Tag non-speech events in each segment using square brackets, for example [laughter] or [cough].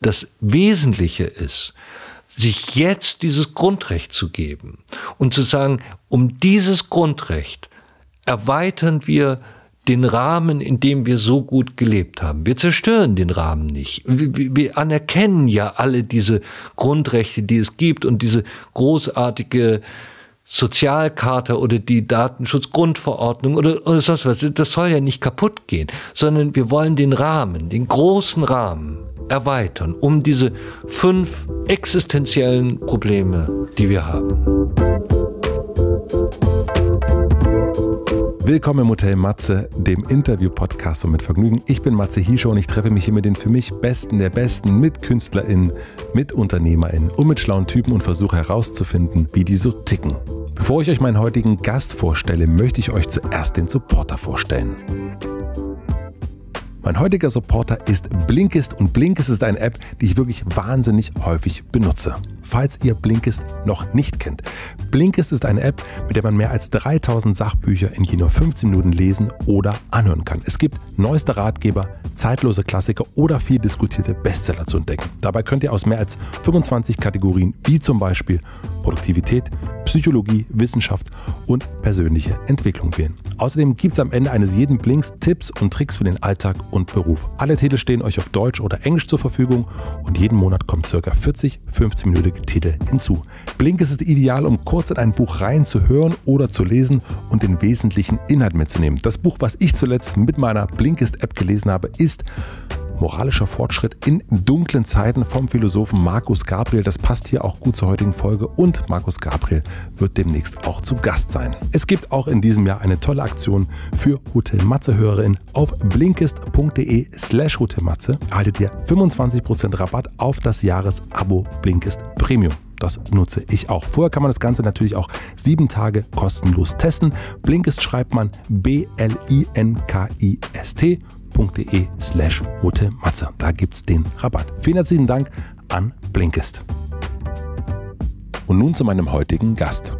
das Wesentliche ist, sich jetzt dieses Grundrecht zu geben und zu sagen, um dieses Grundrecht erweitern wir den Rahmen, in dem wir so gut gelebt haben. Wir zerstören den Rahmen nicht. Wir, wir anerkennen ja alle diese Grundrechte, die es gibt und diese großartige Sozialkarte oder die Datenschutzgrundverordnung oder, oder sonst was. Das soll ja nicht kaputt gehen, sondern wir wollen den Rahmen, den großen Rahmen erweitern um diese fünf existenziellen Probleme, die wir haben. Willkommen im Hotel Matze, dem Interview-Podcast und mit Vergnügen. Ich bin Matze Hiescher und ich treffe mich hier mit den für mich Besten der Besten, mit KünstlerInnen, mit UnternehmerInnen und mit schlauen Typen und versuche herauszufinden, wie die so ticken. Bevor ich euch meinen heutigen Gast vorstelle, möchte ich euch zuerst den Supporter vorstellen. Mein heutiger Supporter ist Blinkist und Blinkist ist eine App, die ich wirklich wahnsinnig häufig benutze falls ihr Blinkist noch nicht kennt. Blinkist ist eine App, mit der man mehr als 3000 Sachbücher in je nur 15 Minuten lesen oder anhören kann. Es gibt neueste Ratgeber, zeitlose Klassiker oder viel diskutierte Bestseller zu entdecken. Dabei könnt ihr aus mehr als 25 Kategorien wie zum Beispiel Produktivität, Psychologie, Wissenschaft und persönliche Entwicklung wählen. Außerdem gibt es am Ende eines jeden Blinks Tipps und Tricks für den Alltag und Beruf. Alle Titel stehen euch auf Deutsch oder Englisch zur Verfügung und jeden Monat kommen circa 40 15-minütige Titel hinzu. Blink ist ideal, um kurz in ein Buch reinzuhören oder zu lesen und den wesentlichen Inhalt mitzunehmen. Das Buch, was ich zuletzt mit meiner Blinkist-App gelesen habe, ist Moralischer Fortschritt in dunklen Zeiten vom Philosophen Markus Gabriel. Das passt hier auch gut zur heutigen Folge und Markus Gabriel wird demnächst auch zu Gast sein. Es gibt auch in diesem Jahr eine tolle Aktion für Hotel Matze Hörerinnen auf blinkist.de slash Hotel Erhaltet ihr 25% Rabatt auf das Jahresabo Blinkist Premium. Das nutze ich auch. Vorher kann man das Ganze natürlich auch sieben Tage kostenlos testen. Blinkist schreibt man B-L-I-N-K-I-S-T blinkist.de slash Matze. Da gibt es den Rabatt. Vielen herzlichen Dank an Blinkist. Und nun zu meinem heutigen Gast.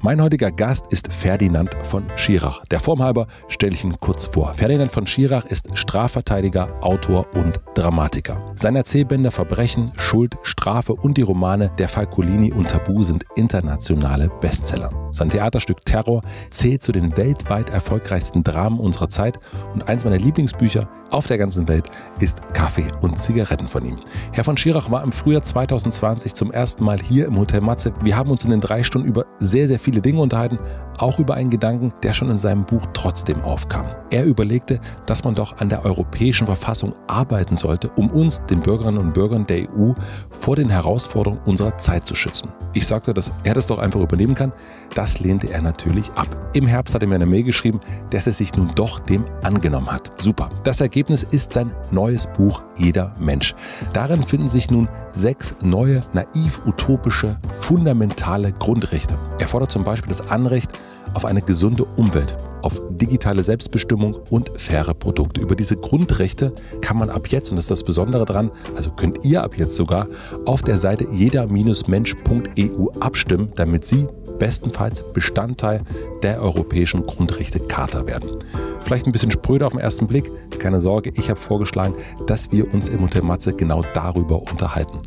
Mein heutiger Gast ist Ferdinand von Schirach. Der Form halber stelle ich ihn kurz vor. Ferdinand von Schirach ist Strafverteidiger, Autor und Dramatiker. Seine Erzählbände Verbrechen, Schuld, Strafe und die Romane Der Falcolini und Tabu sind internationale Bestseller. Sein Theaterstück Terror zählt zu den weltweit erfolgreichsten Dramen unserer Zeit und eins meiner Lieblingsbücher auf der ganzen Welt ist Kaffee und Zigaretten von ihm. Herr von Schirach war im Frühjahr 2020 zum ersten Mal hier im Hotel Matze. Wir haben uns in den drei Stunden über sehr, sehr viel viele Dinge unterhalten, auch über einen Gedanken, der schon in seinem Buch trotzdem aufkam. Er überlegte, dass man doch an der europäischen Verfassung arbeiten sollte, um uns, den Bürgerinnen und Bürgern der EU, vor den Herausforderungen unserer Zeit zu schützen. Ich sagte, dass er das doch einfach übernehmen kann. Das lehnte er natürlich ab. Im Herbst hat er mir eine Mail geschrieben, dass er sich nun doch dem angenommen hat. Super. Das Ergebnis ist sein neues Buch Jeder Mensch. Darin finden sich nun sechs neue, naiv utopische, fundamentale Grundrechte. Er fordert zum Beispiel das Anrecht auf eine gesunde Umwelt, auf digitale Selbstbestimmung und faire Produkte. Über diese Grundrechte kann man ab jetzt, und das ist das Besondere dran, also könnt ihr ab jetzt sogar auf der Seite jeder-mensch.eu abstimmen, damit Sie bestenfalls Bestandteil der Europäischen Grundrechtecharta werden. Vielleicht ein bisschen spröder auf den ersten Blick, keine Sorge, ich habe vorgeschlagen, dass wir uns im Hotel Matze genau darüber unterhalten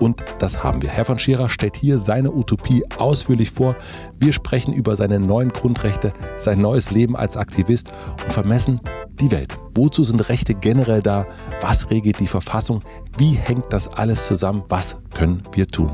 und das haben wir. Herr von Scherer stellt hier seine Utopie ausführlich vor. Wir sprechen über seine neuen Grundrechte, sein neues Leben als Aktivist und vermessen die Welt. Wozu sind Rechte generell da? Was regelt die Verfassung? Wie hängt das alles zusammen? Was können wir tun?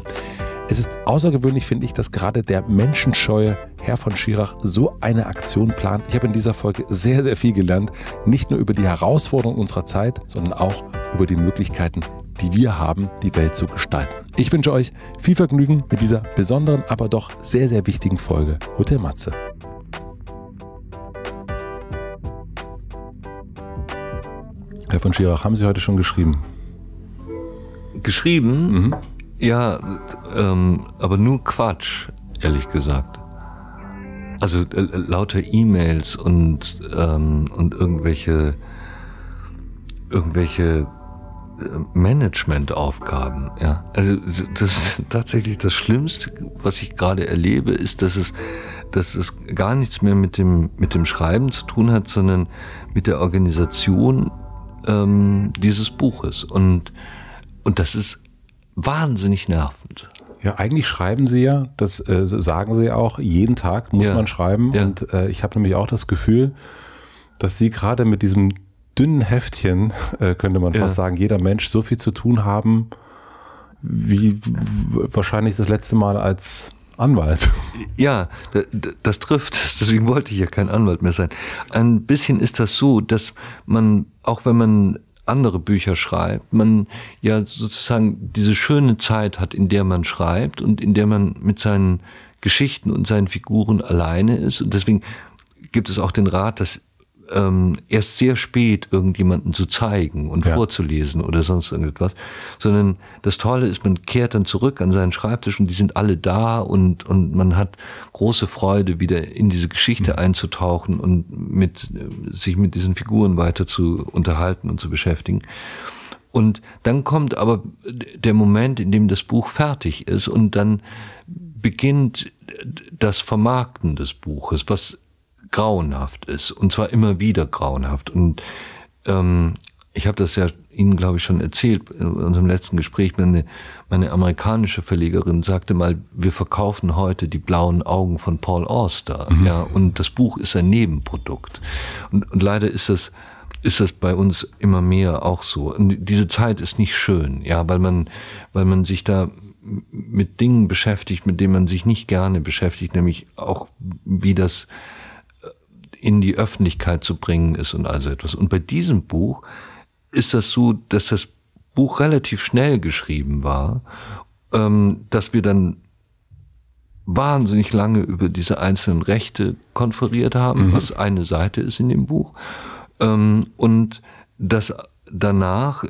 Es ist außergewöhnlich, finde ich, dass gerade der menschenscheue Herr von Schirach so eine Aktion plant. Ich habe in dieser Folge sehr, sehr viel gelernt. Nicht nur über die Herausforderungen unserer Zeit, sondern auch über die Möglichkeiten, die wir haben, die Welt zu gestalten. Ich wünsche euch viel Vergnügen mit dieser besonderen, aber doch sehr, sehr wichtigen Folge Hotel Matze. Herr von Schirach, haben Sie heute schon geschrieben? Geschrieben? Mhm. Ja, ähm, aber nur Quatsch, ehrlich gesagt. Also äh, lauter E-Mails und, ähm, und irgendwelche, irgendwelche Managementaufgaben. Ja, also das ist [laughs] tatsächlich das Schlimmste, was ich gerade erlebe, ist, dass es, dass es gar nichts mehr mit dem mit dem Schreiben zu tun hat, sondern mit der Organisation ähm, dieses Buches. Und und das ist wahnsinnig nervend. Ja, eigentlich schreiben sie ja, das äh, sagen sie auch, jeden Tag muss ja. man schreiben. Ja. Und äh, ich habe nämlich auch das Gefühl, dass sie gerade mit diesem dünnen Heftchen, äh, könnte man ja. fast sagen, jeder Mensch so viel zu tun haben, wie wahrscheinlich das letzte Mal als Anwalt. Ja, das trifft [laughs] Deswegen wollte ich ja kein Anwalt mehr sein. Ein bisschen ist das so, dass man, auch wenn man andere Bücher schreibt, man ja sozusagen diese schöne Zeit hat, in der man schreibt und in der man mit seinen Geschichten und seinen Figuren alleine ist. Und deswegen gibt es auch den Rat, dass ähm, erst sehr spät irgendjemanden zu zeigen und ja. vorzulesen oder sonst irgendetwas, sondern das Tolle ist, man kehrt dann zurück an seinen Schreibtisch und die sind alle da und, und man hat große Freude, wieder in diese Geschichte mhm. einzutauchen und mit, äh, sich mit diesen Figuren weiter zu unterhalten und zu beschäftigen. Und dann kommt aber der Moment, in dem das Buch fertig ist und dann beginnt das Vermarkten des Buches, was grauenhaft ist. Und zwar immer wieder grauenhaft. Und ähm, ich habe das ja Ihnen, glaube ich, schon erzählt in unserem letzten Gespräch. Meine, meine amerikanische Verlegerin sagte mal, wir verkaufen heute die blauen Augen von Paul Auster. Mhm. Ja, und das Buch ist ein Nebenprodukt. Und, und leider ist das ist das bei uns immer mehr auch so. Und diese Zeit ist nicht schön, ja, weil man, weil man sich da mit Dingen beschäftigt, mit denen man sich nicht gerne beschäftigt, nämlich auch wie das, in die Öffentlichkeit zu bringen ist und also etwas. Und bei diesem Buch ist das so, dass das Buch relativ schnell geschrieben war, ähm, dass wir dann wahnsinnig lange über diese einzelnen Rechte konferiert haben, mhm. was eine Seite ist in dem Buch. Ähm, und dass danach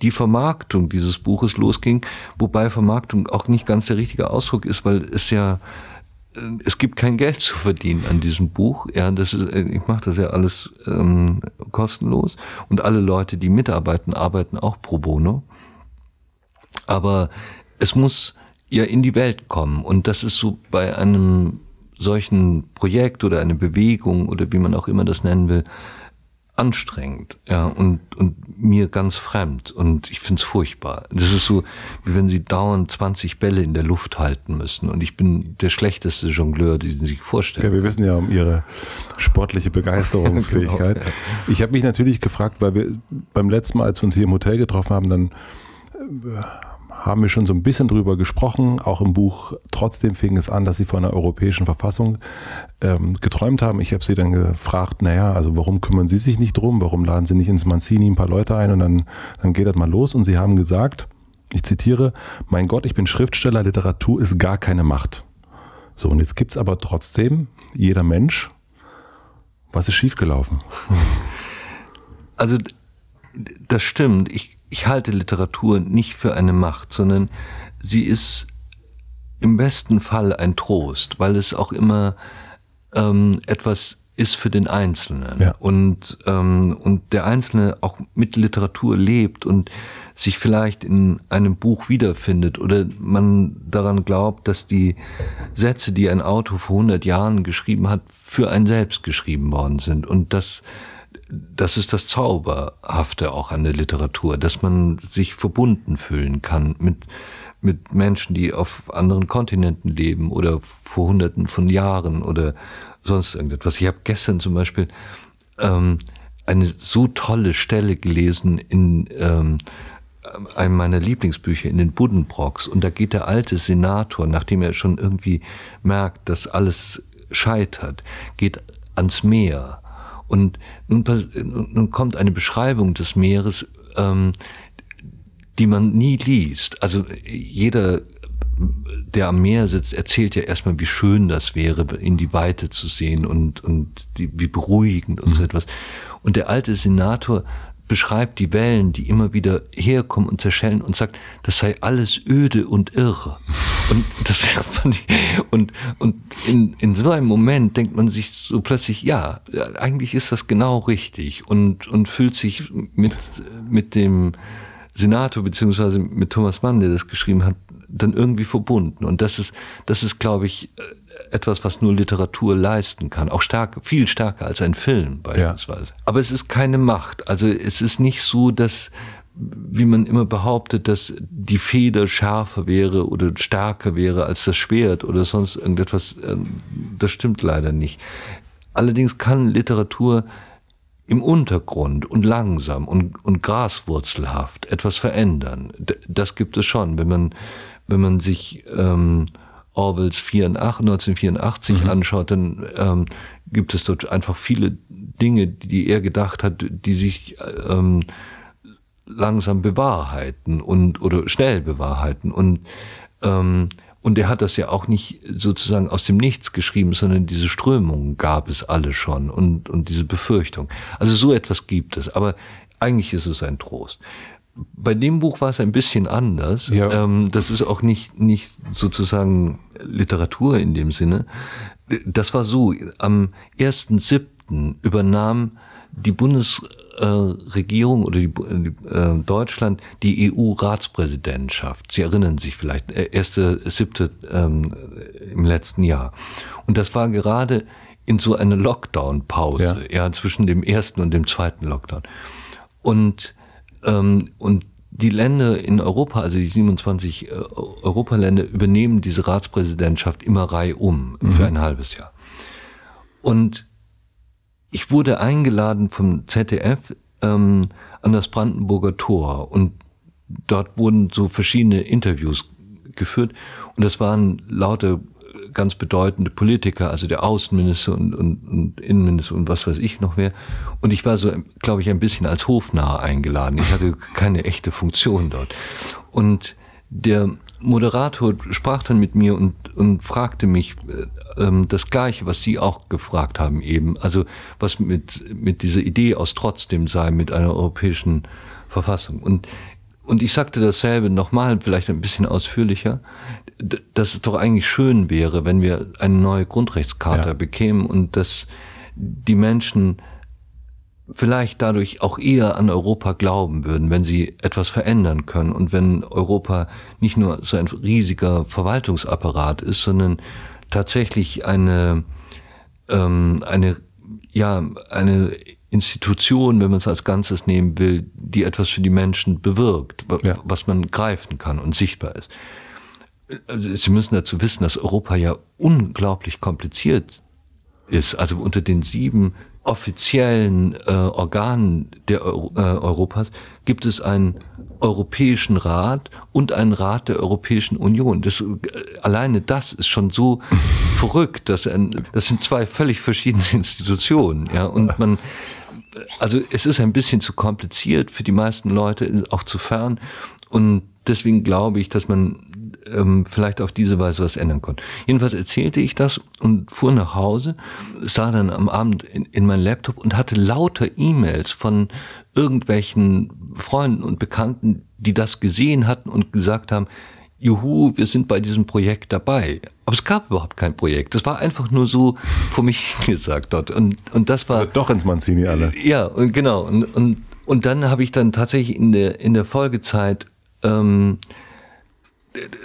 die Vermarktung dieses Buches losging, wobei Vermarktung auch nicht ganz der richtige Ausdruck ist, weil es ja äh, es gibt kein Geld zu verdienen an diesem Buch. Ja, das ist, äh, ich mache das ja alles ähm, kostenlos und alle Leute, die mitarbeiten, arbeiten auch pro bono. Aber es muss ja in die Welt kommen und das ist so bei einem solchen Projekt oder einer Bewegung oder wie man auch immer das nennen will, anstrengend, ja, und, und mir ganz fremd und ich find's furchtbar. Das ist so, wie wenn sie dauernd 20 Bälle in der Luft halten müssen und ich bin der schlechteste Jongleur, den sie sich vorstellen. Ja, wir wissen ja um ihre sportliche Begeisterungsfähigkeit. [laughs] genau, ja. Ich habe mich natürlich gefragt, weil wir beim letzten Mal, als wir uns hier im Hotel getroffen haben, dann äh, haben wir schon so ein bisschen drüber gesprochen. Auch im Buch Trotzdem fing es an, dass Sie von einer europäischen Verfassung ähm, geträumt haben. Ich habe Sie dann gefragt, naja, also warum kümmern Sie sich nicht drum? Warum laden Sie nicht ins Manzini ein paar Leute ein und dann, dann geht das mal los? Und Sie haben gesagt, ich zitiere, mein Gott, ich bin Schriftsteller, Literatur ist gar keine Macht. So, und jetzt gibt's aber trotzdem jeder Mensch. Was ist schiefgelaufen? Also das stimmt. Ich, ich halte Literatur nicht für eine Macht, sondern sie ist im besten Fall ein Trost, weil es auch immer ähm, etwas ist für den Einzelnen. Ja. Und, ähm, und der Einzelne auch mit Literatur lebt und sich vielleicht in einem Buch wiederfindet oder man daran glaubt, dass die Sätze, die ein Autor vor 100 Jahren geschrieben hat, für einen selbst geschrieben worden sind. Und das das ist das Zauberhafte auch an der Literatur, dass man sich verbunden fühlen kann mit, mit Menschen, die auf anderen Kontinenten leben oder vor Hunderten von Jahren oder sonst irgendetwas. Ich habe gestern zum Beispiel ähm, eine so tolle Stelle gelesen in ähm, einem meiner Lieblingsbücher in den Buddenbrocks und da geht der alte Senator, nachdem er schon irgendwie merkt, dass alles scheitert, geht ans Meer und nun, nun kommt eine Beschreibung des Meeres, ähm, die man nie liest. Also jeder, der am Meer sitzt, erzählt ja erstmal, wie schön das wäre, in die Weite zu sehen und, und die, wie beruhigend und mhm. so etwas. Und der alte Senator beschreibt die Wellen, die immer wieder herkommen und zerschellen und sagt, das sei alles öde und irre. Und, das, [laughs] und, und in, in so einem Moment denkt man sich so plötzlich, ja, eigentlich ist das genau richtig und, und fühlt sich mit, mit dem Senator beziehungsweise mit Thomas Mann, der das geschrieben hat, dann irgendwie verbunden. Und das ist, das ist, glaube ich, etwas, was nur Literatur leisten kann. Auch stark, viel stärker als ein Film beispielsweise. Ja. Aber es ist keine Macht. Also es ist nicht so, dass wie man immer behauptet, dass die Feder schärfer wäre oder stärker wäre als das Schwert oder sonst irgendetwas, ähm, das stimmt leider nicht. Allerdings kann Literatur im Untergrund und langsam und, und graswurzelhaft etwas verändern. Das gibt es schon, wenn man, wenn man sich ähm, Orwells 1984 mhm. anschaut, dann ähm, gibt es dort einfach viele Dinge, die er gedacht hat, die sich ähm, langsam bewahrheiten und oder schnell bewahrheiten. Und, ähm, und er hat das ja auch nicht sozusagen aus dem Nichts geschrieben, sondern diese Strömungen gab es alle schon und, und diese Befürchtung. Also so etwas gibt es, aber eigentlich ist es ein Trost bei dem Buch war es ein bisschen anders. Ja. Ähm, das ist auch nicht, nicht sozusagen Literatur in dem Sinne. Das war so, am 1.7. übernahm die Bundesregierung oder die, äh, Deutschland die EU-Ratspräsidentschaft. Sie erinnern sich vielleicht, äh, erste, siebte ähm, im letzten Jahr. Und das war gerade in so einer Lockdown-Pause, ja. ja, zwischen dem ersten und dem zweiten Lockdown. Und ähm, und die Länder in Europa, also die 27 äh, Europaländer, übernehmen diese Ratspräsidentschaft immer reihum mhm. für ein halbes Jahr. Und ich wurde eingeladen vom ZDF ähm, an das Brandenburger Tor und dort wurden so verschiedene Interviews geführt und das waren laute ganz bedeutende Politiker, also der Außenminister und, und, und Innenminister und was weiß ich noch mehr. Und ich war so, glaube ich, ein bisschen als Hofnarr eingeladen. Ich hatte [laughs] keine echte Funktion dort. Und der Moderator sprach dann mit mir und, und fragte mich äh, ähm, das Gleiche, was Sie auch gefragt haben eben. Also was mit, mit dieser Idee aus trotzdem sei, mit einer europäischen Verfassung. Und und ich sagte dasselbe nochmal, vielleicht ein bisschen ausführlicher, dass es doch eigentlich schön wäre, wenn wir eine neue Grundrechtscharta ja. bekämen und dass die Menschen vielleicht dadurch auch eher an Europa glauben würden, wenn sie etwas verändern können und wenn Europa nicht nur so ein riesiger Verwaltungsapparat ist, sondern tatsächlich eine, ähm, eine, ja, eine Institution, wenn man es als Ganzes nehmen will, die etwas für die Menschen bewirkt, ja. was man greifen kann und sichtbar ist. Also, Sie müssen dazu wissen, dass Europa ja unglaublich kompliziert ist. Also unter den sieben offiziellen äh, Organen der Euro, äh, Europas gibt es einen Europäischen Rat und einen Rat der Europäischen Union. Das, äh, alleine das ist schon so [laughs] verrückt, dass ein, das sind zwei völlig verschiedene Institutionen. Ja, und man also es ist ein bisschen zu kompliziert für die meisten Leute, auch zu fern. Und deswegen glaube ich, dass man ähm, vielleicht auf diese Weise was ändern konnte. Jedenfalls erzählte ich das und fuhr nach Hause, sah dann am Abend in, in meinen Laptop und hatte lauter E-Mails von irgendwelchen Freunden und Bekannten, die das gesehen hatten und gesagt haben, Juhu, wir sind bei diesem Projekt dabei. Aber es gab überhaupt kein Projekt. Das war einfach nur so vor mich [laughs] gesagt dort. Und, und das war. Also doch ins Manzini alle. Ja, und genau. Und, und, und dann habe ich dann tatsächlich in der, in der Folgezeit ähm,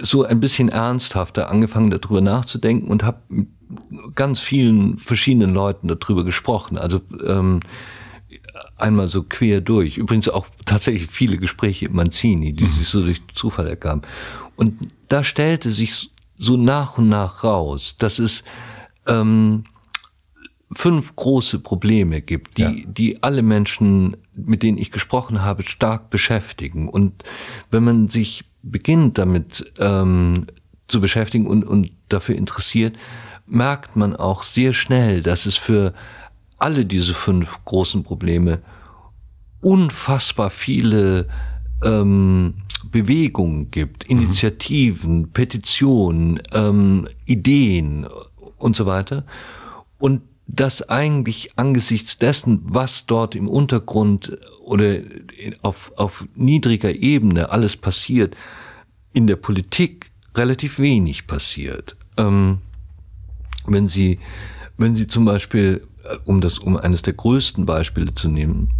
so ein bisschen ernsthafter angefangen, darüber nachzudenken und habe mit ganz vielen verschiedenen Leuten darüber gesprochen. Also ähm, einmal so quer durch. Übrigens auch tatsächlich viele Gespräche mit Manzini, die mhm. sich so durch Zufall ergaben. Und da stellte sich so nach und nach raus, dass es ähm, fünf große Probleme gibt, die, ja. die alle Menschen, mit denen ich gesprochen habe, stark beschäftigen. Und wenn man sich beginnt damit ähm, zu beschäftigen und, und dafür interessiert, merkt man auch sehr schnell, dass es für alle diese fünf großen Probleme unfassbar viele ähm, Bewegung gibt, mhm. Initiativen, mhm. Petitionen, ähm, Ideen und so weiter. Und das eigentlich angesichts dessen, was dort im Untergrund oder auf, auf niedriger Ebene alles passiert, in der Politik relativ wenig passiert. Ähm, wenn Sie, wenn Sie zum Beispiel, äh, um das, um eines der größten Beispiele zu nehmen,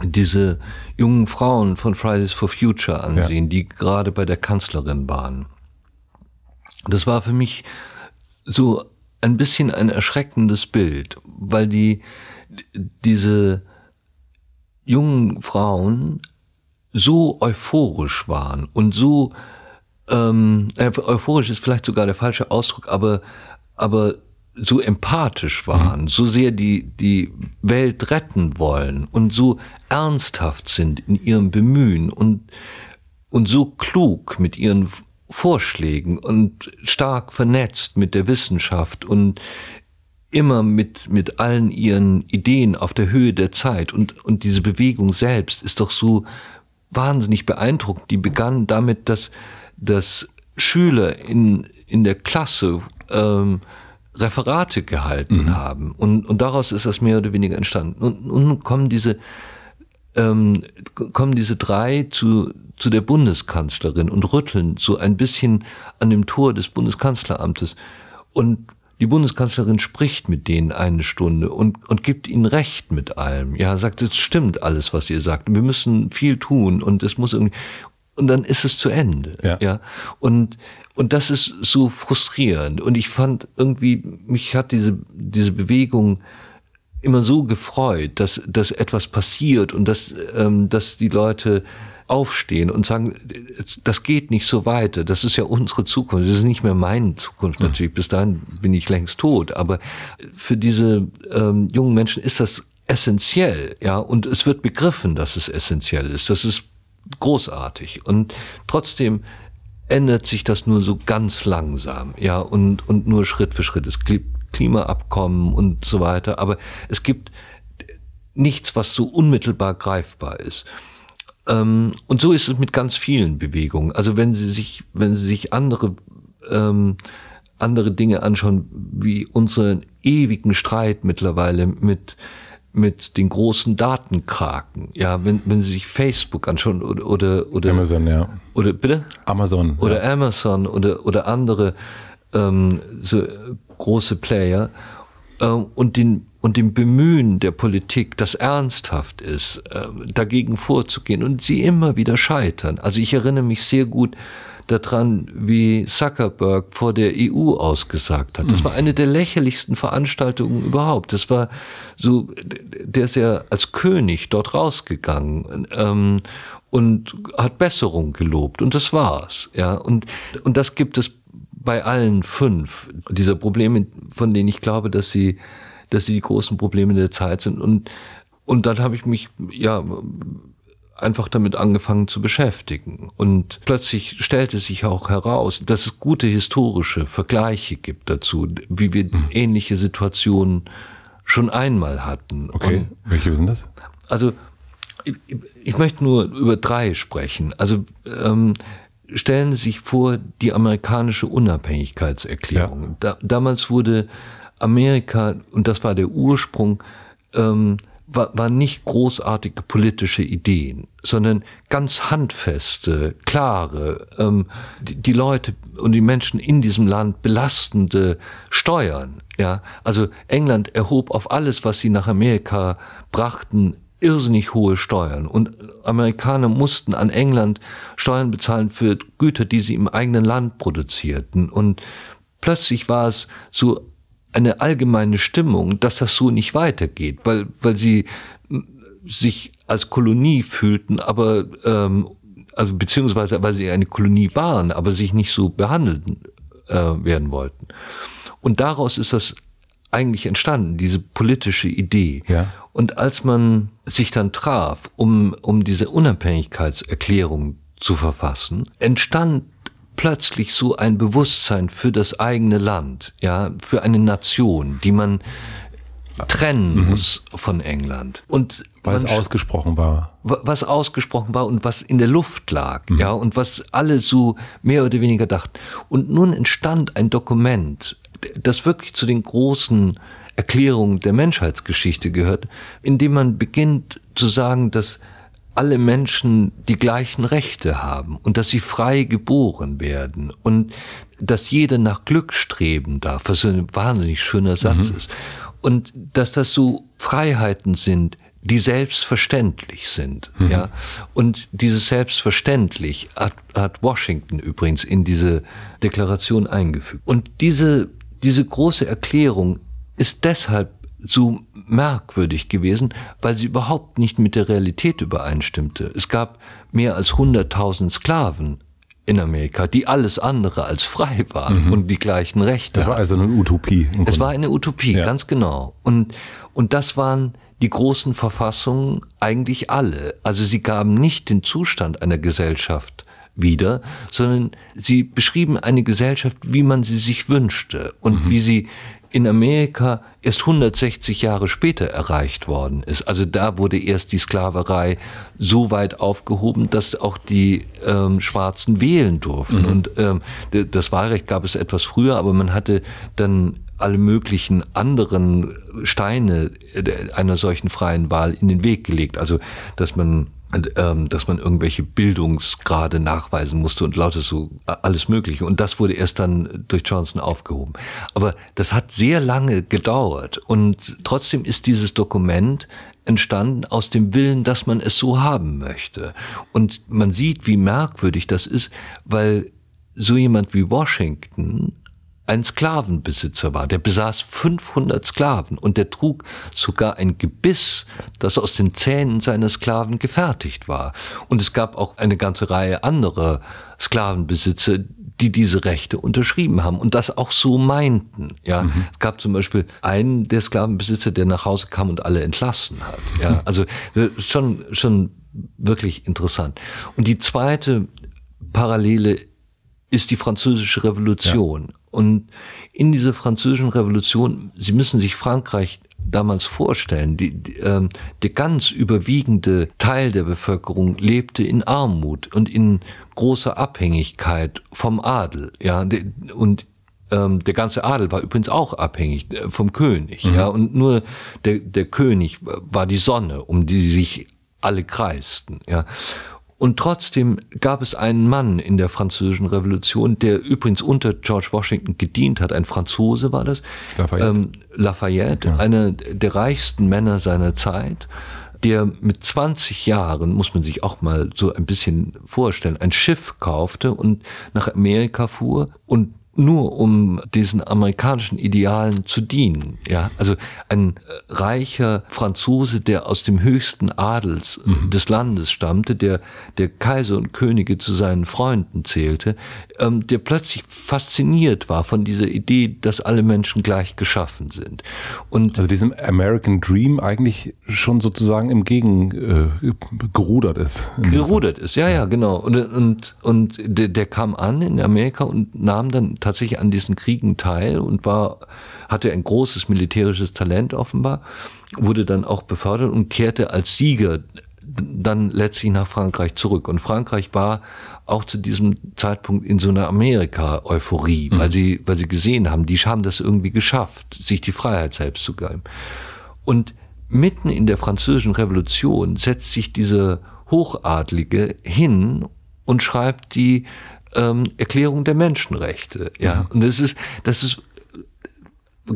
diese jungen Frauen von Fridays for Future ansehen, ja. die gerade bei der Kanzlerin waren. Das war für mich so ein bisschen ein erschreckendes Bild, weil die diese jungen Frauen so euphorisch waren und so ähm, äh, euphorisch ist vielleicht sogar der falsche Ausdruck, aber aber so empathisch waren, mhm. so sehr die, die Welt retten wollen und so ernsthaft sind in ihrem Bemühen und, und so klug mit ihren Vorschlägen und stark vernetzt mit der Wissenschaft und immer mit, mit allen ihren Ideen auf der Höhe der Zeit und, und diese Bewegung selbst ist doch so wahnsinnig beeindruckend. Die begann damit, dass, dass Schüler in, in der Klasse ähm, Referate gehalten mhm. haben. Und, und daraus ist das mehr oder weniger entstanden. Und nun kommen diese, ähm, kommen diese drei zu, zu der Bundeskanzlerin und rütteln so ein bisschen an dem Tor des Bundeskanzleramtes. Und die Bundeskanzlerin spricht mit denen eine Stunde und, und gibt ihnen Recht mit allem. Ja, sagt, es stimmt alles, was ihr sagt. Wir müssen viel tun und es muss irgendwie. Und dann ist es zu Ende. Ja. ja? Und und das ist so frustrierend. Und ich fand irgendwie, mich hat diese, diese Bewegung immer so gefreut, dass, dass etwas passiert und dass, ähm, dass die Leute aufstehen und sagen, das geht nicht so weiter, das ist ja unsere Zukunft, das ist nicht mehr meine Zukunft hm. natürlich, bis dahin bin ich längst tot, aber für diese ähm, jungen Menschen ist das essentiell, ja, und es wird begriffen, dass es essentiell ist, das ist großartig und trotzdem ändert sich das nur so ganz langsam, ja, und, und nur Schritt für Schritt. Es gibt Klimaabkommen und so weiter, aber es gibt nichts, was so unmittelbar greifbar ist. Ähm, und so ist es mit ganz vielen Bewegungen. Also wenn Sie sich, wenn Sie sich andere, ähm, andere Dinge anschauen, wie unseren ewigen Streit mittlerweile mit, mit den großen Datenkraken. Ja, wenn, wenn Sie sich Facebook anschauen oder oder oder Amazon, ja. Oder bitte? Amazon. Oder ja. Amazon oder oder andere ähm, so große Player ähm, und den und dem Bemühen der Politik, das ernsthaft ist, ähm, dagegen vorzugehen und sie immer wieder scheitern. Also ich erinnere mich sehr gut daran, wie Zuckerberg vor der EU ausgesagt hat. Das hm. war eine der lächerlichsten Veranstaltungen überhaupt. Das war so, der ist ja als König dort rausgegangen. Ähm, und hat Besserung gelobt und das war's, ja. Und, und das gibt es bei allen fünf dieser Probleme, von denen ich glaube, dass sie, dass sie die großen Probleme der Zeit sind. Und, und dann habe ich mich, ja, einfach damit angefangen zu beschäftigen. Und plötzlich stellte sich auch heraus, dass es gute historische Vergleiche gibt dazu, wie wir mhm. ähnliche Situationen schon einmal hatten. Okay, Und welche sind das? Also ich, ich, möchte nur über drei sprechen. Also ähm, stellen Sie sich vor die amerikanische Unabhängigkeitserklärung. Ja. Da, damals wurde Amerika, und das war der Ursprung, ähm, war, waren nicht großartige politische Ideen, sondern ganz handfeste, klare, ähm, die, die, Leute und die Menschen in diesem Land belastende Steuern. Ja, also England erhob auf alles, was sie nach Amerika brachten, irrsinnig hohe Steuern und Amerikaner mussten an England Steuern bezahlen für Güter, die sie im eigenen Land produzierten und plötzlich war es so eine allgemeine Stimmung, dass das so nicht weitergeht, weil, weil sie sich als Kolonie fühlten, aber ähm, also beziehungsweise weil sie eine Kolonie waren, aber sich nicht so behandelt äh, werden wollten. Und daraus ist das eigentlich entstanden, diese politische Idee. Ja. Und als man sich dann traf, um, um diese Unabhängigkeitserklärung zu verfassen, entstand plötzlich so ein Bewusstsein für das eigene Land, ja, für eine Nation, die man trennen mhm. muss von England. Und was es ausgesprochen war. Was ausgesprochen war und was in der Luft lag, mhm. ja, und was alle so mehr oder weniger dachten. Und nun entstand ein Dokument, das wirklich zu den großen Erklärungen der Menschheitsgeschichte gehört, indem man beginnt zu sagen, dass alle Menschen die gleichen Rechte haben und dass sie frei geboren werden und dass jeder nach Glück streben darf, was ein wahnsinnig schöner Satz mhm. ist. Und dass das so Freiheiten sind, die selbstverständlich sind, mhm. ja. Und dieses selbstverständlich hat, hat Washington übrigens in diese Deklaration eingefügt. Und diese, diese große Erklärung ist deshalb so merkwürdig gewesen, weil sie überhaupt nicht mit der Realität übereinstimmte. Es gab mehr als 100.000 Sklaven in Amerika, die alles andere als frei waren mhm. und die gleichen Rechte. Das war also eine Utopie. Es war eine Utopie, ja. ganz genau. Und, und das waren die großen Verfassungen eigentlich alle. Also sie gaben nicht den Zustand einer Gesellschaft wieder, sondern sie beschrieben eine Gesellschaft, wie man sie sich wünschte und mhm. wie sie in Amerika erst 160 Jahre später erreicht worden ist. Also da wurde erst die Sklaverei so weit aufgehoben, dass auch die ähm, Schwarzen wählen durften. Mhm. Und ähm, das Wahlrecht gab es etwas früher, aber man hatte dann alle möglichen anderen Steine äh, einer solchen freien Wahl in den Weg gelegt. Also dass man ähm, dass man irgendwelche Bildungsgrade nachweisen musste und lauter so äh, alles Mögliche. Und das wurde erst dann durch Johnson aufgehoben. Aber das hat sehr lange gedauert und trotzdem ist dieses Dokument entstanden aus dem Willen, dass man es so haben möchte. Und man sieht, wie merkwürdig das ist, weil so jemand wie Washington ein Sklavenbesitzer war. Der besaß 500 Sklaven und der trug sogar ein Gebiss, das aus den Zähnen seiner Sklaven gefertigt war. Und es gab auch eine ganze Reihe anderer Sklavenbesitzer, die diese Rechte unterschrieben haben und das auch so meinten. Ja, mhm. es gab zum Beispiel einen der Sklavenbesitzer, der nach Hause kam und alle entlassen hat. Ja, [laughs] also äh, schon schon wirklich interessant. Und die zweite Parallele ist die französische Revolution. Ja. Und in dieser französischen Revolution, Sie müssen sich Frankreich damals vorstellen, die, die, ähm, der ganz überwiegende Teil der Bevölkerung lebte in Armut und in großer Abhängigkeit vom Adel. Ja, und ähm, der ganze Adel war übrigens auch abhängig äh, vom König. Mhm. Ja, und nur der, der König war die Sonne, um die sich alle kreisten. Ja. Und trotzdem gab es einen Mann in der französischen Revolution, der übrigens unter George Washington gedient hat. Ein Franzose war das. Lafayette. Ähm, Lafayette, ja. einer der reichsten Männer seiner Zeit, der mit 20 Jahren, muss man sich auch mal so ein bisschen vorstellen, ein Schiff kaufte und nach Amerika fuhr und nur um diesen amerikanischen Idealen zu dienen. Ja, also ein äh, reicher Franzose, der aus dem höchsten Adels mhm. des Landes stammte, der der Kaiser und Könige zu seinen Freunden zählte, ähm, der plötzlich fasziniert war von dieser Idee, dass alle Menschen gleich geschaffen sind. Und also diesem American Dream eigentlich schon sozusagen im Gegen äh, gerudert ist. Gerudert ist, ja, ja, genau. Und, und, und der, der kam an in Amerika und nahm dann tatsächlich an diesen Kriegen teil und war, hatte ein großes militärisches Talent offenbar, wurde dann auch befördert und kehrte als Sieger dann letztlich nach Frankreich zurück. Und Frankreich war auch zu diesem Zeitpunkt in so einer Amerika-Euphorie, mhm. weil sie, weil sie gesehen haben, die haben das irgendwie geschafft, sich die Freiheit selbst zu geben. Und mitten in der französischen Revolution setzt sich diese Hochadlige hin und schreibt die ähm, Erklärung der Menschenrechte. Ja, mhm. und das ist, das ist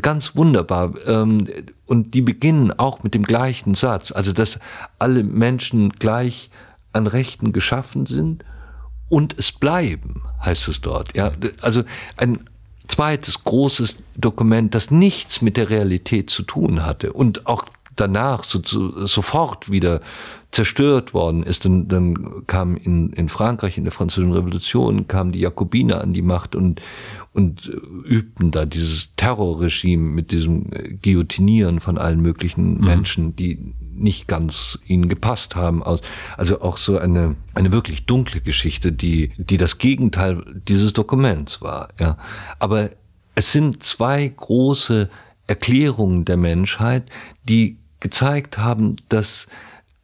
ganz wunderbar. Ähm, und die beginnen auch mit dem gleichen Satz, also dass alle Menschen gleich an Rechten geschaffen sind und es bleiben, heißt es dort. Ja, also ein zweites großes Dokument, das nichts mit der Realität zu tun hatte und auch danach so, so, sofort wieder zerstört worden ist. Und dann kam in, in Frankreich, in der Französischen Revolution, kamen die Jakobiner an die Macht und, und übten da dieses Terrorregime mit diesem äh, Guillotinieren von allen möglichen mhm. Menschen, die nicht ganz ihnen gepasst haben. Also auch so eine, eine wirklich dunkle Geschichte, die, die das Gegenteil dieses Dokuments war. Ja. Aber es sind zwei große Erklärungen der Menschheit, die gezeigt haben, dass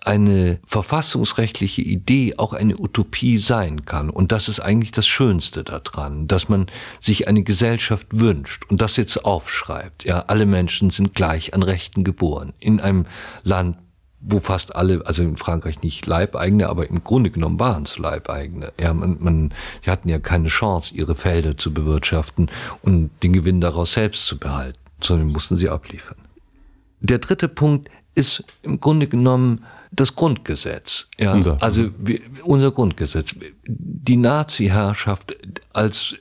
eine verfassungsrechtliche Idee auch eine Utopie sein kann. Und das ist eigentlich das Schönste daran, dass man sich eine Gesellschaft wünscht und das jetzt aufschreibt. Ja, alle Menschen sind gleich an Rechten geboren. In einem Land, wo fast alle, also in Frankreich nicht Leibeigene, aber im Grunde genommen waren es Leibeigene. Ja, man, man, die hatten ja keine Chance, ihre Felder zu bewirtschaften und den Gewinn daraus selbst zu behalten, sondern mussten sie abliefern. Der dritte Punkt ist im Grunde genommen das Grundgesetz. Ja. Unser. Also wir, unser Grundgesetz. Die Nazi-Herrschaft als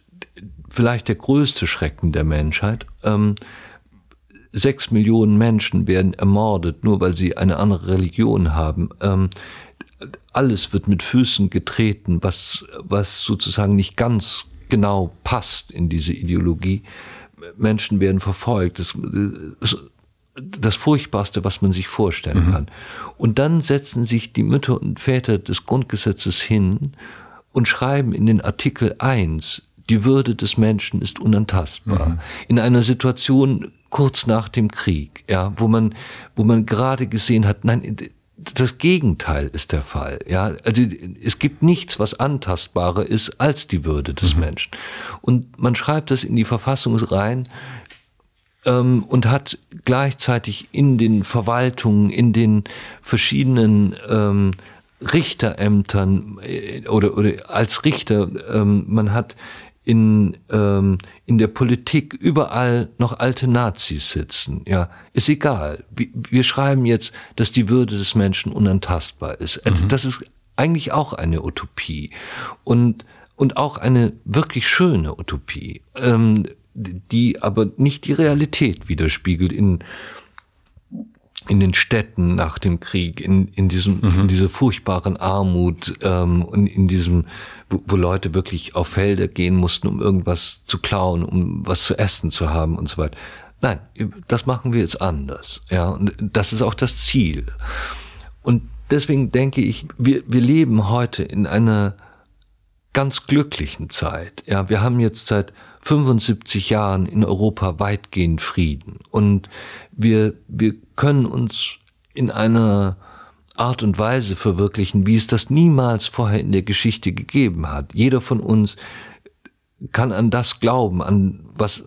vielleicht der größte Schrecken der Menschheit. Ähm, sechs Millionen Menschen werden ermordet, nur weil sie eine andere Religion haben. Ähm, alles wird mit Füßen getreten, was, was sozusagen nicht ganz genau passt in diese Ideologie. Menschen werden verfolgt. Es, es, das Furchtbarste, was man sich vorstellen mhm. kann. Und dann setzen sich die Mütter und Väter des Grundgesetzes hin und schreiben in den Artikel 1, die Würde des Menschen ist unantastbar. Mhm. In einer Situation kurz nach dem Krieg, ja, wo man, wo man gerade gesehen hat, nein, das Gegenteil ist der Fall. Ja, also es gibt nichts, was antastbarer ist als die Würde des mhm. Menschen. Und man schreibt das in die Verfassung rein, ähm, und hat gleichzeitig in den Verwaltungen, in den verschiedenen ähm, Richterämtern äh, oder, oder als Richter, ähm, man hat in, ähm, in der Politik überall noch alte Nazis sitzen. Ja, ist egal. Wir schreiben jetzt, dass die Würde des Menschen unantastbar ist. Äh, mhm. Das ist eigentlich auch eine Utopie und und auch eine wirklich schöne Utopie. Ähm, die aber nicht die Realität widerspiegelt in, in den Städten nach dem Krieg, in, in, diesem, mhm. in dieser furchtbaren Armut ähm, und in diesem, wo, wo Leute wirklich auf Felder gehen mussten, um irgendwas zu klauen, um was zu essen zu haben und so weiter. Nein, das machen wir jetzt anders. Ja, und das ist auch das Ziel. Und deswegen denke ich, wir, wir leben heute in einer ganz glücklichen Zeit. Ja, wir haben jetzt seit 75 Jahren in Europa weitgehend Frieden. Und wir, wir können uns in einer Art und Weise verwirklichen, wie es das niemals vorher in der Geschichte gegeben hat. Jeder von uns kann an das glauben, an was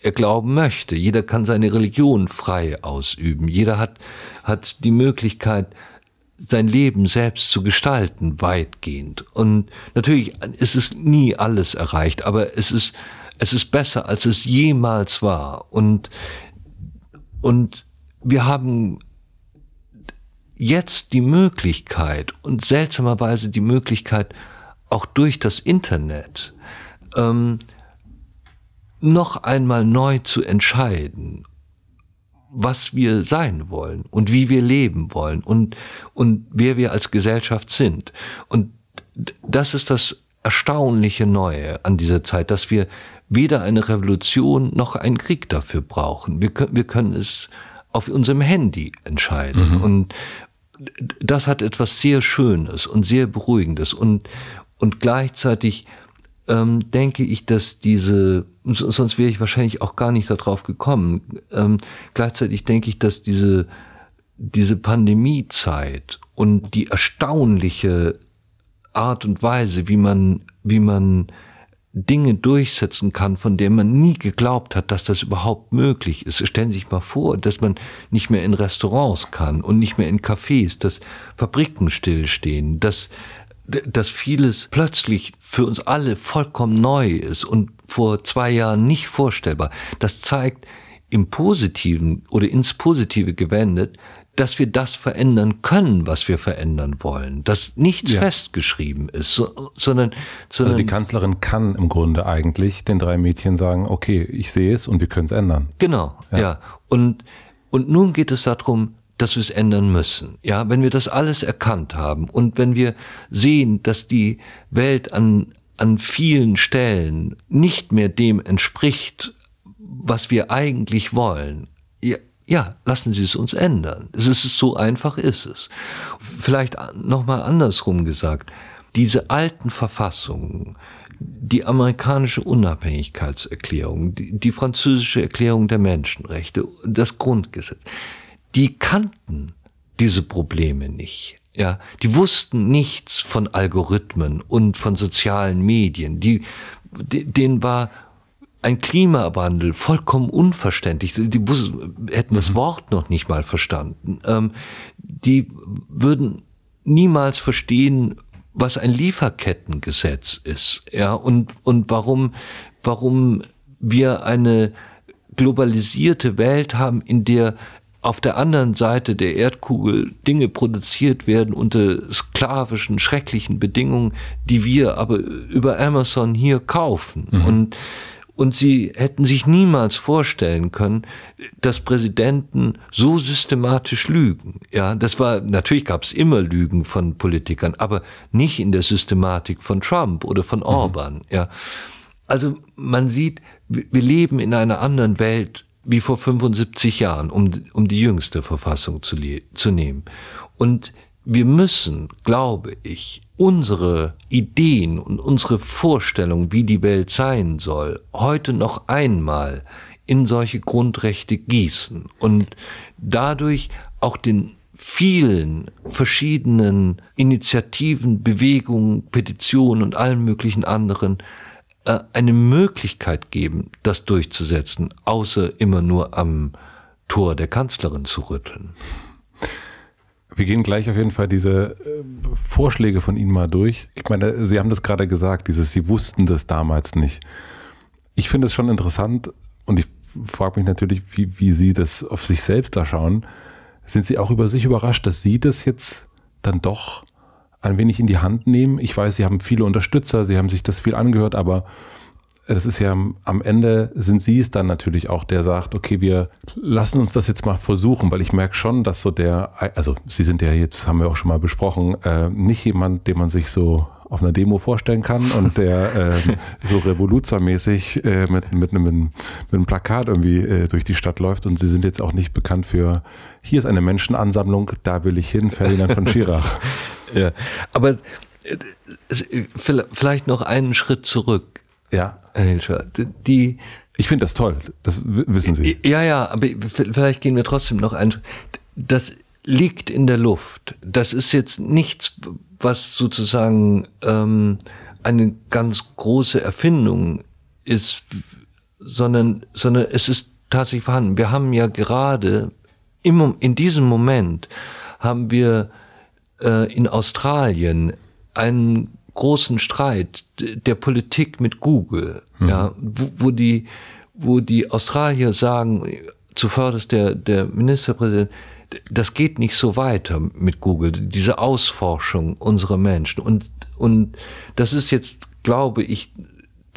er glauben möchte. Jeder kann seine Religion frei ausüben. Jeder hat, hat die Möglichkeit, sein Leben selbst zu gestalten, weitgehend. Und natürlich ist es nie alles erreicht, aber es ist es ist besser, als es jemals war. Und, und wir haben jetzt die Möglichkeit und seltsamerweise die Möglichkeit, auch durch das Internet, ähm, noch einmal neu zu entscheiden, was wir sein wollen und wie wir leben wollen und, und wer wir als Gesellschaft sind. Und das ist das erstaunliche Neue an dieser Zeit, dass wir weder eine Revolution noch einen Krieg dafür brauchen. Wir können, wir können es auf unserem Handy entscheiden. Mhm. Und das hat etwas sehr Schönes und sehr Beruhigendes. Und, und gleichzeitig ähm, denke ich, dass diese, sonst wäre ich wahrscheinlich auch gar nicht darauf gekommen, ähm, gleichzeitig denke ich, dass diese, diese Pandemiezeit und die erstaunliche Art und Weise, wie man, wie man Dinge durchsetzen kann, von denen man nie geglaubt hat, dass das überhaupt möglich ist. Stellen Sie sich mal vor, dass man nicht mehr in Restaurants kann und nicht mehr in Cafés, dass Fabriken stillstehen, dass, dass vieles plötzlich für uns alle vollkommen neu ist und vor zwei Jahren nicht vorstellbar. Das zeigt im Positiven oder ins Positive gewendet, dass wir das verändern können, was wir verändern wollen, dass nichts ja. festgeschrieben ist, so, sondern, sondern. Also die Kanzlerin kann im Grunde eigentlich den drei Mädchen sagen, okay, ich sehe es und wir können es ändern. Genau, ja. ja. Und, und nun geht es darum, dass wir es ändern müssen. Ja, wenn wir das alles erkannt haben und wenn wir sehen, dass die Welt an, an vielen Stellen nicht mehr dem entspricht, was wir eigentlich wollen, ja, ja, lassen Sie es uns ändern. Es ist so einfach ist es. Vielleicht nochmal andersrum gesagt. Diese alten Verfassungen, die amerikanische Unabhängigkeitserklärung, die, die französische Erklärung der Menschenrechte, das Grundgesetz, die kannten diese Probleme nicht. Ja, die wussten nichts von Algorithmen und von sozialen Medien. Die, denen war ein Klimawandel, vollkommen unverständlich. Die hätten das mhm. Wort noch nicht mal verstanden. Ähm, die würden niemals verstehen, was ein Lieferkettengesetz ist, ja, und, und warum, warum wir eine globalisierte Welt haben, in der auf der anderen Seite der Erdkugel Dinge produziert werden unter sklavischen, schrecklichen Bedingungen, die wir aber über Amazon hier kaufen. Mhm. Und und sie hätten sich niemals vorstellen können, dass Präsidenten so systematisch lügen. Ja, das war, natürlich gab es immer Lügen von Politikern, aber nicht in der Systematik von Trump oder von mhm. Orban. Ja. Also man sieht, wir leben in einer anderen Welt wie vor 75 Jahren, um, um die jüngste Verfassung zu, zu nehmen. Und wir müssen, glaube ich, unsere Ideen und unsere Vorstellung, wie die Welt sein soll, heute noch einmal in solche Grundrechte gießen und dadurch auch den vielen verschiedenen Initiativen, Bewegungen, Petitionen und allen möglichen anderen äh, eine Möglichkeit geben, das durchzusetzen, außer immer nur am Tor der Kanzlerin zu rütteln. Wir gehen gleich auf jeden Fall diese äh, Vorschläge von Ihnen mal durch. Ich meine, Sie haben das gerade gesagt, dieses, Sie wussten das damals nicht. Ich finde es schon interessant und ich frage mich natürlich, wie, wie Sie das auf sich selbst da schauen. Sind Sie auch über sich überrascht, dass Sie das jetzt dann doch ein wenig in die Hand nehmen? Ich weiß, Sie haben viele Unterstützer, Sie haben sich das viel angehört, aber das ist ja am Ende sind sie es dann natürlich auch, der sagt, okay, wir lassen uns das jetzt mal versuchen, weil ich merke schon, dass so der, also sie sind ja jetzt, haben wir auch schon mal besprochen, äh, nicht jemand, den man sich so auf einer Demo vorstellen kann und der ähm, [laughs] so revoluzermäßig äh, mit, mit, einem, mit einem Plakat irgendwie äh, durch die Stadt läuft. Und sie sind jetzt auch nicht bekannt für, hier ist eine Menschenansammlung, da will ich hin, Ferdinand von Schirach. [laughs] ja, aber äh, vielleicht noch einen Schritt zurück. Ja. die. Ich finde das toll, das wissen Sie. Ja, ja, aber vielleicht gehen wir trotzdem noch ein. Das liegt in der Luft. Das ist jetzt nichts, was sozusagen ähm, eine ganz große Erfindung ist, sondern, sondern es ist tatsächlich vorhanden. Wir haben ja gerade im, in diesem Moment haben wir äh, in Australien einen großen Streit der Politik mit Google, mhm. ja, wo, wo, die, wo die Australier sagen, zuvörderst der, der Ministerpräsident, das geht nicht so weiter mit Google, diese Ausforschung unserer Menschen. Und, und das ist jetzt, glaube ich,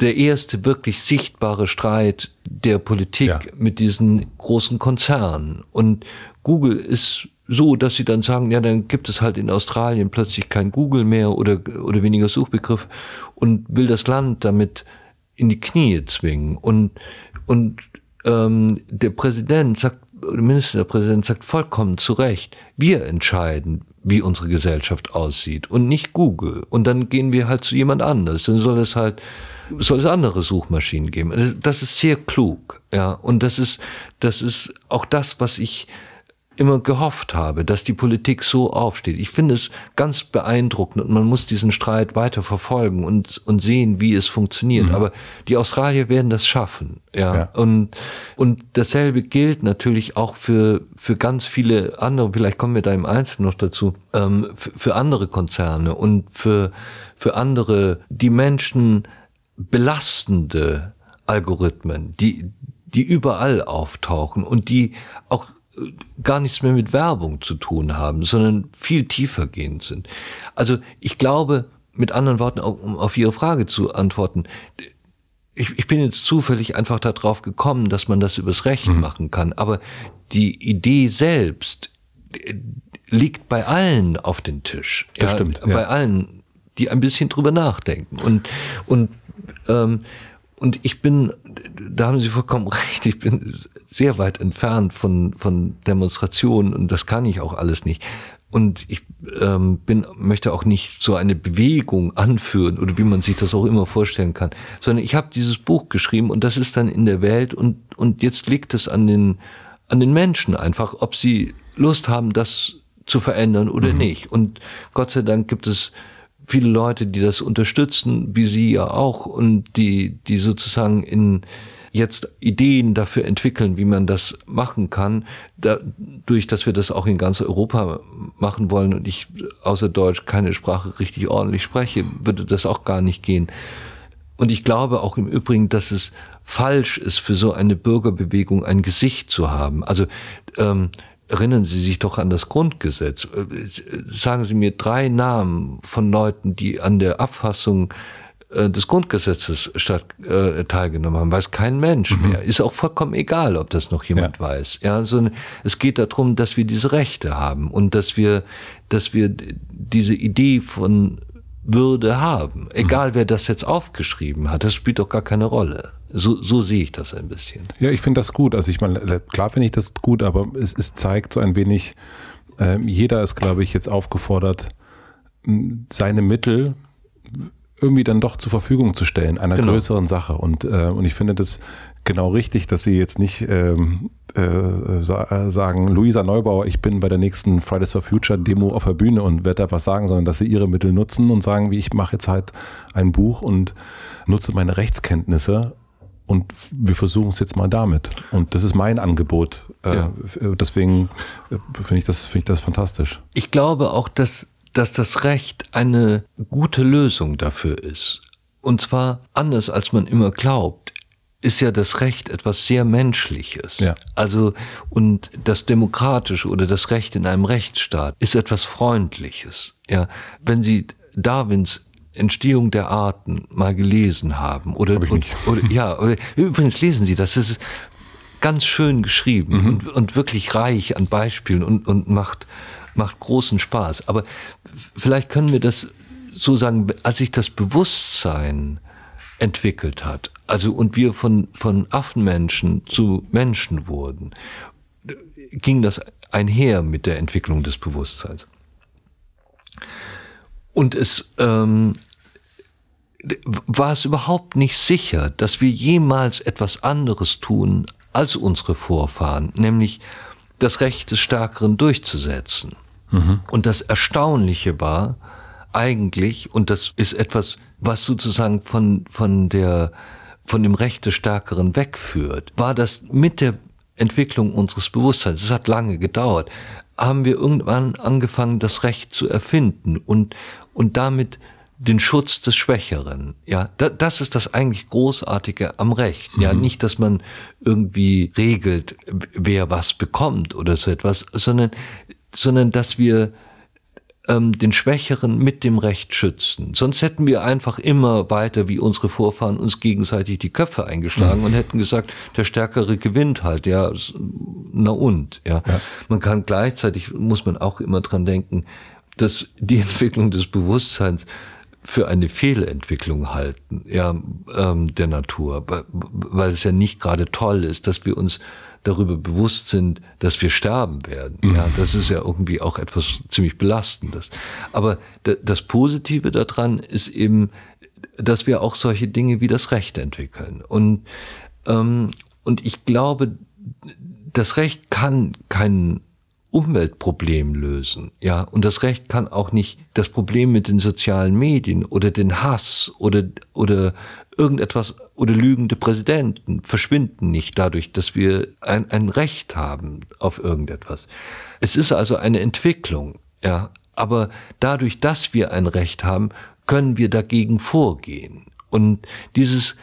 der erste wirklich sichtbare Streit der Politik ja. mit diesen großen Konzernen. Und Google ist so, dass sie dann sagen, ja, dann gibt es halt in Australien plötzlich kein Google mehr oder, oder weniger Suchbegriff und will das Land damit in die Knie zwingen. Und, und ähm, der Präsident sagt, der Ministerpräsident sagt vollkommen zu Recht, wir entscheiden, wie unsere Gesellschaft aussieht und nicht Google. Und dann gehen wir halt zu jemand anders. Dann soll es halt, soll es andere Suchmaschinen geben. Das ist sehr klug, ja. Und das ist, das ist auch das, was ich immer gehofft habe, dass die Politik so aufsteht. Ich finde es ganz beeindruckend und man muss diesen Streit weiter verfolgen und, und sehen, wie es funktioniert. Mhm. Aber die Australier werden das schaffen. Ja. ja. Und, und dasselbe gilt natürlich auch für, für ganz viele andere, vielleicht kommen wir da im Einzelnen noch dazu, ähm, für, für andere Konzerne und für, für andere, die Menschen belastende Algorithmen, die, die überall auftauchen und die auch gar nichts mehr mit Werbung zu tun haben, sondern viel tiefer gehend sind. Also ich glaube, mit anderen Worten, um auf Ihre Frage zu antworten, ich, ich bin jetzt zufällig einfach darauf gekommen, dass man das übers Recht mhm. machen kann. Aber die Idee selbst liegt bei allen auf den Tisch. Das ja, stimmt. Ja. Bei allen, die ein bisschen drüber nachdenken. Und, und, ähm, und ich bin da haben Sie vollkommen recht. Ich bin sehr weit entfernt von, von Demonstrationen und das kann ich auch alles nicht. Und ich ähm, bin, möchte auch nicht so eine Bewegung anführen oder wie man sich das auch immer vorstellen kann, sondern ich habe dieses Buch geschrieben und das ist dann in der Welt und, und jetzt liegt es an den, an den Menschen einfach, ob sie Lust haben, das zu verändern oder mhm. nicht. Und Gott sei Dank gibt es viele Leute, die das unterstützen, wie Sie ja auch, und die, die sozusagen in jetzt Ideen dafür entwickeln, wie man das machen kann, dadurch, dass wir das auch in ganz Europa machen wollen und ich außer Deutsch keine Sprache richtig ordentlich spreche, würde das auch gar nicht gehen. Und ich glaube auch im Übrigen, dass es falsch ist, für so eine Bürgerbewegung ein Gesicht zu haben. Also ähm, Erinnern Sie sich doch an das Grundgesetz. Äh, sagen Sie mir drei Namen von Leuten, die an der Abfassung äh, des Grundgesetzes statt, äh, teilgenommen haben, weiß kein Mensch mhm. mehr. Ist auch vollkommen egal, ob das noch jemand ja. weiß. Ja, sondern es geht darum, dass wir diese Rechte haben und dass wir, dass wir diese Idee von Würde haben. Mhm. Egal, mhm. wer das jetzt aufgeschrieben hat, das spielt doch gar keine Rolle. So, so sehe ich das ein bisschen. Ja, ich finde das gut. Also ich meine, klar finde ich das gut, aber es, es zeigt so ein wenig, äh, jeder ist, glaube ich, jetzt aufgefordert, seine Mittel irgendwie dann doch zur Verfügung zu stellen, einer genau. größeren Sache. Und, äh, und ich finde das genau richtig, dass Sie jetzt nicht ähm, äh, sagen, Luisa Neubauer, ich bin bei der nächsten Fridays for Future Demo auf der Bühne und werde da was sagen, sondern dass Sie Ihre Mittel nutzen und sagen, wie ich mache jetzt halt ein Buch und nutze meine Rechtskenntnisse und wir versuchen es jetzt mal damit. Und das ist mein Angebot. Äh, ja. Äh, deswegen äh, finde ich, das, find ich das fantastisch. Ich glaube auch, dass, dass das Recht eine gute Lösung dafür ist. Und zwar anders, als man immer glaubt ist ja das Recht etwas sehr Menschliches. Ja. Also, und das Demokratische oder das Recht in einem Rechtsstaat ist etwas Freundliches. Ja, wenn Sie Darwins Entstehung der Arten mal gelesen haben. Oder, Hab und, [laughs] oder ja, übrigens lesen Sie das. Das ist ganz schön geschrieben mhm. und, und, wirklich reich an Beispielen und, und macht, macht großen Spaß. Aber vielleicht können wir das so sagen, als sich das Bewusstsein entwickelt hat, also und wir von, von Affenmenschen zu Menschen wurden, ging das einher mit der Entwicklung des Bewusstseins. Und es ähm, war es überhaupt nicht sicher, dass wir jemals etwas anderes tun als unsere Vorfahren, nämlich das Recht des Stärkeren durchzusetzen. Mhm. Und das Erstaunliche war eigentlich, und das ist etwas, was sozusagen von, von der, von dem Recht des Stärkeren wegführt, war das mit der Entwicklung unseres Bewusstseins, es hat lange gedauert, haben wir irgendwann angefangen, das Recht zu erfinden und, und damit den Schutz des Schwächeren. Ja, da, das ist das eigentlich Großartige am Recht. Ja, mhm. nicht, dass man irgendwie regelt, wer was bekommt oder so etwas, sondern, sondern dass wir ähm, den Schwächeren mit dem Recht schützen. Sonst hätten wir einfach immer weiter wie unsere Vorfahren uns gegenseitig die Köpfe eingeschlagen mhm. und hätten gesagt, der Stärkere gewinnt halt. Ja, na und. Ja. ja, man kann gleichzeitig muss man auch immer dran denken, dass die [laughs] Entwicklung des Bewusstseins für eine Fehlentwicklung halten ja, ähm, der Natur, weil es ja nicht gerade toll ist, dass wir uns darüber bewusst sind, dass wir sterben werden. Ja, mhm. das ist ja irgendwie auch etwas ziemlich Belastendes. Aber das Positive daran ist eben, dass wir auch solche Dinge wie das Recht entwickeln. Und, ähm, und ich glaube, das Recht kann keinen Umweltproblem lösen. Ja, und das Recht kann auch nicht das Problem mit den sozialen Medien oder den Hass oder, oder irgendetwas oder lügende Präsidenten verschwinden nicht dadurch, dass wir ein, ein Recht haben auf irgendetwas. Es ist also eine Entwicklung. Ja, aber dadurch, dass wir ein Recht haben, können wir dagegen vorgehen. Und dieses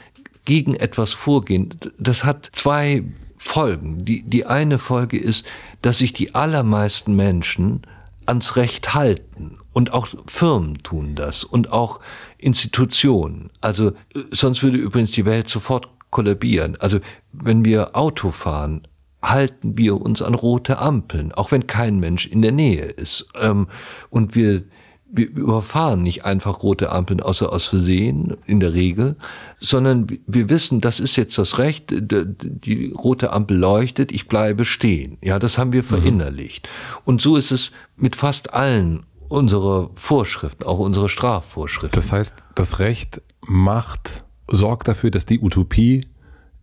gegen etwas vorgehen, das hat zwei Folgen. Die, die eine Folge ist, dass sich die allermeisten Menschen ans Recht halten. Und auch Firmen tun das und auch Institutionen. Also sonst würde übrigens die Welt sofort kollabieren. Also wenn wir Auto fahren, halten wir uns an rote Ampeln, auch wenn kein Mensch in der Nähe ist. Ähm, und wir wir überfahren nicht einfach rote Ampeln außer aus Versehen in der Regel, sondern wir wissen, das ist jetzt das Recht, die rote Ampel leuchtet, ich bleibe stehen. Ja, das haben wir mhm. verinnerlicht. Mhm. Und so ist es mit fast allen unserer Vorschriften, auch unserer Strafvorschriften. Das heißt, das Recht macht, sorgt dafür, dass die Utopie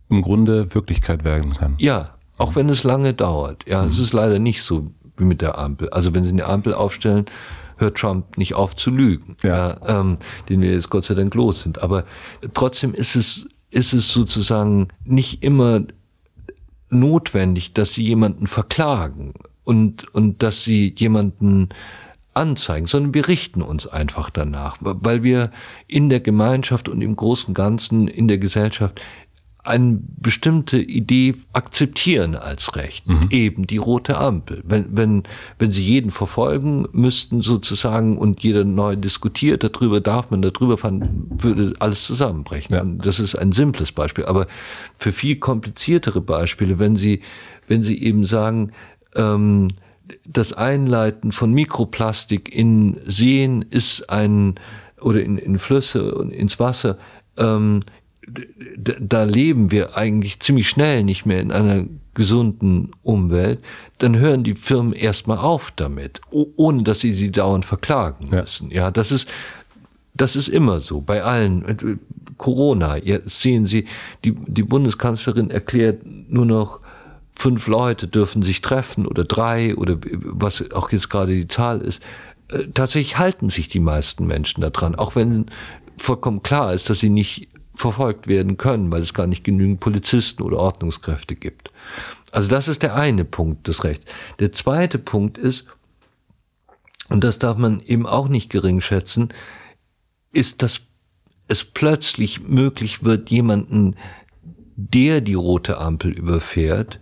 im Grunde Wirklichkeit werden kann. Ja, auch mhm. wenn es lange dauert. Ja, mhm. es ist leider nicht so wie mit der Ampel. Also wenn Sie eine Ampel aufstellen, hört Trump nicht auf zu lügen, ja. Ja, ähm, den wir jetzt Gott sei Dank los sind. Aber trotzdem ist es, ist es sozusagen nicht immer notwendig, dass sie jemanden verklagen und, und dass sie jemanden anzeigen, sondern wir richten uns einfach danach, weil wir in der Gemeinschaft und im großen Ganzen in der Gesellschaft eine bestimmte Idee akzeptieren als Recht. Mhm. Eben die rote Ampel. Wenn, wenn, wenn sie jeden verfolgen müssten sozusagen und jeder neu diskutiert, darüber darf man darüber fahren, würde alles zusammenbrechen. Ja. das ist ein simples Beispiel. Aber für viel kompliziertere Beispiele, wenn sie, wenn sie eben sagen, ähm, das Einleiten von Mikroplastik in Seen ist ein, oder in, in Flüsse und ins Wasser, ähm, da leben wir eigentlich ziemlich schnell nicht mehr in einer gesunden Umwelt, dann hören die Firmen erstmal auf damit, ohne dass sie sie dauernd verklagen müssen. Ja, ja das ist, das ist immer so bei allen. Äh, Corona, jetzt sehen Sie, die, die Bundeskanzlerin erklärt nur noch, fünf Leute dürfen sich treffen oder drei oder was auch jetzt gerade die Zahl ist. Äh, tatsächlich halten sich die meisten Menschen daran, auch wenn vollkommen klar ist, dass sie nicht verfolgt werden können, weil es gar nicht genügend Polizisten oder Ordnungskräfte gibt. Also das ist der eine Punkt des Rechts. Der zweite Punkt ist, und das darf man eben auch nicht gering schätzen, ist, dass es plötzlich möglich wird, jemanden, der die rote Ampel überfährt,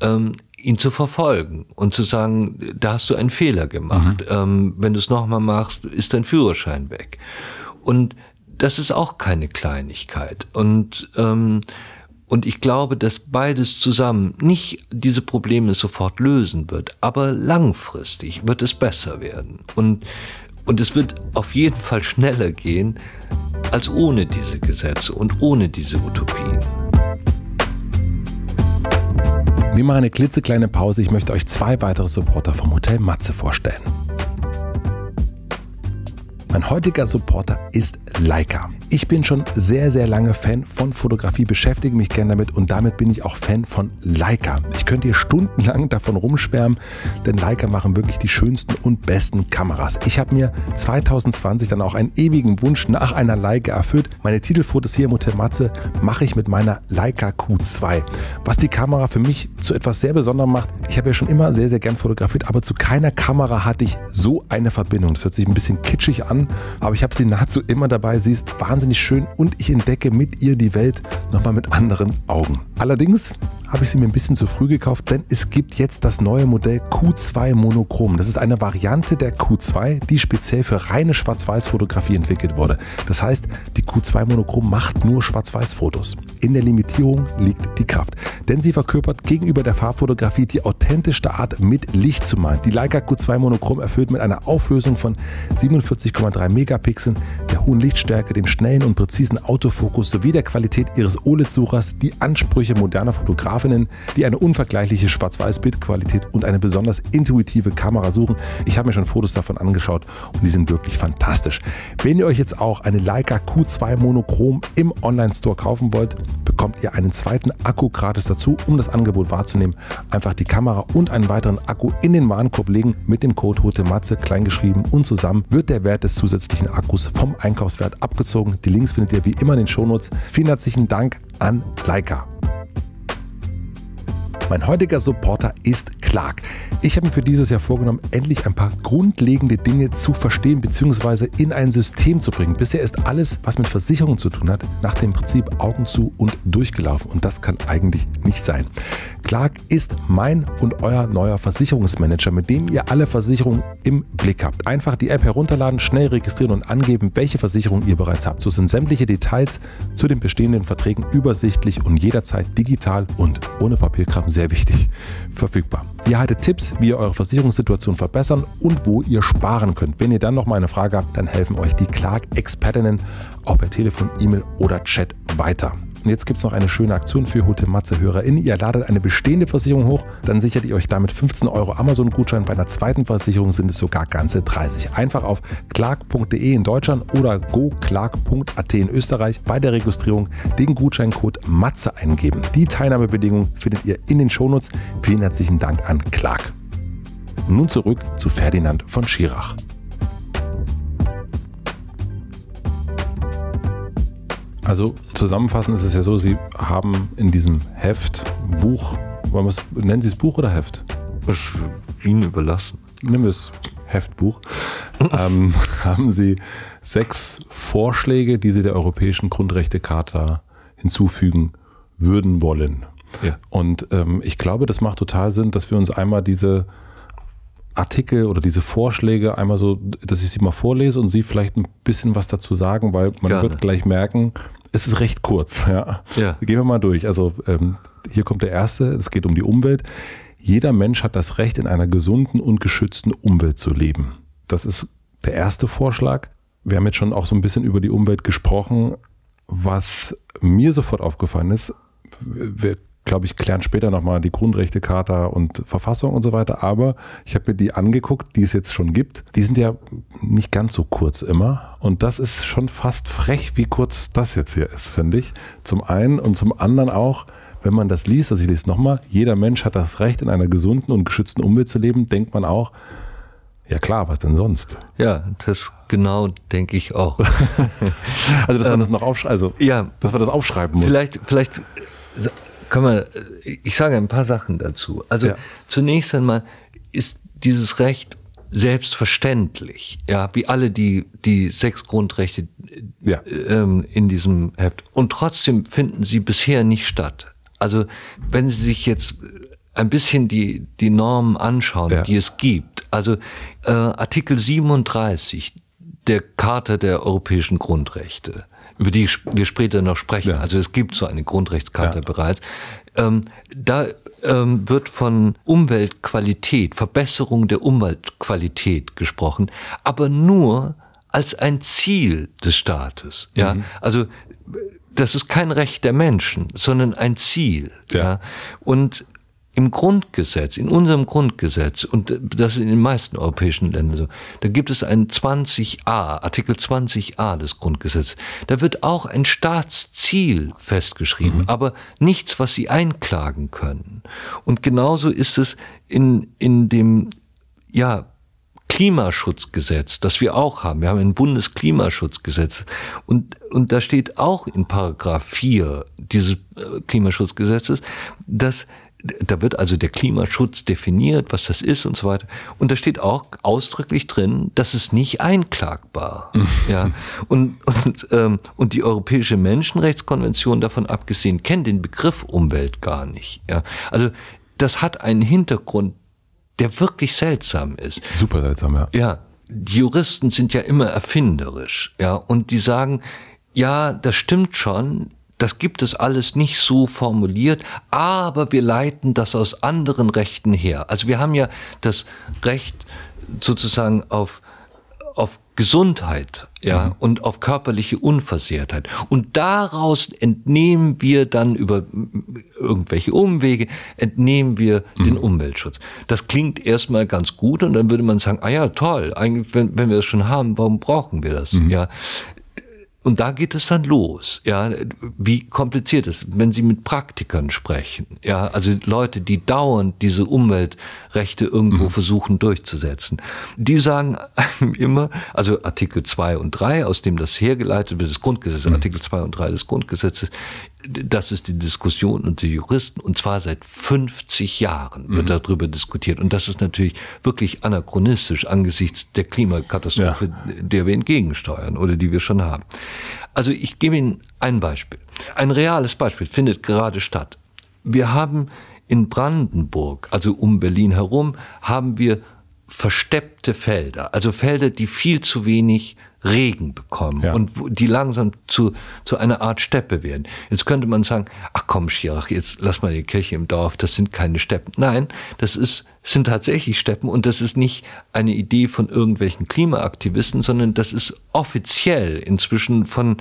ähm, ihn zu verfolgen und zu sagen, da hast du einen Fehler gemacht. Mhm. Ähm, wenn du es nochmal machst, ist dein Führerschein weg. Und das ist auch keine Kleinigkeit. Und, ähm, und ich glaube, dass beides zusammen nicht diese Probleme sofort lösen wird, aber langfristig wird es besser werden. Und, und es wird auf jeden Fall schneller gehen als ohne diese Gesetze und ohne diese Utopien. Wir machen eine klitzekleine Pause. Ich möchte euch zwei weitere Supporter vom Hotel Matze vorstellen. Mein heutiger Supporter ist Leica. Ich bin schon sehr, sehr lange Fan von Fotografie, beschäftige mich gern damit und damit bin ich auch Fan von Leica. Ich könnte hier stundenlang [laughs] davon rumschwärmen, denn Leica machen wirklich die schönsten und besten Kameras. Ich habe mir 2020 dann auch einen ewigen Wunsch nach einer Leica erfüllt. Meine Titelfotos hier im Hotel Matze mache ich mit meiner Leica Q2. Was die Kamera für mich zu etwas sehr Besonderem macht, ich habe ja schon immer sehr, sehr gern fotografiert, aber zu keiner Kamera hatte ich so eine Verbindung. Das hört sich ein bisschen kitschig an, aber ich habe sie nahezu immer dabei. Sie ist wahnsinnig wahnsinnig schön und ich entdecke mit ihr die Welt nochmal mit anderen Augen. Allerdings habe ich sie mir ein bisschen zu früh gekauft, denn es gibt jetzt das neue Modell Q2 Monochrom. Das ist eine Variante der Q2, die speziell für reine Schwarz-Weiß-Fotografie entwickelt wurde. Das heißt, die Q2 Monochrom macht nur Schwarz-Weiß-Fotos. In der Limitierung liegt die Kraft, denn sie verkörpert gegenüber der Farbfotografie die authentischste Art, mit Licht zu malen. Die Leica Q2 Monochrom erfüllt mit einer Auflösung von 47,3 Megapixeln, der hohen Lichtstärke, dem Schnitt schnellen und präzisen Autofokus sowie der Qualität ihres OLED-Suchers die Ansprüche moderner Fotografinnen, die eine unvergleichliche Schwarz-Weiß-Bildqualität und eine besonders intuitive Kamera suchen. Ich habe mir schon Fotos davon angeschaut und die sind wirklich fantastisch. Wenn ihr euch jetzt auch eine Leica Q2 Monochrom im Online-Store kaufen wollt, bekommt ihr einen zweiten Akku gratis dazu, um das Angebot wahrzunehmen. Einfach die Kamera und einen weiteren Akku in den Warenkorb legen mit dem Code HOTEMATZE kleingeschrieben und zusammen wird der Wert des zusätzlichen Akkus vom Einkaufswert abgezogen die Links findet ihr wie immer in den Shownotes. Vielen herzlichen Dank an Leica. Mein heutiger Supporter ist Clark. Ich habe mir für dieses Jahr vorgenommen, endlich ein paar grundlegende Dinge zu verstehen bzw. in ein System zu bringen. Bisher ist alles, was mit Versicherungen zu tun hat, nach dem Prinzip Augen zu und durchgelaufen. Und das kann eigentlich nicht sein. Clark ist mein und euer neuer Versicherungsmanager, mit dem ihr alle Versicherungen im Blick habt. Einfach die App herunterladen, schnell registrieren und angeben, welche Versicherung ihr bereits habt. So sind sämtliche Details zu den bestehenden Verträgen übersichtlich und jederzeit digital und ohne Papierkram sehr wichtig, verfügbar. Ihr haltet Tipps, wie ihr eure Versicherungssituation verbessern und wo ihr sparen könnt. Wenn ihr dann noch mal eine Frage habt, dann helfen euch die Clark-Expertinnen auch per Telefon, E-Mail oder Chat weiter. Und jetzt gibt es noch eine schöne Aktion für Hotel Matze-HörerInnen. Ihr ladet eine bestehende Versicherung hoch, dann sichert ihr euch damit 15 Euro Amazon-Gutschein. Bei einer zweiten Versicherung sind es sogar ganze 30. Einfach auf clark.de in Deutschland oder goclark.at in Österreich bei der Registrierung den Gutscheincode Matze eingeben. Die Teilnahmebedingungen findet ihr in den Shownotes. Vielen herzlichen Dank an Clark. nun zurück zu Ferdinand von Schirach. Also zusammenfassend ist es ja so, Sie haben in diesem Heft, Buch, nennen Sie es Buch oder Heft? Das ist Ihnen überlassen. Nehmen wir es Heftbuch. [laughs] ähm, haben Sie sechs Vorschläge, die Sie der Europäischen Grundrechtecharta hinzufügen würden wollen. Ja. Und ähm, ich glaube, das macht total Sinn, dass wir uns einmal diese Artikel oder diese Vorschläge einmal so, dass ich sie mal vorlese und Sie vielleicht ein bisschen was dazu sagen, weil man Gerne. wird gleich merken, es ist recht kurz. Ja. ja. Gehen wir mal durch. Also ähm, hier kommt der erste, es geht um die Umwelt. Jeder Mensch hat das Recht, in einer gesunden und geschützten Umwelt zu leben. Das ist der erste Vorschlag. Wir haben jetzt schon auch so ein bisschen über die Umwelt gesprochen. Was mir sofort aufgefallen ist, wir glaube ich, klären später nochmal die Grundrechtecharta und Verfassung und so weiter. Aber ich habe mir die angeguckt, die es jetzt schon gibt. Die sind ja nicht ganz so kurz immer. Und das ist schon fast frech, wie kurz das jetzt hier ist, finde ich. Zum einen und zum anderen auch, wenn man das liest, also ich lese es nochmal, jeder Mensch hat das Recht, in einer gesunden und geschützten Umwelt zu leben, denkt man auch, ja klar, was denn sonst? Ja, das genau denke ich auch. [laughs] also dass man ähm, das noch aufschreiben, also ja, dass man das aufschreiben muss. Vielleicht, vielleicht kann man, ich sage ein paar Sachen dazu. Also ja. zunächst einmal ist dieses Recht selbstverständlich, ja, wie alle die, die sechs Grundrechte ja. ähm, in diesem Heft. Und trotzdem finden sie bisher nicht statt. Also wenn Sie sich jetzt ein bisschen die, die Normen anschauen, ja. die es gibt. Also äh, Artikel 37 der Charta der europäischen Grundrechte über die wir später noch sprechen. Ja. Also es gibt so eine Grundrechtscharta ja. bereits. Ähm, da ähm, wird von Umweltqualität, Verbesserung der Umweltqualität gesprochen, aber nur als ein Ziel des Staates. Ja, mhm. also das ist kein Recht der Menschen, sondern ein Ziel. Ja. ja. Und im Grundgesetz, in unserem Grundgesetz, und das ist in den meisten europäischen Ländern so, da gibt es einen 20a, Artikel 20a des Grundgesetzes. Da wird auch ein Staatsziel festgeschrieben, mhm. aber nichts, was sie einklagen können. Und genauso ist es in, in dem, ja, Klimaschutzgesetz, das wir auch haben. Wir haben ein Bundesklimaschutzgesetz. Und, und da steht auch in Paragraph 4 dieses äh, Klimaschutzgesetzes, dass da wird also der Klimaschutz definiert, was das ist und so weiter. Und da steht auch ausdrücklich drin, das ist nicht einklagbar. [laughs] ja. Und, und, ähm, und die Europäische Menschenrechtskonvention davon abgesehen kennt den Begriff Umwelt gar nicht. Ja. Also das hat einen Hintergrund, der wirklich seltsam ist. Super seltsam, ja. Ja. Die Juristen sind ja immer erfinderisch, ja, und die sagen, ja, das stimmt schon, das gibt es alles nicht so formuliert, aber wir leiten das aus anderen Rechten her. Also wir haben ja das Recht sozusagen auf, auf Gesundheit, ja, mhm. und auf körperliche Unversehrtheit. Und daraus entnehmen wir dann über irgendwelche Umwege, entnehmen wir mhm. den Umweltschutz. Das klingt erstmal ganz gut und dann würde man sagen, ah ja, toll, eigentlich, wenn, wenn wir das schon haben, warum brauchen wir das, mhm. ja. Und da geht es dann los, ja, wie kompliziert es, wenn Sie mit Praktikern sprechen, ja, also Leute, die dauernd diese Umweltrechte irgendwo mhm. versuchen durchzusetzen. Die sagen [laughs] immer, also Artikel 2 und 3, aus dem das hergeleitet wird, das Grundgesetz, mhm. Artikel 2 und 3 des Grundgesetzes, das ist die Diskussion unter Juristen und zwar seit 50 Jahren wird mhm. darüber diskutiert und das ist natürlich wirklich anachronistisch angesichts der Klimakatastrophe, ja. der wir entgegensteuern oder die wir schon haben. Also ich gebe Ihnen ein Beispiel. Ein reales Beispiel findet gerade statt. Wir haben in Brandenburg, also um Berlin herum, haben wir versteppte Felder, also Felder, die viel zu wenig Regen bekommen ja. und die langsam zu, zu einer Art Steppe werden. Jetzt könnte man sagen, ach komm, Schirach, jetzt lass mal die Kirche im Dorf, das sind keine Steppen. Nein, das ist, sind tatsächlich Steppen und das ist nicht eine Idee von irgendwelchen Klimaaktivisten, sondern das ist offiziell inzwischen von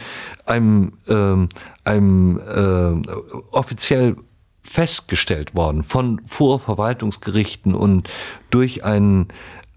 einem, ähm, einem äh, offiziell festgestellt worden von Vorverwaltungsgerichten und durch einen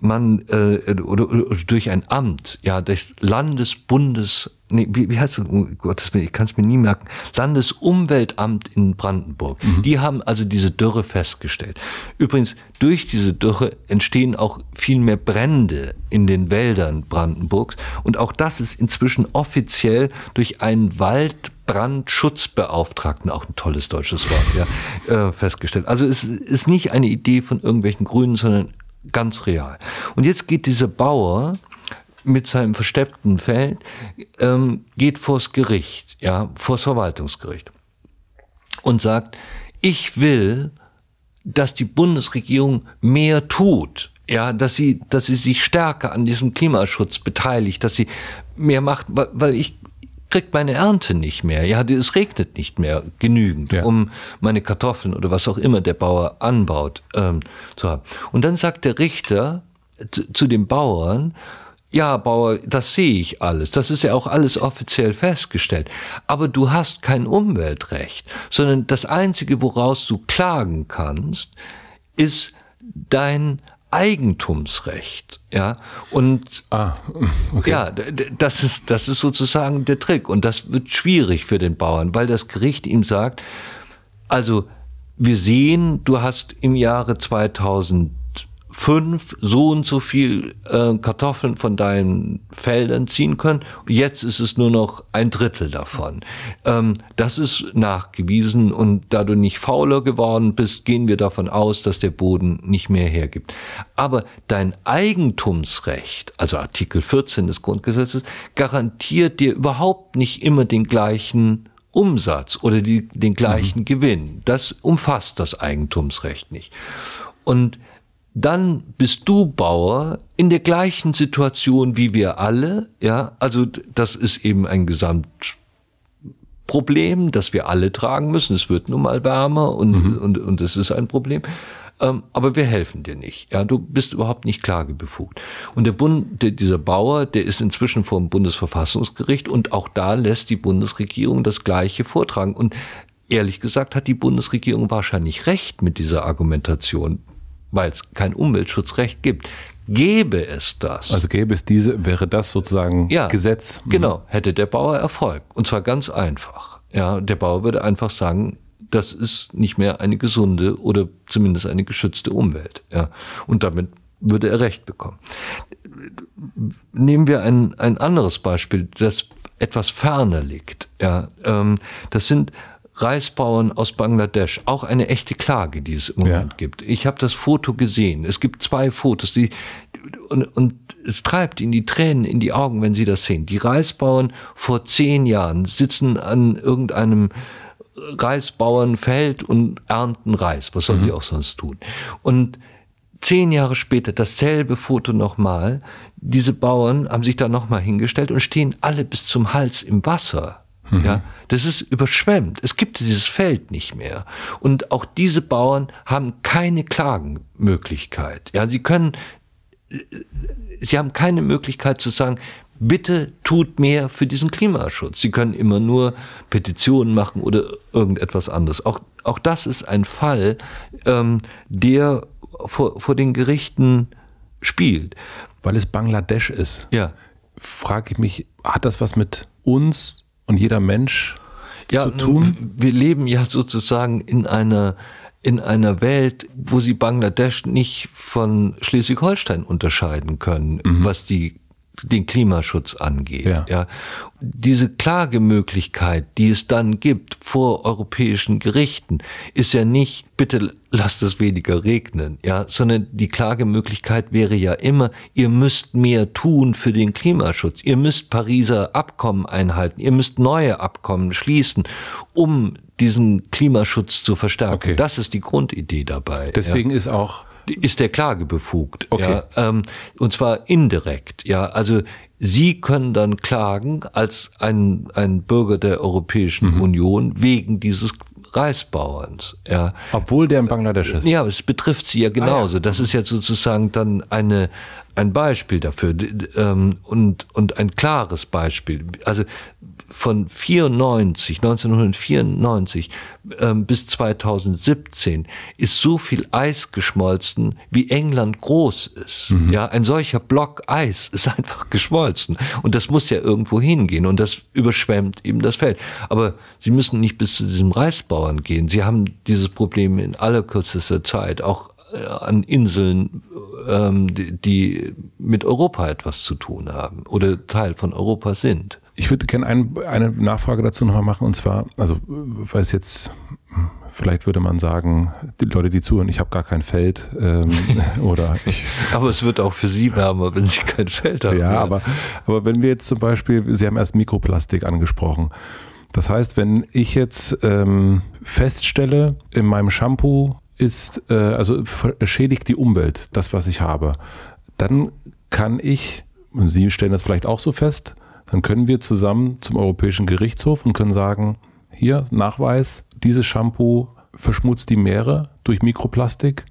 man äh, oder, oder durch ein Amt, ja, des Landesbundes, nee, wie, wie heißt es, oh Gottes Willen, ich kann es mir nie merken, Landesumweltamt in Brandenburg. Mhm. Die haben also diese Dürre festgestellt. Übrigens, durch diese Dürre entstehen auch viel mehr Brände in den Wäldern Brandenburgs und auch das ist inzwischen offiziell durch einen Wald Brandschutzbeauftragten, auch ein tolles deutsches Wort, ja, äh, festgestellt. Also es ist nicht eine Idee von irgendwelchen Grünen, sondern Ganz real. Und jetzt geht dieser Bauer mit seinem versteppten Feld, ähm, geht vors Gericht, ja, vors Verwaltungsgericht und sagt, ich will, dass die Bundesregierung mehr tut. Ja, dass sie, dass sie sich stärker an diesem Klimaschutz beteiligt, dass sie mehr macht, weil ich kriege meine Ernte nicht mehr. Ja, es regnet nicht mehr genügend, ja. um meine Kartoffeln oder was auch immer der Bauer anbaut ähm, zu haben. Und dann sagt der Richter zu, dem Bauern, ja, Bauer, das sehe ich alles. Das ist ja auch alles offiziell festgestellt. Aber du hast kein Umweltrecht, sondern das Einzige, woraus du klagen kannst, ist dein Eigentumsrecht. Ja, und ah, [laughs] okay. ja, das ist, das ist sozusagen der Trick. Und das wird schwierig für den Bauern, weil das Gericht ihm sagt, also wir sehen, du hast im Jahre 2000 fünf so und so viel äh, Kartoffeln von deinen Feldern ziehen können. Jetzt ist es nur noch ein Drittel davon. Ähm, das ist nachgewiesen und da du nicht fauler geworden bist, gehen wir davon aus, dass der Boden nicht mehr hergibt. Aber dein Eigentumsrecht, also Artikel 14 des Grundgesetzes, garantiert dir überhaupt nicht immer den gleichen Umsatz oder die, den gleichen mhm. Gewinn. Das umfasst das Eigentumsrecht nicht. Und dann bist du Bauer in der gleichen Situation wie wir alle, ja, also das ist eben ein Gesamtproblem, das wir alle tragen müssen. Es wird nun mal wärmer und, mhm. und, und es ist ein Problem. Ähm, aber wir helfen dir nicht. Ja, du bist überhaupt nicht klagebefugt. Und der Bund, der, dieser Bauer, der ist inzwischen vor dem Bundesverfassungsgericht und auch da lässt die Bundesregierung das Gleiche vortragen. Und ehrlich gesagt hat die Bundesregierung wahrscheinlich recht mit dieser Argumentation weil es kein Umweltschutzrecht gibt. Gäbe es das. Also gäbe es diese, wäre das sozusagen ja, Gesetz. Mhm. Genau, hätte der Bauer Erfolg. Und zwar ganz einfach. Ja, der Bauer würde einfach sagen, das ist nicht mehr eine gesunde oder zumindest eine geschützte Umwelt. Ja, und damit würde er Recht bekommen. Nehmen wir ein, ein anderes Beispiel, das etwas ferner liegt. Ja, ähm, das sind Reisbauern aus Bangladesch, auch eine echte Klage, die es im Moment ja. gibt. Ich habe das Foto gesehen. Es gibt zwei Fotos, die und, und es treibt ihnen die Tränen in die Augen, wenn sie das sehen. Die Reisbauern vor zehn Jahren sitzen an irgendeinem Reisbauernfeld und ernten Reis. Was sollen mhm. sie auch sonst tun? Und zehn Jahre später dasselbe Foto nochmal. Diese Bauern haben sich da nochmal hingestellt und stehen alle bis zum Hals im Wasser. Mhm. Ja, das ist überschwemmt. Es gibt dieses Feld nicht mehr. Und auch diese Bauern haben keine Klagenmöglichkeit. Ja, sie können, äh, sie haben keine Möglichkeit zu sagen, bitte tut mehr für diesen Klimaschutz. Sie können immer nur Petitionen machen oder irgendetwas anderes. Auch, auch das ist ein Fall, ähm, der vor, vor den Gerichten spielt. Weil es Bangladesch ist. Ja. Frage ich mich, hat das was mit uns und jeder Mensch ja, zu tun? Wir leben ja sozusagen in einer in einer Welt, wo sie Bangladesch nicht von Schleswig-Holstein unterscheiden können, mhm. was die den Klimaschutz angeht. Ja. ja. Diese Klagemöglichkeit, die es dann gibt vor europäischen Gerichten, ist ja nicht, bitte lasst es weniger regnen, ja, sondern die Klagemöglichkeit wäre ja immer, ihr müsst mehr tun für den Klimaschutz, ihr müsst Pariser Abkommen einhalten, ihr müsst neue Abkommen schließen, um diesen Klimaschutz zu verstärken. Okay. Das ist die Grundidee dabei. Deswegen ja. ist auch ist der Klage befugt. Okay. Ja, ähm, und zwar indirekt. Ja, also Sie können dann klagen als ein, ein Bürger der Europäischen mhm. Union wegen dieses Reisbauerns. Ja. Obwohl der in Bangladesch ist. Ja, es betrifft sie ja genauso. Ah, ja. Das ist mhm. ja sozusagen dann eine, ein Beispiel dafür ähm, und, und ein klares Beispiel. Also von 94, 1994 ähm, bis 2017 ist so viel Eis geschmolzen, wie England groß ist. Mhm. Ja, ein solcher Block Eis ist [laughs] einfach geschmolzen. Und das muss ja irgendwo hingehen. Und das überschwemmt eben das Feld. Aber Sie müssen nicht bis zu diesem Reisbauern gehen. Sie haben dieses Problem in allerkürzester Zeit, auch äh, an Inseln, ähm, die, die mit Europa etwas zu tun haben oder Teil von Europa sind. Ich würde gerne ein, eine Nachfrage dazu nochmal machen und zwar, also weil es jetzt, vielleicht würde man sagen, die Leute, die zuhören, ich habe gar kein Feld ähm, [laughs] oder ich. Aber es wird auch für Sie wärmer, wenn Sie kein Feld haben. Ja, ne? aber, aber wenn wir jetzt zum Beispiel, Sie haben erst Mikroplastik angesprochen. Das heißt, wenn ich jetzt ähm, feststelle, in meinem Shampoo ist, äh, also schädigt die Umwelt, das, was ich habe, dann kann ich, und Sie stellen das vielleicht auch so fest, dann können wir zusammen zum Europäischen Gerichtshof und können sagen, hier Nachweis, dieses Shampoo verschmutzt die Meere durch Mikroplastik,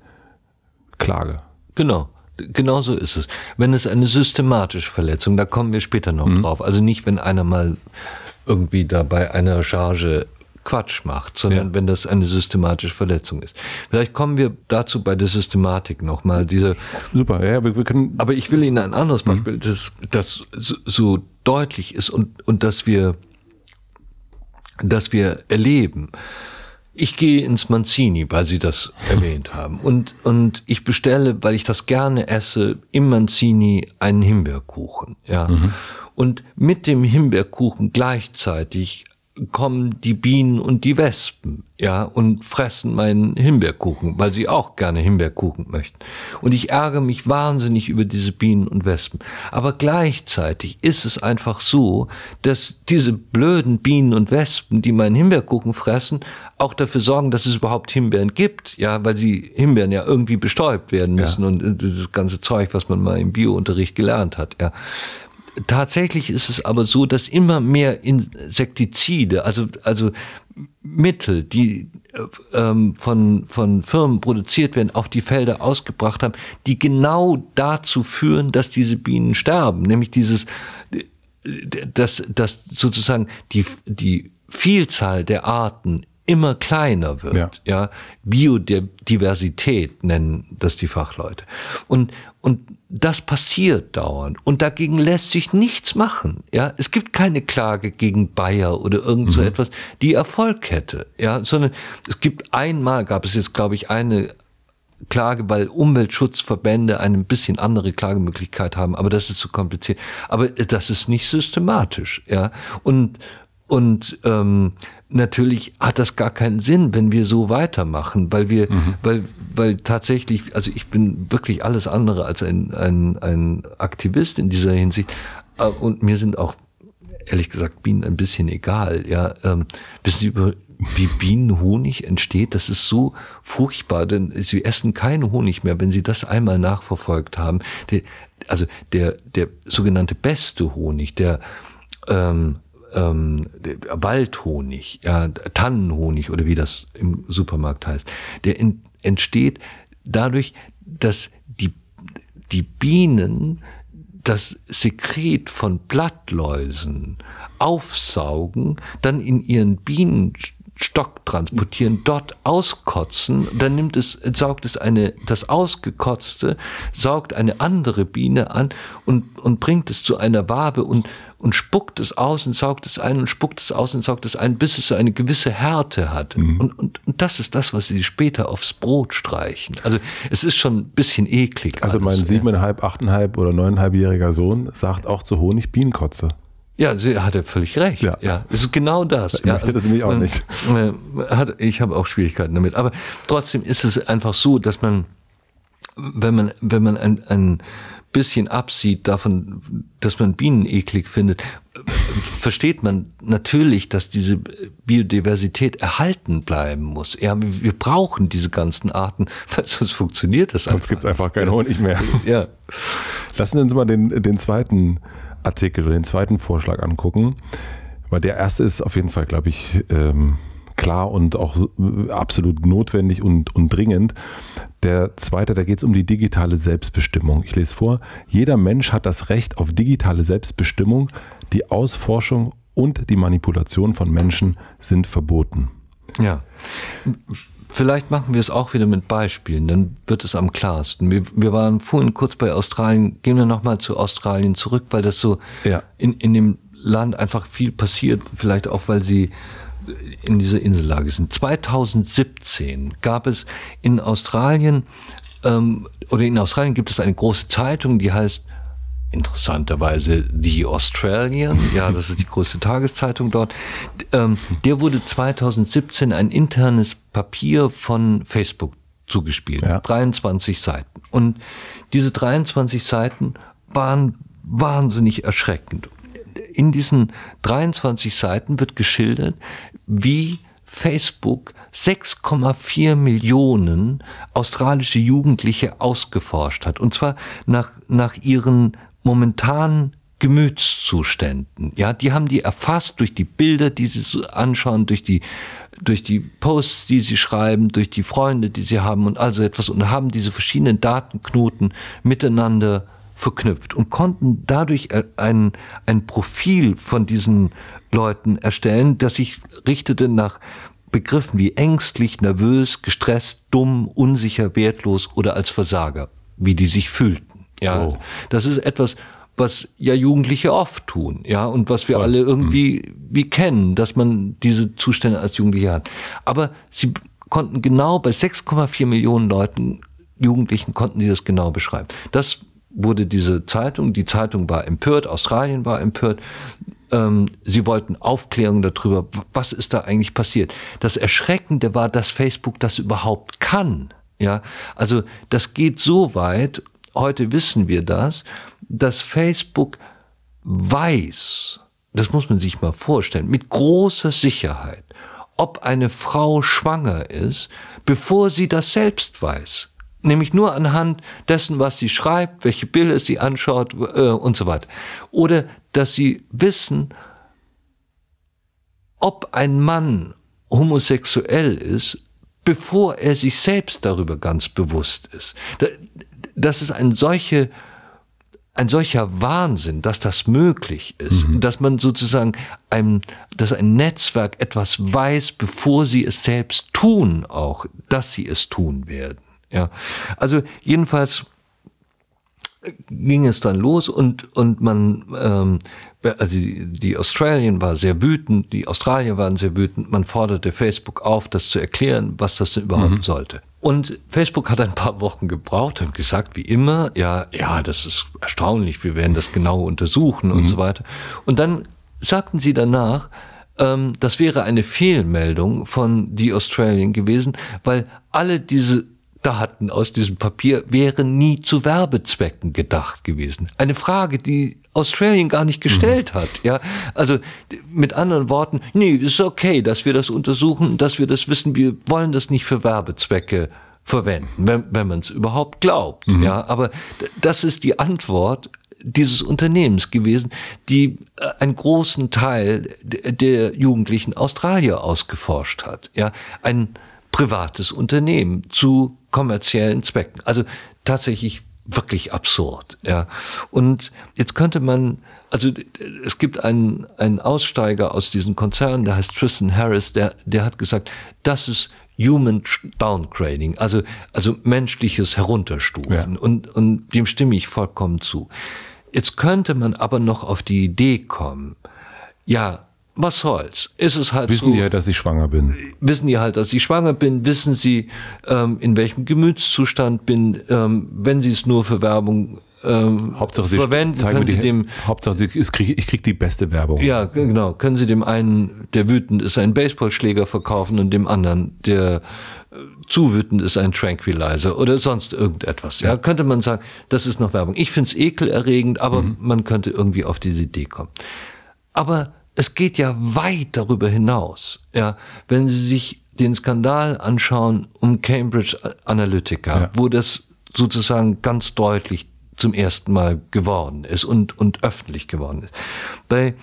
Klage. Genau. Genau so ist es. Wenn es eine systematische Verletzung, da kommen wir später noch mhm. drauf. Also nicht, wenn einer mal irgendwie da bei einer Charge Quatsch macht, sondern ja. wenn das eine systematische Verletzung ist. Vielleicht kommen wir dazu bei der Systematik nochmal. Diese Super, ja, wir, wir, können. Aber ich will Ihnen ein anderes mhm. Beispiel, mhm. das, das so deutlich ist und, und dass wir, dass wir erleben. Ich gehe ins Manzini, weil Sie das [laughs] erwähnt haben. Und, und ich bestelle, weil ich das gerne esse, im Manzini einen Himbeerkuchen. Ja. Mhm. Und mit dem Himbeerkuchen gleichzeitig kommen die Bienen und die Wespen, ja, und fressen meinen Himbeerkuchen, weil sie auch gerne Himbeerkuchen möchten. Und ich ärgere mich wahnsinnig über diese Bienen und Wespen. Aber gleichzeitig ist es einfach so, dass diese blöden Bienen und Wespen, die meinen Himbeerkuchen fressen, auch dafür sorgen, dass es überhaupt Himbeeren gibt, ja, weil sie Himbeeren ja irgendwie bestäubt werden müssen ja. und äh, das ganze Zeug, was man mal im Biounterricht gelernt hat, ja tatsächlich ist es aber so, dass immer mehr Insektizide, also, also Mittel, die äh, ähm, von, von Firmen produziert werden, auf die Felder ausgebracht haben, die genau dazu führen, dass diese Bienen sterben. Nämlich dieses, dass, dass sozusagen die, die Vielzahl der Arten immer kleiner wird. Ja. ja. Biodiversität nennen das die Fachleute. Und, und das passiert dauernd. Und dagegen lässt sich nichts machen. Ja, es gibt keine Klage gegen Bayer oder irgend so mhm. etwas, die Erfolg hätte. Ja, sondern es gibt einmal gab es jetzt, glaube ich, eine Klage, weil Umweltschutzverbände eine ein bisschen andere Klagemöglichkeit haben. Aber das ist zu kompliziert. Aber das ist nicht systematisch. Ja, und und ähm, natürlich hat das gar keinen Sinn, wenn wir so weitermachen, weil wir, mhm. weil, weil tatsächlich, also ich bin wirklich alles andere als ein, ein, ein Aktivist in dieser Hinsicht. Äh, und mir sind auch, ehrlich gesagt, Bienen ein bisschen egal. Ja, ähm, wissen Sie, über, wie Bienenhonig entsteht, das ist so furchtbar, denn sie essen keinen Honig mehr, wenn sie das einmal nachverfolgt haben. Der, also der, der sogenannte beste Honig, der, ähm, ähm, Waldhonig, ja, Tannenhonig oder wie das im Supermarkt heißt, der in, entsteht dadurch, dass die, die Bienen das Sekret von Blattläusen aufsaugen, dann in ihren Bienenstock transportieren, dort auskotzen, dann nimmt es, saugt es eine, das ausgekotzte, saugt eine andere Biene an und, und bringt es zu einer Wabe und, und spuckt es aus und saugt es ein und spuckt es aus und saugt es ein, bis es so eine gewisse Härte hat. Mhm. Und, und, und das ist das, was sie später aufs Brot streichen. Also es ist schon ein bisschen eklig. Also mein siebeneinhalb, achteinhalb oder neuneinhalbjähriger Sohn sagt auch zu Honig Bienenkotze. Ja, sie hatte völlig recht. Ja, ja es ist genau das. Ich ja, möchte das nämlich auch man, ähm, nicht. Äh, hat, ich habe auch Schwierigkeiten damit. Aber trotzdem ist es einfach so, dass man, wenn man, wenn man ein, ein bisschen absieht davon, dass man Bienen eklig findet, versteht man natürlich, dass diese Biodiversität erhalten bleiben muss. Ja, wir brauchen diese ganzen Arten, weil sonst funktioniert das sonst einfach. Sonst gibt es einfach keinen Honig mehr. [laughs] Ja. Lassen Sie uns mal den, den zweiten Artikel oder den zweiten Vorschlag angucken, weil der erste ist auf jeden Fall, glaube ich, ähm klar und auch äh, absolut notwendig und, und dringend. Der zweite, da geht es um die digitale Selbstbestimmung. Ich lese vor, jeder Mensch hat das Recht auf digitale Selbstbestimmung. Die Ausforschung und die Manipulation von Menschen sind verboten. Ja. Vielleicht machen wir es auch wieder mit Beispielen, dann wird es am klarsten. Wir, wir waren vorhin kurz bei Australien, gehen wir nochmal zu Australien zurück, weil das so ja. in, in dem Land einfach viel passiert, vielleicht auch, weil sie in dieser Insellage sind. 2017 gab es in Australien, ähm, oder in Australien gibt es eine große Zeitung, die heißt interessanterweise The Australian, [laughs] ja, das ist die größte Tageszeitung dort, ähm, der wurde 2017 ein internes Papier von Facebook zugespielt, ja. 23 Seiten. Und diese 23 Seiten waren wahnsinnig erschreckend. In diesen 23 Seiten wird geschildert, wie Facebook 6,4 Millionen australische Jugendliche ausgeforscht hat. Und zwar nach, nach ihren momentanen Gemütszuständen. Ja, die haben die erfasst durch die Bilder, die sie anschauen, durch die, durch die Posts, die sie schreiben, durch die Freunde, die sie haben und also etwas und haben diese verschiedenen Datenknoten miteinander verknüpft und konnten dadurch ein, ein Profil von diesen Leuten erstellen, das sich richtete nach Begriffen wie ängstlich, nervös, gestresst, dumm, unsicher, wertlos oder als Versager, wie die sich fühlten. Ja, oh. das ist etwas, was ja Jugendliche oft tun, ja, und was wir Voll. alle irgendwie mhm. wie kennen, dass man diese Zustände als Jugendliche hat. Aber sie konnten genau bei 6,4 Millionen Leuten, Jugendlichen, konnten die das genau beschreiben. Das wurde diese Zeitung, die Zeitung war empört, Australien war empört, ähm, sie wollten Aufklärung darüber, was ist da eigentlich passiert. Das Erschreckende war, dass Facebook das überhaupt kann. Ja, also das geht so weit. Heute wissen wir das, dass Facebook weiß, das muss man sich mal vorstellen, mit großer Sicherheit, ob eine Frau schwanger ist, bevor sie das selbst weiß nämlich nur anhand dessen, was sie schreibt, welche Bilder sie anschaut äh, und so weiter. Oder dass sie wissen, ob ein Mann homosexuell ist, bevor er sich selbst darüber ganz bewusst ist. Das ist ein solche ein solcher Wahnsinn, dass das möglich ist, mhm. dass man sozusagen ein, dass ein Netzwerk etwas weiß, bevor sie es selbst tun, auch, dass sie es tun werden. Ja. Also jedenfalls äh, ging es dann los und, und man, ähm, also die, Australien war sehr wütend, die Australier waren sehr wütend, man forderte Facebook auf, das zu erklären, was das denn überhaupt mhm. sollte. Und Facebook hat ein paar Wochen gebraucht und gesagt, wie immer, ja, ja, das ist erstaunlich, wir werden das genau untersuchen mhm. und so weiter. Und dann sagten sie danach, ähm, das wäre eine Fehlmeldung von The Australian gewesen, weil alle diese hatten aus diesem Papier wären nie zu Werbezwecken gedacht gewesen. Eine Frage, die Australien gar nicht gestellt mhm. hat. Ja, also mit anderen Worten, nee, ist okay, dass wir das untersuchen, dass wir das wissen. Wir wollen das nicht für Werbezwecke verwenden, wenn, wenn man es überhaupt glaubt. Mhm. Ja, aber das ist die Antwort dieses Unternehmens gewesen, die äh, einen großen Teil der jugendlichen Australier ausgeforscht hat. Ja, ein privates Unternehmen zu kommerziellen Zwecken. Also tatsächlich wirklich absurd. Ja. Und jetzt könnte man, also es gibt einen, einen Aussteiger aus diesem Konzern, der heißt Tristan Harris, der, der hat gesagt, das ist Human Downgrading, also, also menschliches Herunterstufen. Ja. Und, und dem stimme ich vollkommen zu. Jetzt könnte man aber noch auf die Idee kommen, ja, was soll's? Ist es halt wissen so, die halt, dass ich schwanger bin. Wissen die halt, dass ich schwanger bin? Wissen sie, ähm, in welchem Gemütszustand bin, ähm, wenn sie es nur für Werbung ähm, Hauptsache, sie verwenden? Zeigen können sie dem, Hauptsache, sie, ich kriege krieg die beste Werbung. Ja, genau. Können sie dem einen, der wütend ist, einen Baseballschläger verkaufen und dem anderen, der äh, zu wütend ist, einen Tranquilizer oder sonst irgendetwas. Ja, könnte man sagen, das ist noch Werbung. Ich find's ekelerregend, aber mhm. man könnte irgendwie auf diese Idee kommen. Aber es geht ja weit darüber hinaus. Ja, wenn Sie sich den Skandal anschauen um Cambridge Analytica, ja. wo das sozusagen ganz deutlich zum ersten Mal geworden ist und, und öffentlich geworden ist. Bei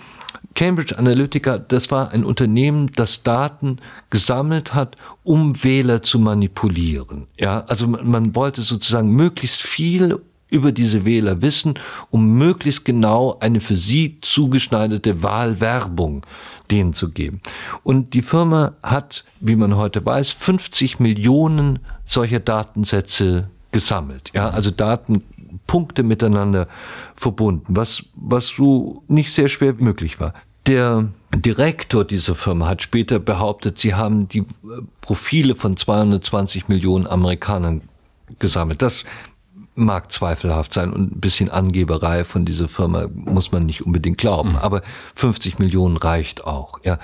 Cambridge Analytica, das war ein Unternehmen, das Daten gesammelt hat, um Wähler zu manipulieren. Ja, also man, man wollte sozusagen möglichst viel über diese Wähler wissen, um möglichst genau eine für sie zugeschneiderte Wahlwerbung denen zu geben. Und die Firma hat, wie man heute weiß, 50 Millionen solcher Datensätze gesammelt. Ja, also Datenpunkte miteinander verbunden, was, was so nicht sehr schwer möglich war. Der Direktor dieser Firma hat später behauptet, sie haben die äh, Profile von 220 Millionen Amerikanern gesammelt. Das mag zweifelhaft sein und ein bisschen Angeberei von dieser Firma muss man nicht unbedingt glauben. Mhm. Aber 50 Millionen reicht auch, ja.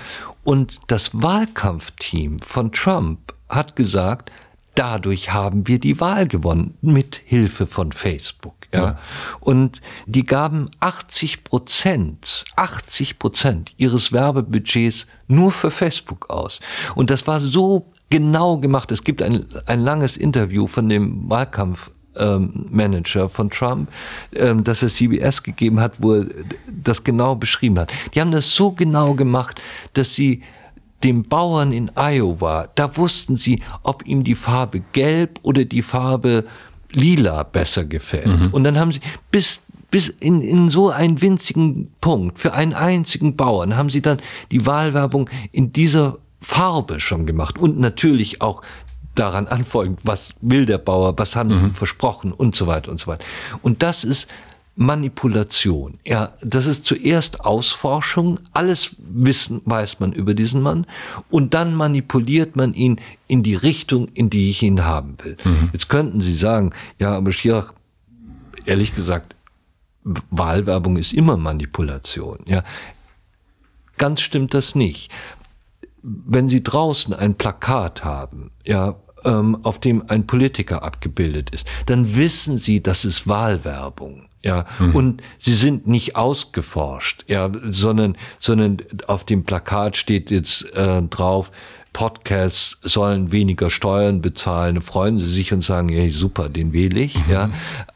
Und das Wahlkampfteam von Trump hat gesagt, dadurch haben wir die Wahl gewonnen, mit Hilfe von Facebook. Ja. ja. Und die gaben 80 Prozent, 80 Prozent ihres Werbebudgets nur für Facebook aus. Und das war so genau gemacht. Es gibt ein, ein langes Interview von dem Wahlkampf ähm, Manager von Trump, ähm, dass er CBS gegeben hat, wo er das genau beschrieben hat. Die haben das so genau gemacht, dass sie dem Bauern in Iowa, da wussten sie, ob ihm die Farbe gelb oder die Farbe lila besser gefällt. Mhm. Und dann haben sie bis bis in, in so einen winzigen Punkt für einen einzigen Bauern haben sie dann die Wahlwerbung in dieser Farbe schon gemacht und natürlich auch daran anfolgend, was will der Bauer, was haben sie mhm. versprochen und so weiter und so weiter. Und das ist Manipulation. Ja, das ist zuerst Ausforschung. Alles Wissen weiß man über diesen Mann. Und dann manipuliert man ihn in die Richtung, in die ich ihn haben will. Mhm. Jetzt könnten Sie sagen, ja, aber Schirach, ehrlich gesagt, Wahlwerbung ist immer Manipulation. Ja, ganz stimmt das nicht. Wenn Sie draußen ein Plakat haben, ja, ähm, auf dem ein Politiker abgebildet ist, dann wissen sie, das ist Wahlwerbung. Ja, mhm. und sie sind nicht ausgeforscht, ja, sondern, sondern auf dem Plakat steht jetzt äh, drauf, Podcasts sollen weniger Steuern bezahlen, freuen sie sich und sagen, ja, super, den wähle ich, mhm. ja.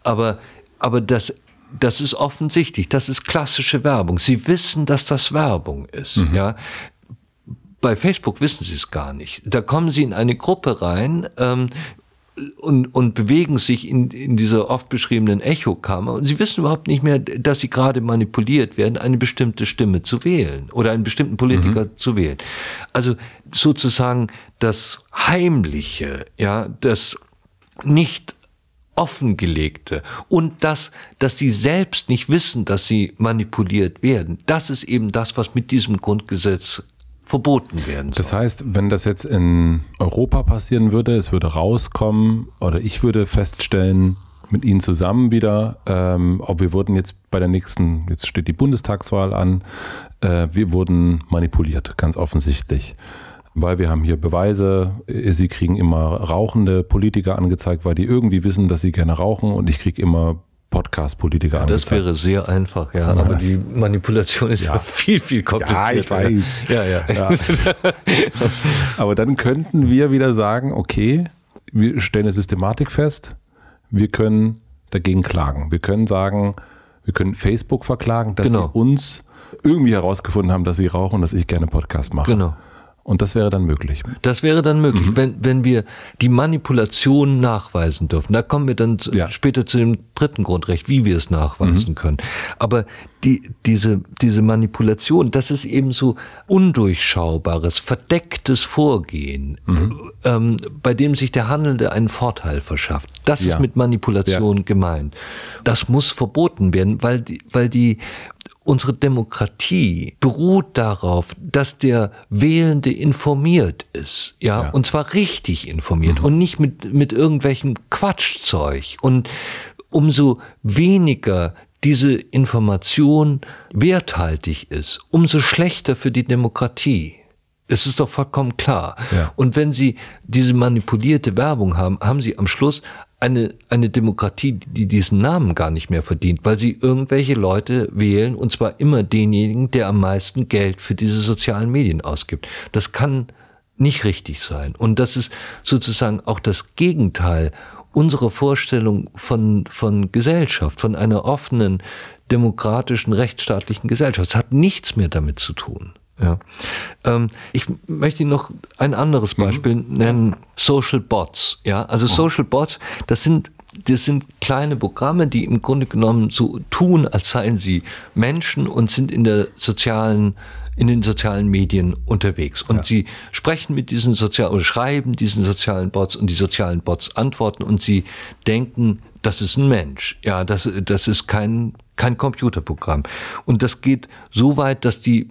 Aber, aber das das ist offensichtlich, das ist klassische Werbung. Sie wissen, dass das Werbung ist, mhm. ja bei Facebook wissen sie es gar nicht. Da kommen sie in eine Gruppe rein ähm, und, und bewegen sich in, in dieser oft beschriebenen Echokammer und sie wissen überhaupt nicht mehr, dass sie gerade manipuliert werden, eine bestimmte Stimme zu wählen oder einen bestimmten Politiker mhm. zu wählen. Also sozusagen das Heimliche, ja, das nicht offengelegte und das, dass sie selbst nicht wissen, dass sie manipuliert werden, das ist eben das, was mit diesem Grundgesetz verboten werden. Soll. Das heißt, wenn das jetzt in Europa passieren würde, es würde rauskommen oder ich würde feststellen, mit Ihnen zusammen wieder, ähm, ob wir wurden jetzt bei der nächsten, jetzt steht die Bundestagswahl an, äh, wir wurden manipuliert, ganz offensichtlich. Weil wir haben hier Beweise, äh, Sie kriegen immer rauchende Politiker angezeigt, weil die irgendwie wissen, dass sie gerne rauchen und ich kriege immer Podcast-Politiker ja, Das wäre sehr einfach, ja. Aber die Manipulation ist ja. ja. [laughs] viel, viel komplizierter. Ja, ich weiß. Ja, ja. ja. [laughs] aber dann könnten wir wieder sagen, okay, wir stellen eine Systematik fest, wir können dagegen klagen. Wir können sagen, wir können Facebook verklagen, dass genau. sie uns irgendwie herausgefunden haben, dass sie rauchen, und dass ich gerne Podcast mache. Genau. Und das wäre dann möglich. Das wäre dann möglich, mhm. wenn, wenn wir die Manipulation nachweisen dürfen. Da kommen wir dann ja. später zu dem dritten Grundrecht, wie wir es nachweisen mhm. können. Aber die, diese, diese Manipulation, das ist eben so undurchschaubares, verdecktes Vorgehen, mhm. ähm, bei dem sich der Handelnde einen Vorteil verschafft. Das ja. ist mit Manipulation ja. gemeint. Das muss verboten werden, weil die, weil die Unsere Demokratie beruht darauf, dass der Wählende informiert ist, ja, ja. und zwar richtig informiert mhm. und nicht mit, mit irgendwelchem Quatschzeug. Und umso weniger diese Information werthaltig ist, umso schlechter für die Demokratie. Es ist doch vollkommen klar. Ja. Und wenn Sie diese manipulierte Werbung haben, haben Sie am Schluss eine, eine Demokratie, die diesen Namen gar nicht mehr verdient, weil sie irgendwelche Leute wählen und zwar immer denjenigen, der am meisten Geld für diese sozialen Medien ausgibt. Das kann nicht richtig sein. Und das ist sozusagen auch das Gegenteil unserer Vorstellung von, von Gesellschaft, von einer offenen, demokratischen, rechtsstaatlichen Gesellschaft. Es hat nichts mehr damit zu tun. Ja. Ähm, ich möchte Ihnen noch ein anderes mhm. Beispiel mhm. nennen. Social Bots. Ja, also oh. Social Bots, das sind das sind kleine Programme, die im Grunde genommen so tun, als seien sie Menschen und sind in der sozialen in den sozialen Medien unterwegs und ja. sie sprechen mit diesen sozialen oder schreiben diesen sozialen Bots und die sozialen Bots antworten und sie denken, das ist ein Mensch. Ja, das das ist kein kein Computerprogramm. Und das geht so weit, dass die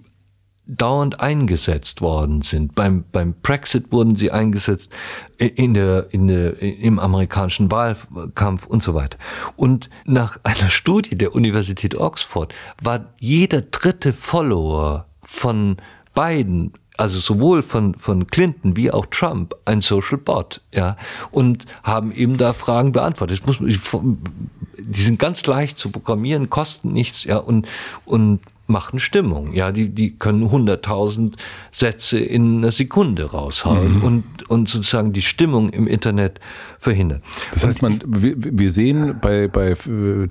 dauernd eingesetzt worden sind. Beim, beim Brexit wurden sie eingesetzt, in der, in der, im amerikanischen Wahlkampf und so weiter. Und nach einer Studie der Universität Oxford war jeder dritte Follower von Biden also sowohl von, von Clinton wie auch Trump ein Social Bot, ja, und haben eben da Fragen beantwortet. Das muss, die sind ganz leicht zu programmieren, kosten nichts, ja, und, und machen Stimmung. Ja, die, die können 100.000 Sätze in einer Sekunde raushauen mhm. und, und sozusagen die Stimmung im Internet verhindern. Das heißt, man, wir, wir sehen bei, bei äh,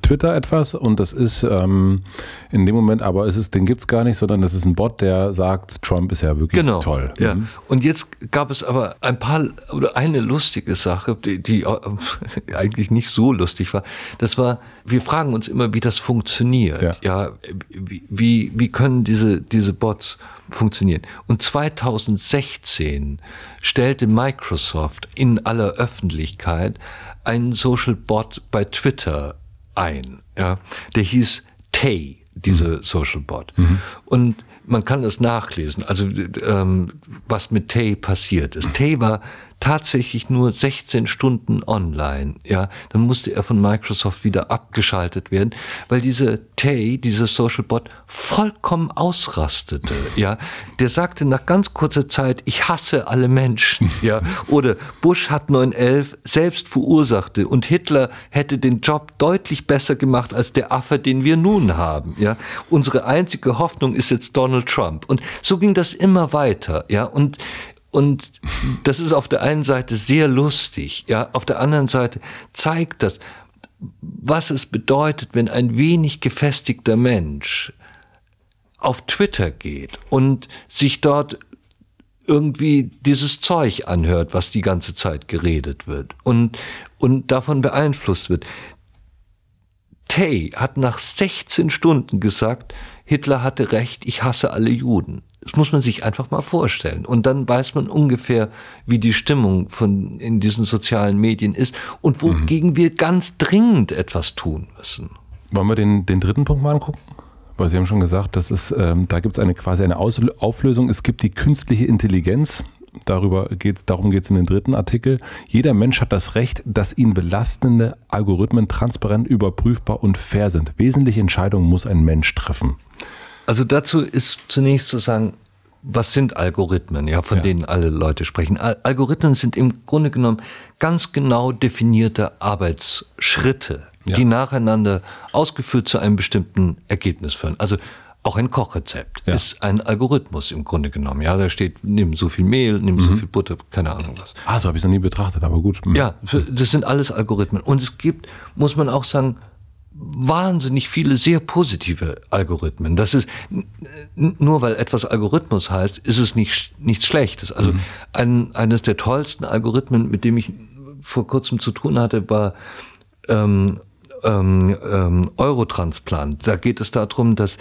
Twitter etwas und das ist ähm, in dem Moment, aber es ist, den gibt's gar nicht, sondern das ist ein Bot, der sagt, Trump ist ja wirklich genau, toll. Ja. Mhm. Und jetzt gab es aber ein paar oder eine lustige Sache, die, die äh, [laughs] eigentlich nicht so lustig war. Das war, wir fragen uns immer, wie das funktioniert. Ja, ja wie wie, wie können diese, diese Bots funktionieren? Und 2016 stellte Microsoft in aller Öffentlichkeit einen Social Bot bei Twitter ein, ja, der hieß Tay, dieser mhm. Social Bot. Mhm. Und man kann es nachlesen, also ähm, was mit Tay passiert ist. Mhm. Tay war tatsächlich nur 16 Stunden online, ja, dann musste er von Microsoft wieder abgeschaltet werden, weil diese Tay, dieser Social Bot, vollkommen ausrastete, ja. Der sagte nach ganz kurzer Zeit, ich hasse alle Menschen, [laughs] ja. Oder Bush hat 911 selbst verursachte und Hitler hätte den Job deutlich besser gemacht als der Affe, den wir nun haben, ja. Unsere einzige Hoffnung ist jetzt Donald Trump. Und so ging das immer weiter, ja. Und, und das ist auf der einen Seite sehr lustig, ja, auf der anderen Seite zeigt das, was es bedeutet, wenn ein wenig gefestigter Mensch auf Twitter geht und sich dort irgendwie dieses Zeug anhört, was die ganze Zeit geredet wird und, und davon beeinflusst wird. Tay hat nach 16 Stunden gesagt, Hitler hatte recht, ich hasse alle Juden. Das muss man sich einfach mal vorstellen. Und dann weiß man ungefähr, wie die Stimmung von, in diesen sozialen Medien ist und wogegen mhm. wir ganz dringend etwas tun müssen. Wollen wir den, den dritten Punkt mal angucken? Weil Sie haben schon gesagt, das ist, ähm, da gibt es eine, quasi eine Aus Auflösung. Es gibt die künstliche Intelligenz. Darüber geht's, darum geht es in dem dritten Artikel. Jeder Mensch hat das Recht, dass ihn belastende Algorithmen transparent überprüfbar und fair sind. Wesentliche Entscheidungen muss ein Mensch treffen. Also dazu ist zunächst zu sagen, was sind Algorithmen, ja, von ja. denen alle Leute sprechen? Al Algorithmen sind im Grunde genommen ganz genau definierte Arbeitsschritte, ja. die nacheinander ausgeführt zu einem bestimmten Ergebnis führen. Also auch ein Kochrezept ja. ist ein Algorithmus im Grunde genommen. Ja, da steht, nimm so viel Mehl, nimm mhm. so viel Butter, keine Ahnung was. Ah, so habe ich es noch nie betrachtet, aber gut. Mhm. Ja, das sind alles Algorithmen. Und es gibt, muss man auch sagen, wahnsinnig viele sehr positive Algorithmen. Das ist nur weil etwas Algorithmus heißt, ist es nicht nichts Schlechtes. Also mhm. ein, eines der tollsten Algorithmen, mit dem ich vor kurzem zu tun hatte, war ähm, ähm, ähm, Eurotransplant. Da geht es darum, dass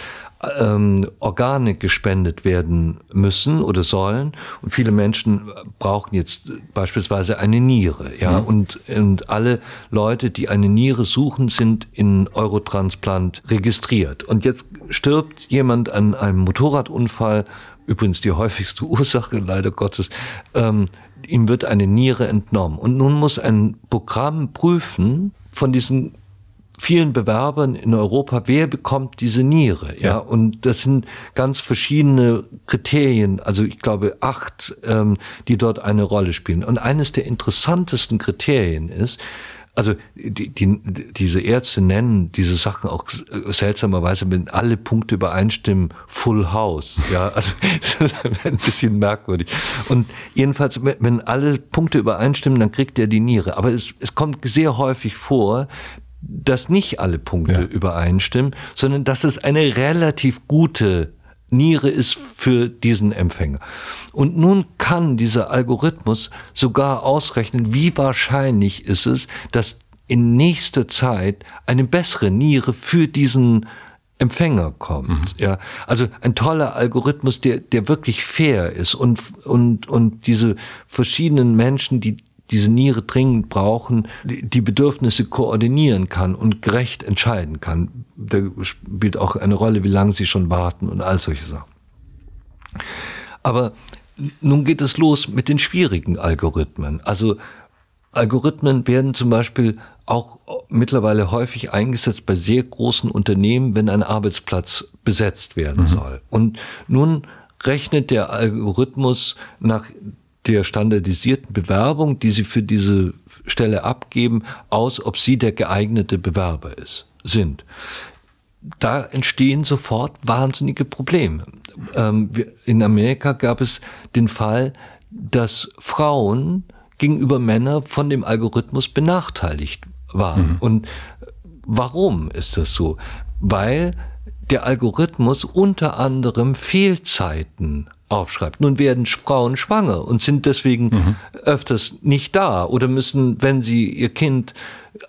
ähm, Organe gespendet werden müssen oder sollen. Und viele Menschen brauchen jetzt beispielsweise eine Niere. Ja? Mhm. Und, und alle Leute, die eine Niere suchen, sind in Eurotransplant registriert. Und jetzt stirbt jemand an einem Motorradunfall, übrigens die häufigste [laughs] Ursache leider Gottes. Ähm, ihm wird eine Niere entnommen. Und nun muss ein Programm prüfen, von diesen vielen Bewerbern in Europa, wer bekommt diese Niere? Ja, ja. und das sind ganz verschiedene Kriterien. Also ich glaube acht, ähm, die dort eine Rolle spielen. Und eines der interessantesten Kriterien ist, also die, die, diese Ärzte nennen diese Sachen auch äh, seltsamerweise, wenn alle Punkte übereinstimmen, Full House. Ja, [laughs] also das ist ein bisschen merkwürdig. Und jedenfalls, wenn alle Punkte übereinstimmen, dann kriegt er die Niere. Aber es, es kommt sehr häufig vor, dass nicht alle Punkte ja. übereinstimmen, sondern dass es eine relativ gute Niere ist für diesen Empfänger. Und nun kann dieser Algorithmus sogar ausrechnen, wie wahrscheinlich ist es, dass in nächster Zeit eine bessere Niere für diesen Empfänger kommt. Mhm. Ja, also ein toller Algorithmus, der, der wirklich fair ist und, und, und diese verschiedenen Menschen, die diese Niere dringend brauchen, die Bedürfnisse koordinieren kann und gerecht entscheiden kann. Da spielt auch eine Rolle, wie lange sie schon warten und all solche Sachen. Aber nun geht es los mit den schwierigen Algorithmen. Also Algorithmen werden zum Beispiel auch mittlerweile häufig eingesetzt bei sehr großen Unternehmen, wenn ein Arbeitsplatz besetzt werden mhm. soll. Und nun rechnet der Algorithmus nach der standardisierten Bewerbung, die sie für diese Stelle abgeben, aus, ob sie der geeignete Bewerber ist, sind. Da entstehen sofort wahnsinnige Probleme. Ähm, in Amerika gab es den Fall, dass Frauen gegenüber Männern von dem Algorithmus benachteiligt waren. Mhm. Und warum ist das so? Weil der Algorithmus unter anderem Fehlzeiten aufschreibt. Nun werden Frauen schwanger und sind deswegen mhm. öfters nicht da oder müssen, wenn sie ihr Kind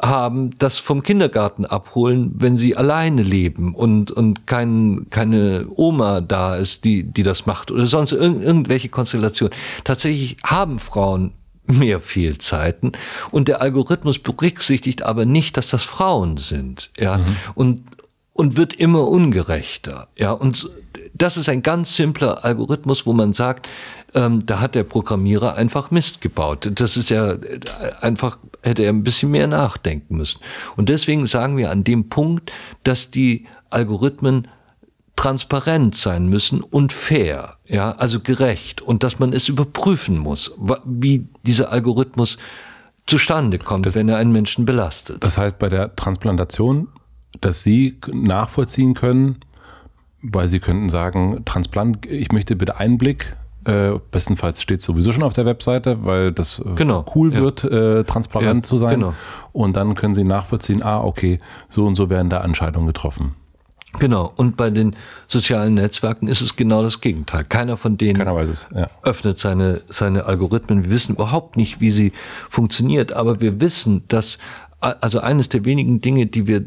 haben, das vom Kindergarten abholen, wenn sie alleine leben und, und kein, keine Oma da ist, die, die das macht oder sonst irg irgendwelche Konstellationen. Tatsächlich haben Frauen mehr Fehlzeiten. Und der Algorithmus berücksichtigt aber nicht, dass das Frauen sind, ja. Mhm. Und, und wird immer ungerechter, ja. Und das ist ein ganz simpler Algorithmus, wo man sagt, ähm, da hat der Programmierer einfach Mist gebaut. Das ist ja äh, einfach, hätte er ein bisschen mehr nachdenken müssen. Und deswegen sagen wir an dem Punkt, dass die Algorithmen transparent sein müssen und fair, ja, also gerecht und dass man es überprüfen muss, wie dieser Algorithmus zustande kommt, das, wenn er einen Menschen belastet. Das heißt, bei der Transplantation, dass Sie nachvollziehen können, weil sie könnten sagen, Transplant, ich möchte bitte Einblick. Äh, bestenfalls steht sowieso schon auf der Webseite, weil das äh, genau, cool ja. wird, äh, transparent ja, zu sein. Genau. Und dann können Sie nachvollziehen, ah, okay, so und so werden da Entscheidungen getroffen. Genau. Und bei den sozialen Netzwerken ist es genau das Gegenteil. Keiner von denen Keiner es, ja. öffnet seine, seine Algorithmen. Wir wissen überhaupt nicht, wie sie funktioniert. Aber wir wissen, dass also eines der wenigen Dinge, die wir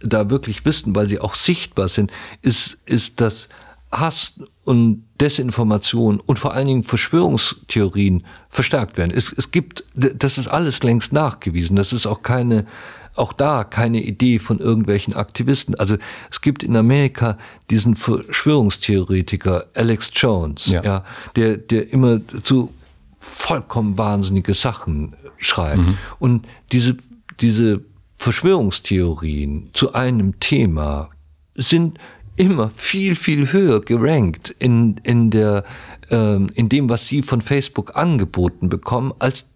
da wirklich wissen, weil sie auch sichtbar sind, ist, ist, dass Hass und Desinformation und vor allen Dingen Verschwörungstheorien verstärkt werden. Es, es gibt, das ist alles längst nachgewiesen. Das ist auch keine, auch da keine Idee von irgendwelchen Aktivisten. Also es gibt in Amerika diesen Verschwörungstheoretiker Alex Jones, ja, ja der, der immer zu vollkommen wahnsinnige Sachen schreibt. Mhm. Und diese diese Verschwörungstheorien zu einem Thema sind immer viel, viel höher gerankt in, in, der, ähm, in dem, was sie von Facebook angeboten bekommen, als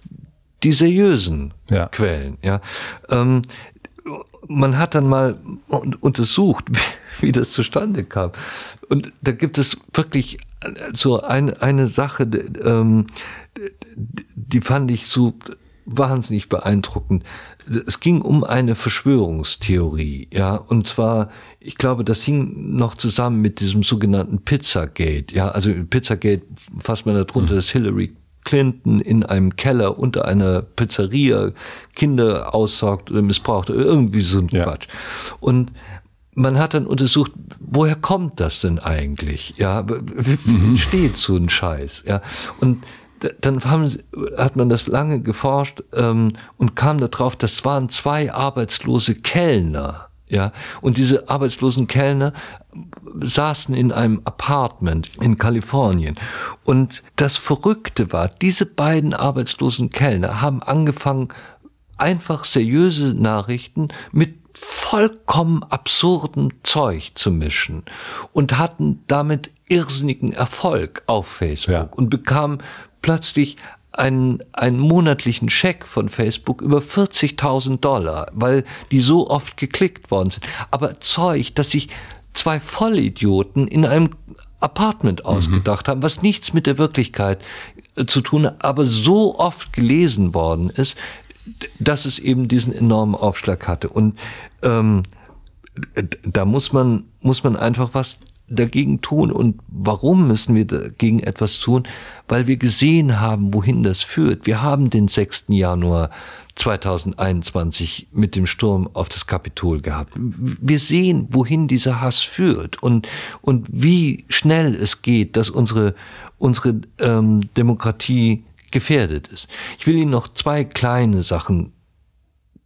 die seriösen ja. Quellen. Ja. Ähm, man hat dann mal untersucht, [laughs] wie, wie das zustande kam. Und da gibt es wirklich äh, so eine, eine Sache, ähm, die fand ich so wahnsinnig beeindruckend. Es ging um eine Verschwörungstheorie, ja, und zwar, ich glaube, das hing noch zusammen mit diesem sogenannten Pizzagate, ja, also Pizzagate fasst man darunter, mhm. dass Hillary Clinton in einem Keller unter einer Pizzeria Kinder aussaugt oder missbraucht, oder irgendwie so ein ja. Quatsch. Und man hat dann untersucht, woher kommt das denn eigentlich? Ja, wie mhm. steht so ein Scheiß? Ja, und dann haben, hat man das lange geforscht ähm, und kam darauf, das waren zwei arbeitslose Kellner. Ja, und diese arbeitslosen Kellner saßen in einem Apartment in Kalifornien. Und das Verrückte war, diese beiden arbeitslosen Kellner haben angefangen, einfach seriöse Nachrichten mit vollkommen absurdem Zeug zu mischen und hatten damit irrsinnigen Erfolg auf Facebook ja. und bekamen plötzlich einen, einen monatlichen Scheck von Facebook über 40.000 Dollar, weil die so oft geklickt worden sind. Aber Zeug, dass sich zwei Vollidioten in einem Apartment mhm. ausgedacht mhm. haben, was nichts mit der Wirklichkeit äh, zu tun hat, aber so oft gelesen worden ist, dass es eben diesen enormen Aufschlag hatte. Und ähm, da muss man, muss man einfach was dagegen tun und warum müssen wir dagegen etwas tun? Weil wir gesehen haben, wohin das führt. Wir haben den 6. Januar 2021 mit dem Sturm auf das Kapitol gehabt. Wir sehen, wohin dieser Hass führt und, und wie schnell es geht, dass unsere, unsere ähm, Demokratie gefährdet ist. Ich will Ihnen noch zwei kleine Sachen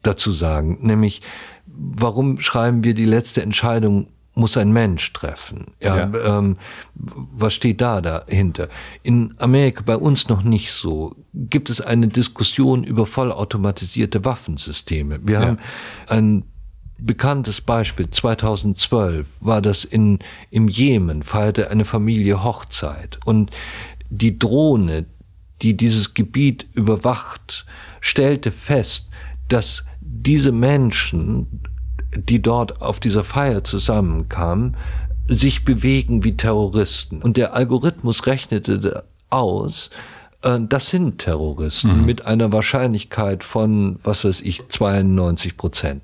dazu sagen, nämlich warum schreiben wir die letzte Entscheidung muss ein Mensch treffen. Ja, ja. Ähm, was steht da dahinter? In Amerika, bei uns noch nicht so, gibt es eine Diskussion über vollautomatisierte Waffensysteme. Wir ja. haben ein bekanntes Beispiel, 2012 war das in, im Jemen, feierte eine Familie Hochzeit und die Drohne, die dieses Gebiet überwacht, stellte fest, dass diese Menschen die dort auf dieser Feier zusammenkamen, sich bewegen wie Terroristen. Und der Algorithmus rechnete aus, äh, das sind Terroristen mhm. mit einer Wahrscheinlichkeit von, was weiß ich, 92 Prozent.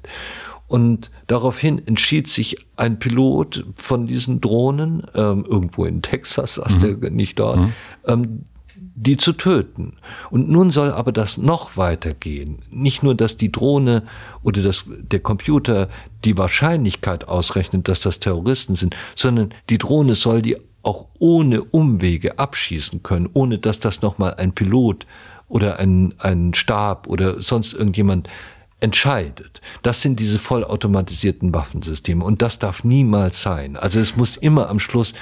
Und daraufhin entschied sich ein Pilot von diesen Drohnen, ähm, irgendwo in Texas, saß mhm. der nicht dort, mhm. ähm, die zu töten. Und nun soll aber das noch weitergehen. Nicht nur, dass die Drohne oder das, der Computer die Wahrscheinlichkeit ausrechnet, dass das Terroristen sind, sondern die Drohne soll die auch ohne Umwege abschießen können, ohne dass das nochmal ein Pilot oder ein, ein Stab oder sonst irgendjemand entscheidet. Das sind diese vollautomatisierten Waffensysteme und das darf niemals sein. Also es muss immer am Schluss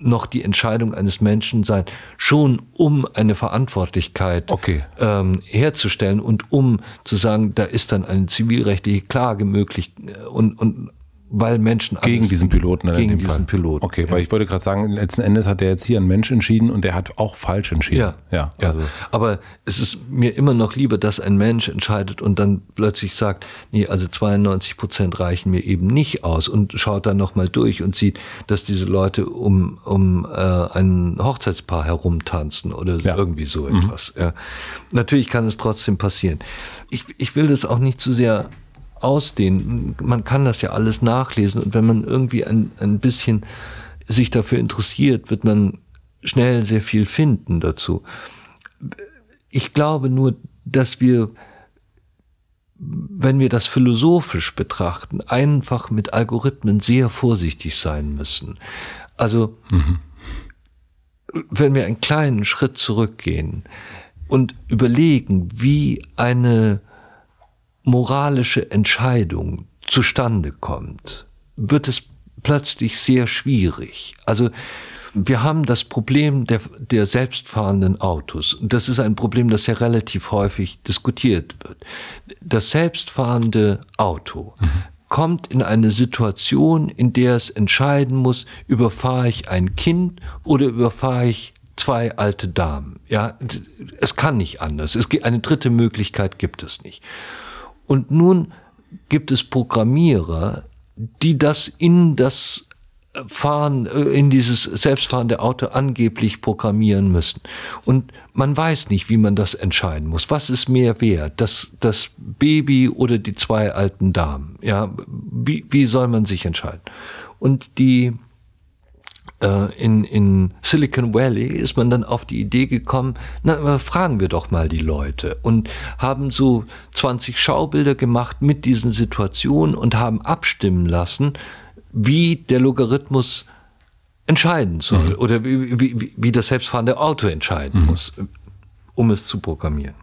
noch die Entscheidung eines Menschen sein, schon um eine Verantwortlichkeit okay. ähm, herzustellen und um zu sagen, da ist dann eine zivilrechtliche Klage möglich äh, und, und weil Menschen gegen diesen Piloten oder gegen dem diesen Fall. Piloten. Okay, ja. weil ich wollte gerade sagen, letzten Endes hat der jetzt hier ein Mensch entschieden und der hat auch falsch entschieden. Ja, ja. Also. Aber es ist mir immer noch lieber, dass ein Mensch entscheidet und dann plötzlich sagt, nee, also 92 Prozent reichen mir eben nicht aus und schaut dann nochmal durch und sieht, dass diese Leute um um äh, ein Hochzeitspaar herumtanzen oder ja. irgendwie so mhm. etwas. Ja. Natürlich kann es trotzdem passieren. Ich ich will das auch nicht zu sehr ausdehnen. Man kann das ja alles nachlesen und wenn man irgendwie ein, ein bisschen sich dafür interessiert, wird man schnell sehr viel finden dazu. Ich glaube nur, dass wir, wenn wir das philosophisch betrachten, einfach mit Algorithmen sehr vorsichtig sein müssen. Also, mhm. wenn wir einen kleinen Schritt zurückgehen und überlegen, wie eine moralische Entscheidung zustande kommt, wird es plötzlich sehr schwierig. Also wir haben das Problem der, der selbstfahrenden Autos. Und das ist ein Problem, das ja relativ häufig diskutiert wird. Das selbstfahrende Auto mhm. kommt in eine Situation, in der es entscheiden muss, überfahre ich ein Kind oder überfahre ich zwei alte Damen. Ja, es kann nicht anders. Es gibt, eine dritte Möglichkeit gibt es nicht. Und nun gibt es Programmierer, die das in das Fahren, äh, in dieses selbstfahrende Auto angeblich programmieren müssen. Und man weiß nicht, wie man das entscheiden muss. Was ist mehr wert? Das, das Baby oder die zwei alten Damen? Ja, wie, wie soll man sich entscheiden? Und die, äh, in, in Silicon Valley ist man dann auf die Idee gekommen, na, fragen wir doch mal die Leute und haben so 20 Schaubilder gemacht mit diesen Situationen und haben abstimmen lassen, wie der Logarithmus entscheiden soll mhm. oder wie, wie, wie das selbstfahrende Auto entscheiden mhm. muss, um es zu programmieren.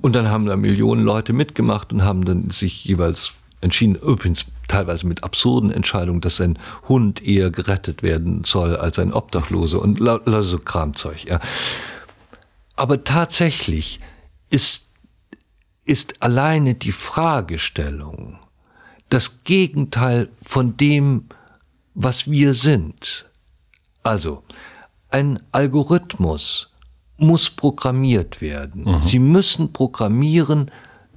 Und dann haben da Millionen Leute mitgemacht und haben dann sich jeweils entschieden, übrigens teilweise mit absurden Entscheidungen, dass ein Hund eher gerettet werden soll als ein Obdachlose und lauter so Kramzeug. Ja. Aber tatsächlich ist, ist alleine die Fragestellung das Gegenteil von dem, was wir sind. Also, ein Algorithmus muss programmiert werden. Mhm. Sie müssen programmieren,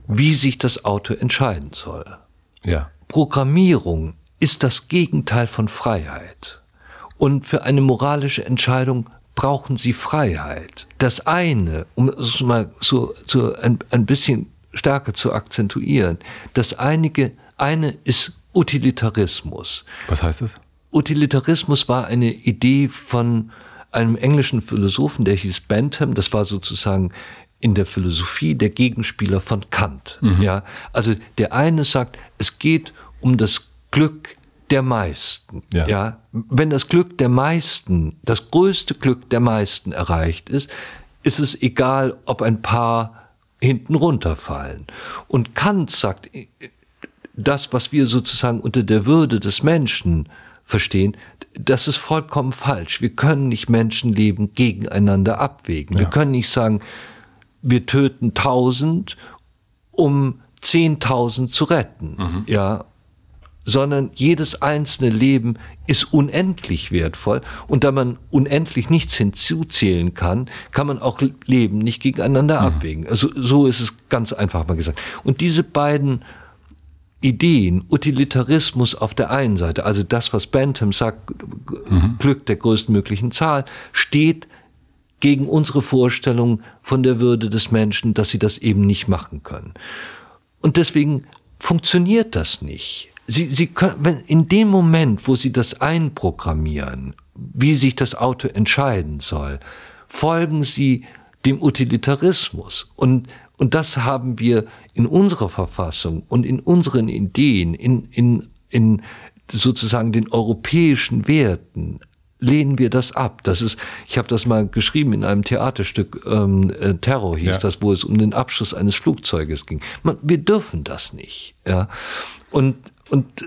wie sich das Auto entscheiden soll. Ja. Programmierung ist das Gegenteil von Freiheit. Und für eine moralische Entscheidung brauchen sie Freiheit. Das eine, um es mal so, so ein, ein bisschen stärker zu akzentuieren, das einige, eine ist Utilitarismus. Was heißt das? Utilitarismus war eine Idee von einem englischen Philosophen, der hieß Bentham. Das war sozusagen in der Philosophie der Gegenspieler von Kant. Mhm. Ja, also der eine sagt, es geht um das Glück der meisten. Ja. ja. wenn das Glück der meisten, das größte Glück der meisten erreicht ist, ist es egal, ob ein paar hinten runterfallen. Und Kant sagt, äh, das, was wir sozusagen unter der Würde des Menschen verstehen, das ist vollkommen falsch. Wir können nicht Menschenleben gegeneinander abwägen. Ja. Wir können nicht sagen, wir töten tausend, um zehntausend zu retten. Mhm. Ja, sondern jedes einzelne Leben ist unendlich wertvoll. Und da man unendlich nichts hinzuzählen kann, kann man auch Leben nicht gegeneinander mhm. abwägen. Also so ist es ganz einfach mal gesagt. Und diese beiden Ideen, Utilitarismus auf der einen Seite, also das, was Bentham sagt, mhm. Glück der größtmöglichen Zahl, steht gegen unsere Vorstellung von der Würde des Menschen, dass sie das eben nicht machen können. Und deswegen funktioniert das nicht. Sie, sie können, wenn, in dem Moment, wo Sie das einprogrammieren, wie sich das Auto entscheiden soll, folgen Sie dem Utilitarismus. Und, und das haben wir in unserer Verfassung und in unseren Ideen, in, in, in sozusagen den europäischen Werten lehnen wir das ab. Das ist, ich habe das mal geschrieben in einem Theaterstück, ähm, äh, Terror hieß ja. das, wo es um den Abschuss eines Flugzeuges ging. Man, wir dürfen das nicht. Ja? Und, und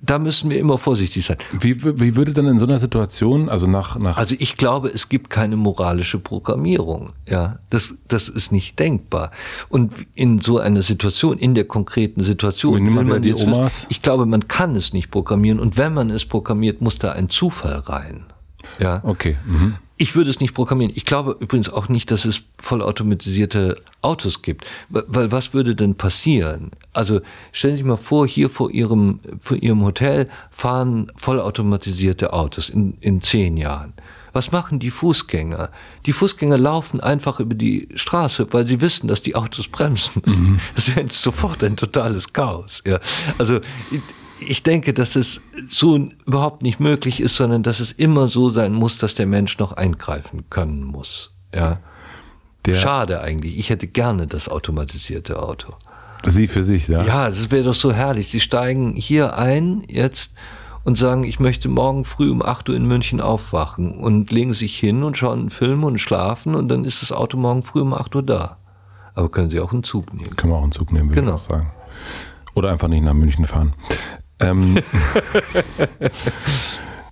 da müssen wir immer vorsichtig sein. Wie, wie würde dann in so einer Situation, also nach, nach. Also ich glaube, es gibt keine moralische Programmierung. Ja, das, das ist nicht denkbar. Und in so einer Situation, in der konkreten Situation, will man jetzt wissen, ich glaube, man kann es nicht programmieren. Und wenn man es programmiert, muss da ein Zufall rein. Ja. Okay. Mhm. Ich würde es nicht programmieren. Ich glaube übrigens auch nicht, dass es vollautomatisierte Autos gibt. Weil was würde denn passieren? Also stellen Sie sich mal vor, hier vor Ihrem, vor Ihrem Hotel fahren vollautomatisierte Autos in, in zehn Jahren. Was machen die Fußgänger? Die Fußgänger laufen einfach über die Straße, weil sie wissen, dass die Autos bremsen müssen. Mhm. Das wäre sofort ein totales Chaos. Ja. Also ich denke, dass es so überhaupt nicht möglich ist, sondern dass es immer so sein muss, dass der Mensch noch eingreifen können muss. Ja. Der Schade eigentlich. Ich hätte gerne das automatisierte Auto. Sie für sich, ja. Ja, es wäre doch so herrlich. Sie steigen hier ein jetzt und sagen, ich möchte morgen früh um 8 Uhr in München aufwachen und legen sich hin und schauen einen Film und schlafen und dann ist das Auto morgen früh um 8 Uhr da. Aber können Sie auch einen Zug nehmen? Können wir auch einen Zug nehmen, würde genau. ich sagen. Oder einfach nicht nach München fahren. Ähm,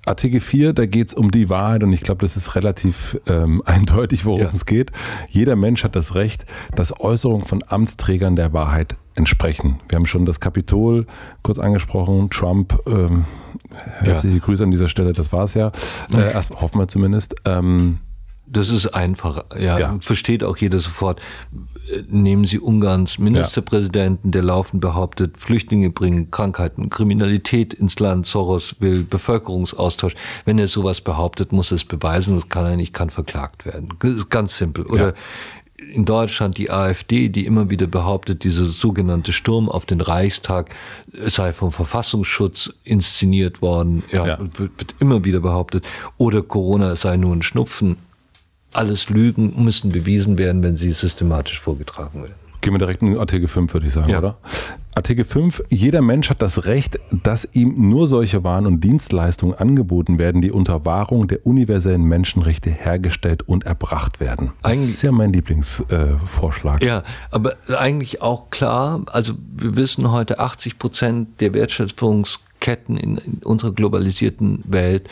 Artikel 4, da geht es um die Wahrheit und ich glaube, das ist relativ ähm, eindeutig, worum ja. es geht. Jeder Mensch hat das Recht, dass Äußerungen von Amtsträgern der Wahrheit entsprechen. Wir haben schon das Kapitol kurz angesprochen, Trump, ähm, herzliche ja. Grüße an dieser Stelle, das war es ja. Äh, erst hoffen wir zumindest. Ähm, das ist einfach, ja, ja, versteht auch jeder sofort nehmen Sie Ungarns Ministerpräsidenten, der laufend behauptet, Flüchtlinge bringen Krankheiten, Kriminalität ins Land, Soros will Bevölkerungsaustausch. Wenn er sowas behauptet, muss er es beweisen, das kann er nicht, kann verklagt werden. ganz simpel. Oder ja in Deutschland die AfD, die immer wieder behauptet, dieser sogenannte Sturm auf den Reichstag sei vom Verfassungsschutz inszeniert worden, ja, ja. Wird, wird immer wieder behauptet, oder Corona sei nur ein Schnupfen alles Lügen müssen bewiesen werden, wenn sie systematisch vorgetragen werden. Gehen wir direkt in Artikel 5, würde ich sagen, ja. oder? Artikel 5, jeder Mensch hat das Recht, dass ihm nur solche Waren und Dienstleistungen angeboten werden, die unter Wahrung der universellen Menschenrechte hergestellt und erbracht werden. Das eigentlich, ist ja mein Lieblingsvorschlag. Äh, ja, aber eigentlich auch klar, also wir wissen heute, 80 Prozent der Wertschöpfungsketten in, in unserer globalisierten Welt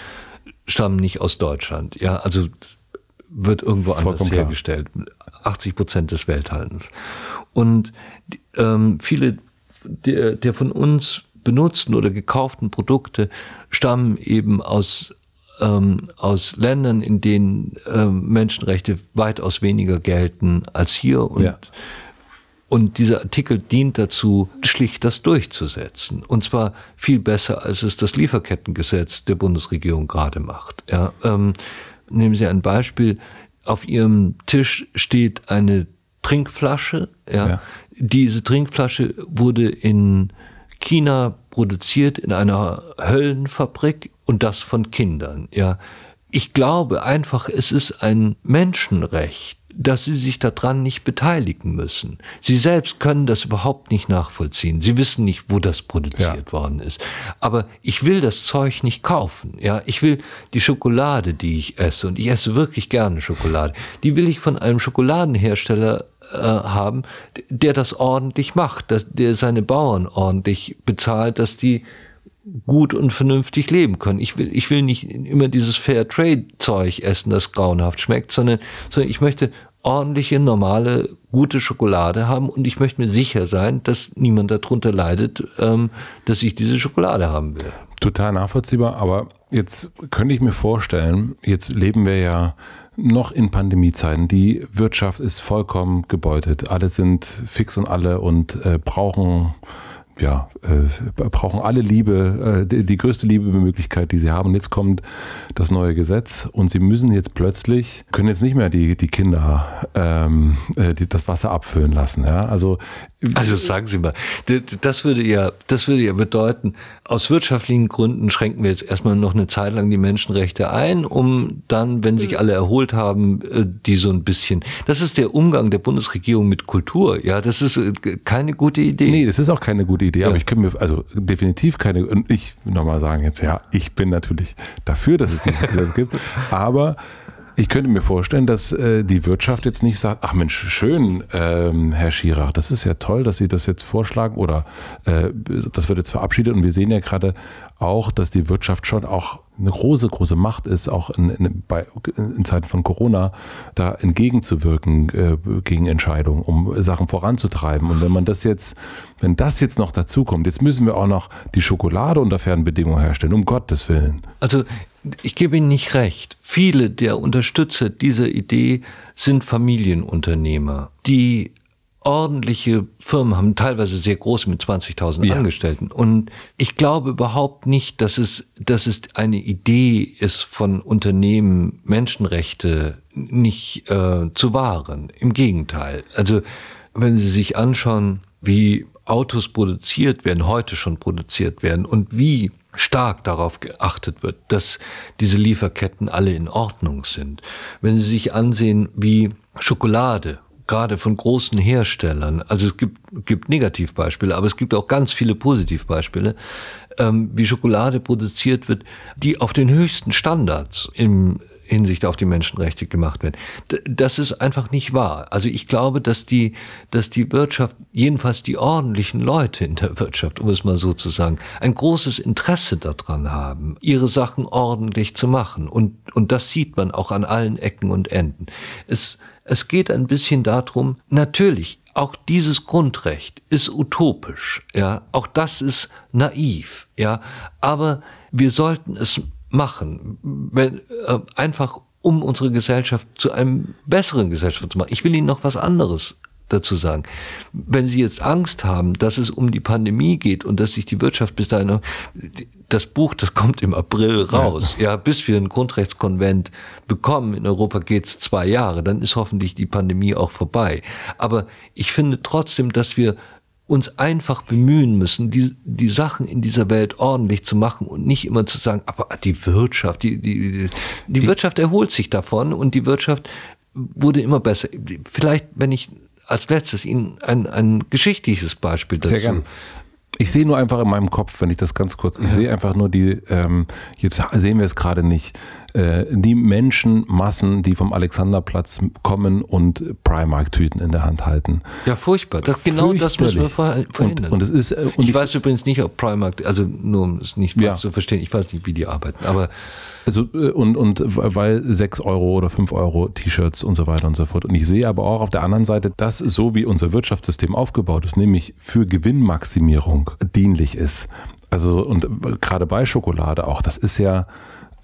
stammen nicht aus Deutschland. Ja, also wird irgendwo anders hergestellt. Klar. 80 Prozent des Welthaltens. Und ähm, viele der, der von uns benutzten oder gekauften Produkte stammen eben aus ähm, aus Ländern, in denen ähm, Menschenrechte weitaus weniger gelten als hier und ja. Und dieser Artikel dient dazu, schlicht das durchzusetzen. Und zwar viel besser, als es das Lieferkettengesetz der Bundesregierung gerade macht. Ja, ähm, Nehmen Sie ein Beispiel. Auf Ihrem Tisch steht eine Trinkflasche. Ja. ja. Diese Trinkflasche wurde in China produziert in einer Höllenfabrik und das von Kindern. Ja. Ich glaube einfach, es ist ein Menschenrecht dass sie sich daran nicht beteiligen müssen. Sie selbst können das überhaupt nicht nachvollziehen. Sie wissen nicht, wo das produziert ja. worden ist. Aber ich will das Zeug nicht kaufen. Ja, ich will die Schokolade, die ich esse, und ich esse wirklich gerne Schokolade, die will ich von einem Schokoladenhersteller äh, haben, der das ordentlich macht, dass der seine Bauern ordentlich bezahlt, dass die gut und vernünftig leben können. Ich will, ich will nicht immer dieses Fair Trade Zeug essen, das grauenhaft schmeckt, sondern, sondern ich möchte ordentliche, normale, gute Schokolade haben und ich möchte mir sicher sein, dass niemand darunter leidet, ähm, dass ich diese Schokolade haben will. Total nachvollziehbar, aber jetzt könnte ich mir vorstellen, jetzt leben wir ja noch in Pandemiezeiten. Die Wirtschaft ist vollkommen gebeutet, Alle sind fix und alle und äh, brauchen ja, äh, brauchen alle Liebe, äh, die, die, größte Liebemöglichkeit, die sie haben. Und jetzt kommt das neue Gesetz und sie müssen jetzt plötzlich, können jetzt nicht mehr die, die Kinder ähm, äh, die, das Wasser abfüllen lassen. Ja? Also also sagen Sie mal, das würde ja, das würde ja bedeuten, aus wirtschaftlichen Gründen schränken wir jetzt erstmal noch eine Zeit lang die Menschenrechte ein, um dann, wenn sich alle erholt haben, äh, die so ein bisschen. Das ist der Umgang der Bundesregierung mit Kultur. Ja, das ist äh, keine gute Idee. Nee, das ist auch keine gute Idee, ja. aber ich könnte mir, also definitiv keine, und ich nochmal sagen jetzt, ja, ich bin natürlich dafür, dass es dieses Gesetz gibt, aber ich könnte mir vorstellen, dass äh, die Wirtschaft jetzt nicht sagt, ach Mensch, schön, ähm, Herr Schirach, das ist ja toll, dass Sie das jetzt vorschlagen oder äh, das wird jetzt verabschiedet und wir sehen ja gerade auch, dass die Wirtschaft schon auch eine große, große Macht ist, auch in, in, bei, in Zeiten von Corona da entgegenzuwirken äh, gegen Entscheidungen, um Sachen voranzutreiben. Und wenn man das jetzt, wenn das jetzt noch dazukommt, jetzt müssen wir auch noch die Schokolade unter fairen Bedingungen herstellen, um Gottes Willen. Also ich gebe Ihnen nicht recht. Viele der Unterstützer dieser Idee sind Familienunternehmer, die ordentliche Firmen haben, teilweise sehr groß mit 20.000 ja. Angestellten. Und ich glaube überhaupt nicht, dass es, dass es eine Idee ist von Unternehmen, Menschenrechte nicht äh, zu wahren. Im Gegenteil. Also wenn Sie sich anschauen, wie Autos produziert werden, heute schon produziert werden und wie stark darauf geachtet wird, dass diese Lieferketten alle in Ordnung sind. Wenn Sie sich ansehen, wie Schokolade gerade von großen Herstellern, also es gibt, gibt Negativbeispiele, aber es gibt auch ganz viele Positivbeispiele, ähm, wie Schokolade produziert wird, die auf den höchsten Standards im Hinsicht auf die Menschenrechte gemacht werden. Das ist einfach nicht wahr. Also ich glaube, dass die, dass die Wirtschaft, jedenfalls die ordentlichen Leute in der Wirtschaft, um es mal so zu sagen, ein großes Interesse daran haben, ihre Sachen ordentlich zu machen. Und, und das sieht man auch an allen Ecken und Enden. Es, es geht ein bisschen darum, natürlich, auch dieses Grundrecht ist utopisch, ja, auch das ist naiv, ja, aber wir sollten es machen, wenn, äh, einfach um unsere Gesellschaft zu einem besseren Gesellschaft zu machen. Ich will Ihnen noch was anderes dazu sagen. Wenn Sie jetzt Angst haben, dass es um die Pandemie geht und dass sich die Wirtschaft bis dahin, das Buch, das kommt im April raus. Ja, ja bis wir einen Grundrechtskonvent bekommen in Europa geht's zwei Jahre, dann ist hoffentlich die Pandemie auch vorbei. Aber ich finde trotzdem, dass wir uns einfach bemühen müssen, die, die Sachen in dieser Welt ordentlich zu machen und nicht immer zu sagen, aber die Wirtschaft, die, die, die Wirtschaft erholt sich davon und die Wirtschaft wurde immer besser. Vielleicht, wenn ich als letztes Ihnen ein, ein geschichtliches Beispiel dazu Sehr ich sehe nur einfach in meinem Kopf, wenn ich das ganz kurz, ich ja. sehe einfach nur die, ähm, jetzt sehen wir es gerade nicht, äh, die Menschenmassen, die vom Alexanderplatz kommen und Primark-Tüten in der Hand halten. Ja, furchtbar. Das, genau das müssen wir verhindern. Und, und es ist, äh, und ich, ich weiß übrigens nicht, ob Primark, also nur um es nicht ja. zu verstehen, ich weiß nicht, wie die arbeiten, aber also äh, und, und weil 6 Euro oder 5 Euro T-Shirts und so weiter und so fort. Und ich sehe aber auch auf der anderen Seite, dass so wie unser Wirtschaftssystem aufgebaut ist, nämlich für Gewinnmaximierung dienlich ist. Also und gerade bei Schokolade auch, das ist ja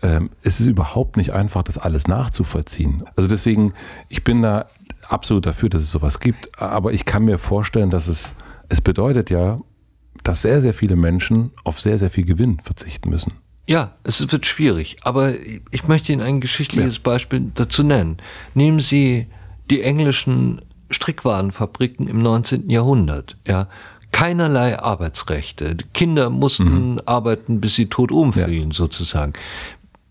ähm, es ist überhaupt nicht einfach, das alles nachzuvollziehen. Also deswegen, ich bin da absolut dafür, dass es sowas gibt, aber ich kann mir vorstellen, dass es, es bedeutet ja, dass sehr, sehr viele Menschen auf sehr, sehr viel Gewinn verzichten müssen. Ja, es wird schwierig, aber ich möchte Ihnen ein geschichtliches ja. Beispiel dazu nennen. Nehmen Sie die englischen Strickwarenfabriken im 19. Jahrhundert, ja. Keinerlei Arbeitsrechte. Kinder mussten mhm. arbeiten, bis sie tot umfielen, ja. sozusagen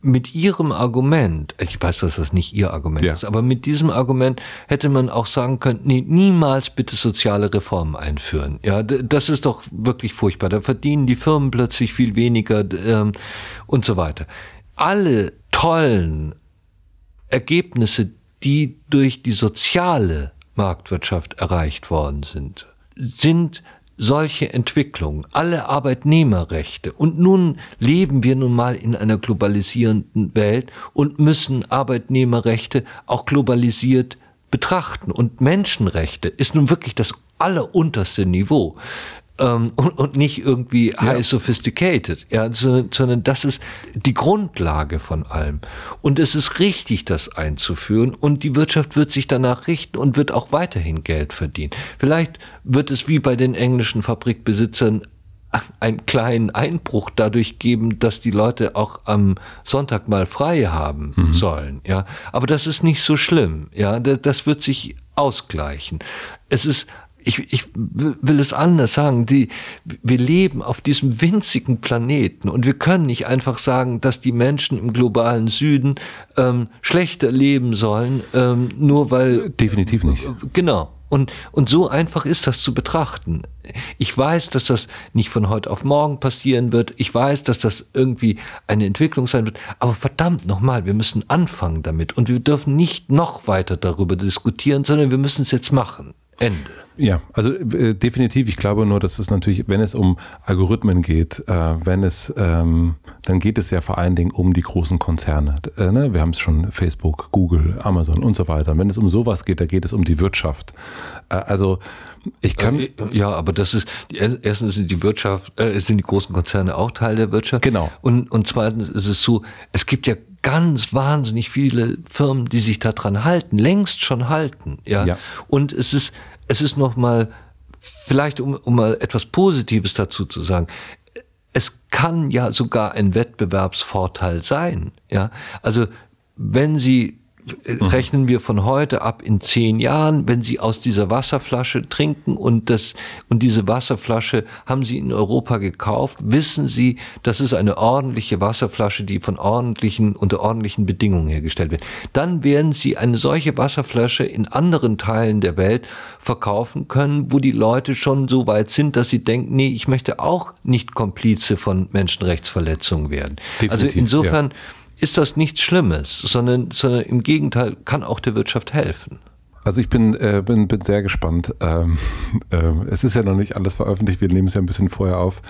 mit ihrem Argument, ich weiß, dass das nicht ihr Argument ja. ist, aber mit diesem Argument hätte man auch sagen können, nee, niemals bitte soziale Reformen einführen. Ja, das ist doch wirklich furchtbar. Da verdienen die Firmen plötzlich viel weniger ähm, und so weiter. Alle tollen Ergebnisse, die durch die soziale Marktwirtschaft erreicht worden sind, sind solche Entwicklungen, alle Arbeitnehmerrechte. Und nun leben wir nun mal in einer globalisierenden Welt und müssen Arbeitnehmerrechte auch globalisiert betrachten. Und Menschenrechte ist nun wirklich das allerunterste Niveau ähm, und, und, nicht irgendwie ja. high sophisticated, ja, sondern, sondern das ist die Grundlage von allem. Und es ist richtig, das einzuführen und die Wirtschaft wird sich danach richten und wird auch weiterhin Geld verdienen. Vielleicht wird es wie bei den englischen Fabrikbesitzern einen kleinen Einbruch dadurch geben, dass die Leute auch am Sonntag mal frei haben mhm. sollen, ja. Aber das ist nicht so schlimm, ja. Das wird sich ausgleichen. Es ist ich, ich will es anders sagen, die, wir leben auf diesem winzigen Planeten und wir können nicht einfach sagen, dass die Menschen im globalen Süden ähm, schlechter leben sollen, ähm, nur weil... Definitiv nicht. Äh, genau. Und, und so einfach ist das zu betrachten. Ich weiß, dass das nicht von heute auf morgen passieren wird. Ich weiß, dass das irgendwie eine Entwicklung sein wird. Aber verdammt nochmal, wir müssen anfangen damit. Und wir dürfen nicht noch weiter darüber diskutieren, sondern wir müssen es jetzt machen. Ende. Ja, also äh, definitiv. Ich glaube nur, dass es natürlich, wenn es um Algorithmen geht, äh, wenn es, ähm, dann geht es ja vor allen Dingen um die großen Konzerne. Äh, ne? Wir haben es schon Facebook, Google, Amazon und so weiter. Und wenn es um sowas geht, da geht es um die Wirtschaft. Äh, also ich kann äh, äh, ja, aber das ist erstens sind die Wirtschaft, sind die großen Konzerne auch Teil der Wirtschaft. Genau. Und und zweitens ist es so, es gibt ja ganz wahnsinnig viele Firmen, die sich daran halten, längst schon halten. Ja. ja. Und es ist es ist nochmal, vielleicht um, um mal etwas Positives dazu zu sagen, es kann ja sogar ein Wettbewerbsvorteil sein. Ja? Also wenn Sie äh, rechnen wir von heute ab in zehn Jahren, wenn Sie aus dieser Wasserflasche trinken und das, und diese Wasserflasche haben Sie in Europa gekauft, wissen Sie, das ist eine ordentliche Wasserflasche, die von ordentlichen, unter ordentlichen Bedingungen hergestellt wird. Dann werden Sie eine solche Wasserflasche in anderen Teilen der Welt verkaufen können, wo die Leute schon so weit sind, dass sie denken, nee, ich möchte auch nicht Komplize von Menschenrechtsverletzungen werden. Also Definitiv, also insofern, ja ist das nichts Schlimmes, sondern, sondern im Gegenteil kann auch der Wirtschaft helfen. Also ich bin, äh, bin, bin sehr gespannt. Ähm, [laughs] ähm, es ist ja noch nicht alles veröffentlicht, wir nehmen es ja ein bisschen vorher auf,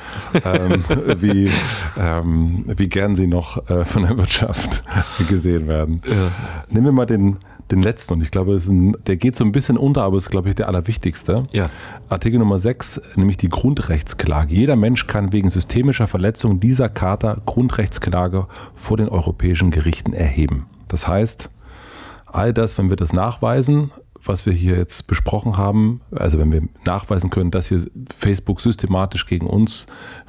ähm, [laughs] wie, ähm, wie gern sie noch äh, von der Wirtschaft [laughs] gesehen werden. Ja. Nehmen wir mal den, den letzten und ich glaube, ein, der geht so ein bisschen unter, aber ist, glaube ich, der allerwichtigste. Ja. Artikel Nummer 6, nämlich die Grundrechtsklage. Jeder Mensch kann wegen systemischer Verletzung dieser Charta Grundrechtsklage vor den europäischen Gerichten erheben. Das heißt, all das, wenn wir das nachweisen, was wir hier jetzt besprochen haben, also wenn wir nachweisen können, dass hier Facebook systematisch gegen uns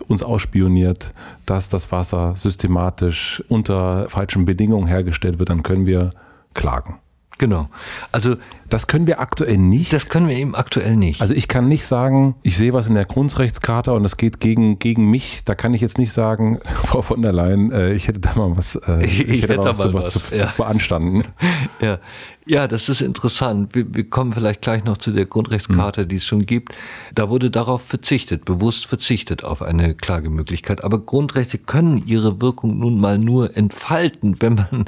uns ausspioniert, dass das Wasser systematisch unter falschen Bedingungen hergestellt wird, dann können wir klagen. Genau. Also das können wir aktuell nicht. Das können wir eben aktuell nicht. Also ich kann nicht sagen, ich sehe was in der Grundrechtscharta und das geht gegen, gegen mich. Da kann ich jetzt nicht sagen, [laughs] Frau von der Leyen, äh, ich hätte da mal was, äh, ich, ich, hätte, da mal was, was, ja. zu, beanstanden. [laughs] Ja. ja, das ist interessant. Wir, wir, kommen vielleicht gleich noch zu der Grundrechtscharta, mhm. die es schon gibt. Da wurde darauf verzichtet, bewusst verzichtet auf eine Klagemöglichkeit. Aber Grundrechte können ihre Wirkung nun mal nur entfalten, wenn man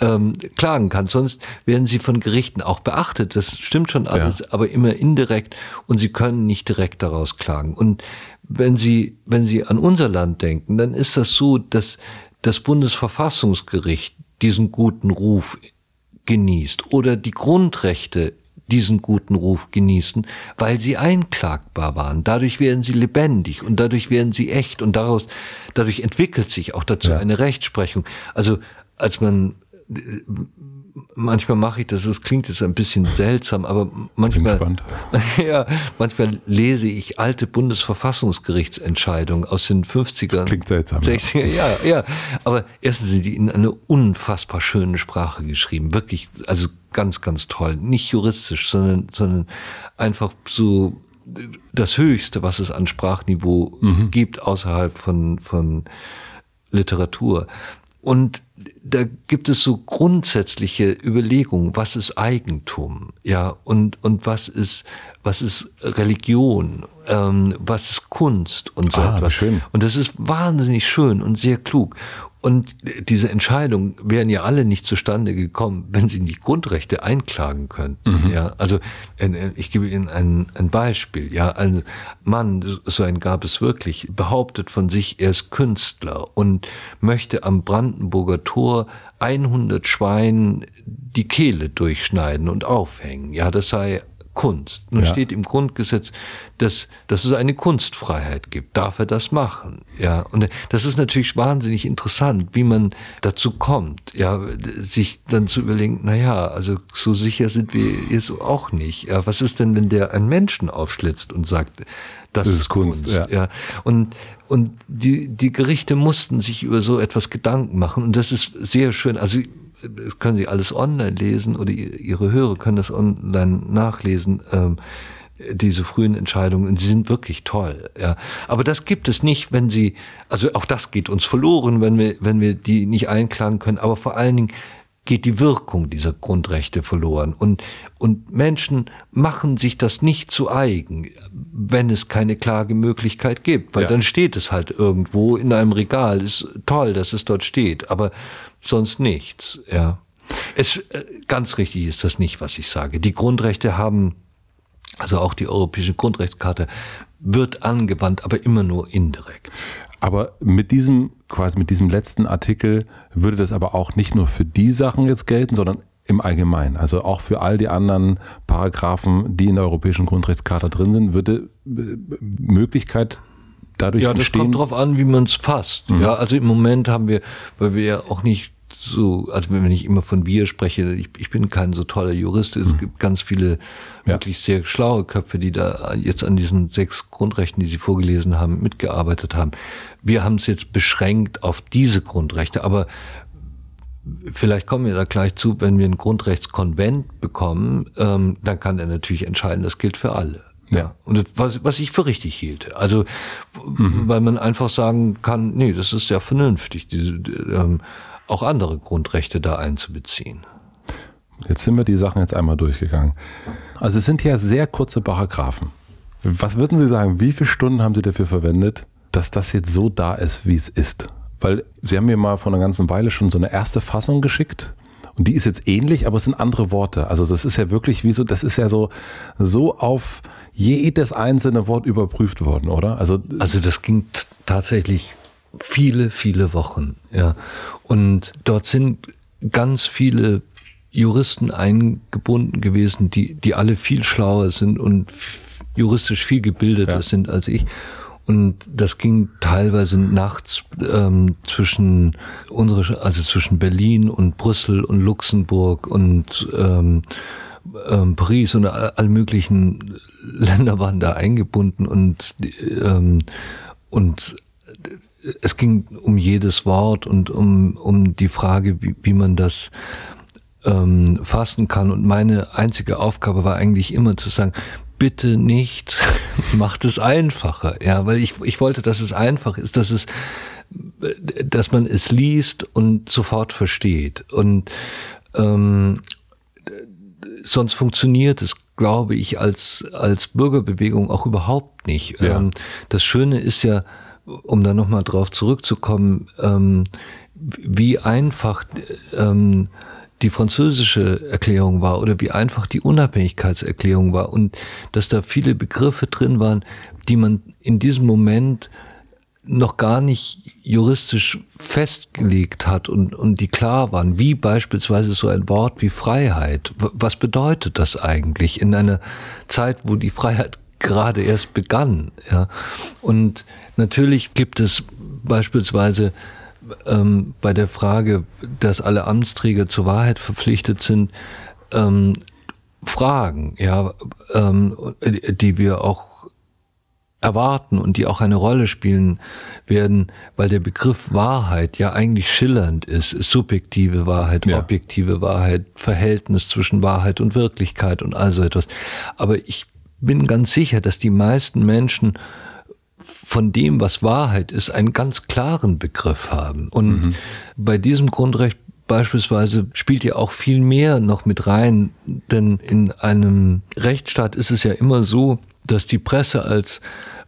ähm, klagen kann. Sonst werden sie von Gerichten auch beachtet betrachtet, das stimmt schon alles, ja. aber immer indirekt und sie können nicht direkt daraus klagen. Und wenn sie, wenn sie an unser Land denken, dann ist das so, dass das Bundesverfassungsgericht diesen guten Ruf genießt oder die Grundrechte diesen guten Ruf genießen, weil sie einklagbar waren. Dadurch werden sie lebendig und dadurch werden sie echt und daraus, dadurch entwickelt sich auch dazu ja. eine Rechtsprechung. Also, als man manchmal mache ich das, es klingt jetzt ein bisschen seltsam, aber manchmal, [laughs] ja, manchmal lese ich alte Bundesverfassungsgerichtsentscheidungen aus den 50ern. Klingt seltsam. 60er, ja. ja, ja. Aber erstens sind die in eine unfassbar schöne Sprache geschrieben. Wirklich, also ganz, ganz toll. Nicht juristisch, sondern, sondern einfach so das Höchste, was es an Sprachniveau mhm. gibt außerhalb von, von Literatur. Und da gibt es so grundsätzliche Überlegungen, was ist Eigentum, ja, und, und was ist, was ist Religion, ähm, was ist Kunst und so ah, etwas. Schön. Und das ist wahnsinnig schön und sehr klug. Und diese Entscheidung wären ja alle nicht zustande gekommen, wenn sie nicht Grundrechte einklagen könnten. Mhm. Ja, also äh, äh, ich gebe Ihnen ein, ein, Beispiel. Ja, ein also, Mann, so ein gab es wirklich, behauptet von sich, er ist Künstler und möchte am Brandenburger Tor 100 Schweinen die Kehle durchschneiden und aufhängen. Ja, das sei Kunst. Nun ja. steht im Grundgesetz, dass, dass es eine Kunstfreiheit gibt. Darf er das machen? Ja, und das ist natürlich wahnsinnig interessant, wie man dazu kommt, ja, sich dann zu überlegen, na ja, also so sicher sind wir jetzt auch nicht. Ja, was ist denn, wenn der einen Menschen aufschlitzt und sagt, das, das ist Kunst, Kunst. ja. ja. Und, und die, die Gerichte mussten sich über so etwas Gedanken machen. Und das ist sehr schön. Also das können Sie alles online lesen oder Ihre Hörer können das online nachlesen. Ähm, diese frühen Entscheidungen, sie sind wirklich toll. Ja. Aber das gibt es nicht, wenn sie, also auch das geht uns verloren, wenn wir, wenn wir die nicht einklagen können. Aber vor allen Dingen, geht die Wirkung dieser Grundrechte verloren. Und, und Menschen machen sich das nicht zu eigen, wenn es keine Klagemöglichkeit gibt. Weil ja. dann steht es halt irgendwo in einem Regal. Ist toll, dass es dort steht, aber sonst nichts. Ja. Es, äh, ganz richtig ist das nicht, was ich sage. Die Grundrechte haben, also auch die Europäische Grundrechtskarte, wird angewandt, aber immer nur indirekt. Aber mit diesem, quasi mit diesem letzten Artikel würde das aber auch nicht nur für die Sachen jetzt gelten, sondern im Allgemeinen. Also auch für all die anderen Paragraphen, die in der Europäischen Grundrechtscharta drin sind, würde äh, Möglichkeit dadurch ja, das kommt darauf an, wie man es fasst. Mhm. Ja, also im Moment haben wir, weil wir ja auch nicht so, also wenn ich immer von wir spreche, ich, ich bin kein so toller Jurist, es mhm. gibt ganz viele ja. wirklich sehr schlaue Köpfe, die da jetzt an diesen sechs Grundrechten, die Sie vorgelesen haben, mitgearbeitet haben. Wir haben es jetzt beschränkt auf diese Grundrechte, aber vielleicht kommen wir da gleich zu, wenn wir einen Grundrechtskonvent bekommen, ähm, dann kann er natürlich entscheiden, das gilt für alle. Ja. ja. Und was, was ich für richtig hielt. Also, mhm. weil man einfach sagen kann, nee, das ist ja vernünftig. Diese, ähm, auch andere Grundrechte da einzubeziehen. Jetzt sind wir die Sachen jetzt einmal durchgegangen. Also es sind ja sehr kurze Paragraphen. Was würden Sie sagen, wie viele Stunden haben Sie dafür verwendet, dass das jetzt so da ist, wie es ist? Weil Sie haben mir mal vor einer ganzen Weile schon so eine erste Fassung geschickt. Und die ist jetzt ähnlich, aber es sind andere Worte. Also das ist ja wirklich wie so, das ist ja so, so auf jedes einzelne Wort überprüft worden, oder? Also, also das ging tatsächlich viele, viele Wochen. Ja. Und dort sind ganz viele Juristen eingebunden gewesen, die, die alle viel schlauer sind und juristisch viel gebildeter ja. sind als ich. Und das ging teilweise nachts ähm, zwischen unsere, also zwischen Berlin und Brüssel und Luxemburg und ähm, ähm, Paris und all, all möglichen Länder waren da eingebunden und ähm, und es ging um jedes Wort und um, um die Frage, wie, wie man das ähm, fassen kann. Und meine einzige Aufgabe war eigentlich immer zu sagen, bitte nicht, [laughs] macht es einfacher. Ja, weil ich, ich wollte, dass es einfach ist, dass es, dass man es liest und sofort versteht. Und ähm, sonst funktioniert es, glaube ich, als, als Bürgerbewegung auch überhaupt nicht. Ja. Ähm, das Schöne ist ja, um da nochmal drauf zurückzukommen, ähm, wie einfach ähm, die französische Erklärung war oder wie einfach die Unabhängigkeitserklärung war und dass da viele Begriffe drin waren, die man in diesem Moment noch gar nicht juristisch festgelegt hat und, und die klar waren, wie beispielsweise so ein Wort wie Freiheit. Was bedeutet das eigentlich in einer Zeit, wo die Freiheit gerade erst begann? Ja? Und Natürlich gibt es beispielsweise ähm, bei der Frage, dass alle Amtsträger zur Wahrheit verpflichtet sind, ähm, Fragen, ja, ähm, die wir auch erwarten und die auch eine Rolle spielen werden, weil der Begriff Wahrheit ja eigentlich schillernd ist. Subjektive Wahrheit, ja. objektive Wahrheit, Verhältnis zwischen Wahrheit und Wirklichkeit und all so etwas. Aber ich bin ganz sicher, dass die meisten Menschen von dem, was Wahrheit ist, einen ganz klaren Begriff haben. Und mhm. bei diesem Grundrecht beispielsweise spielt ja auch viel mehr noch mit rein, denn in einem Rechtsstaat ist es ja immer so, dass die Presse als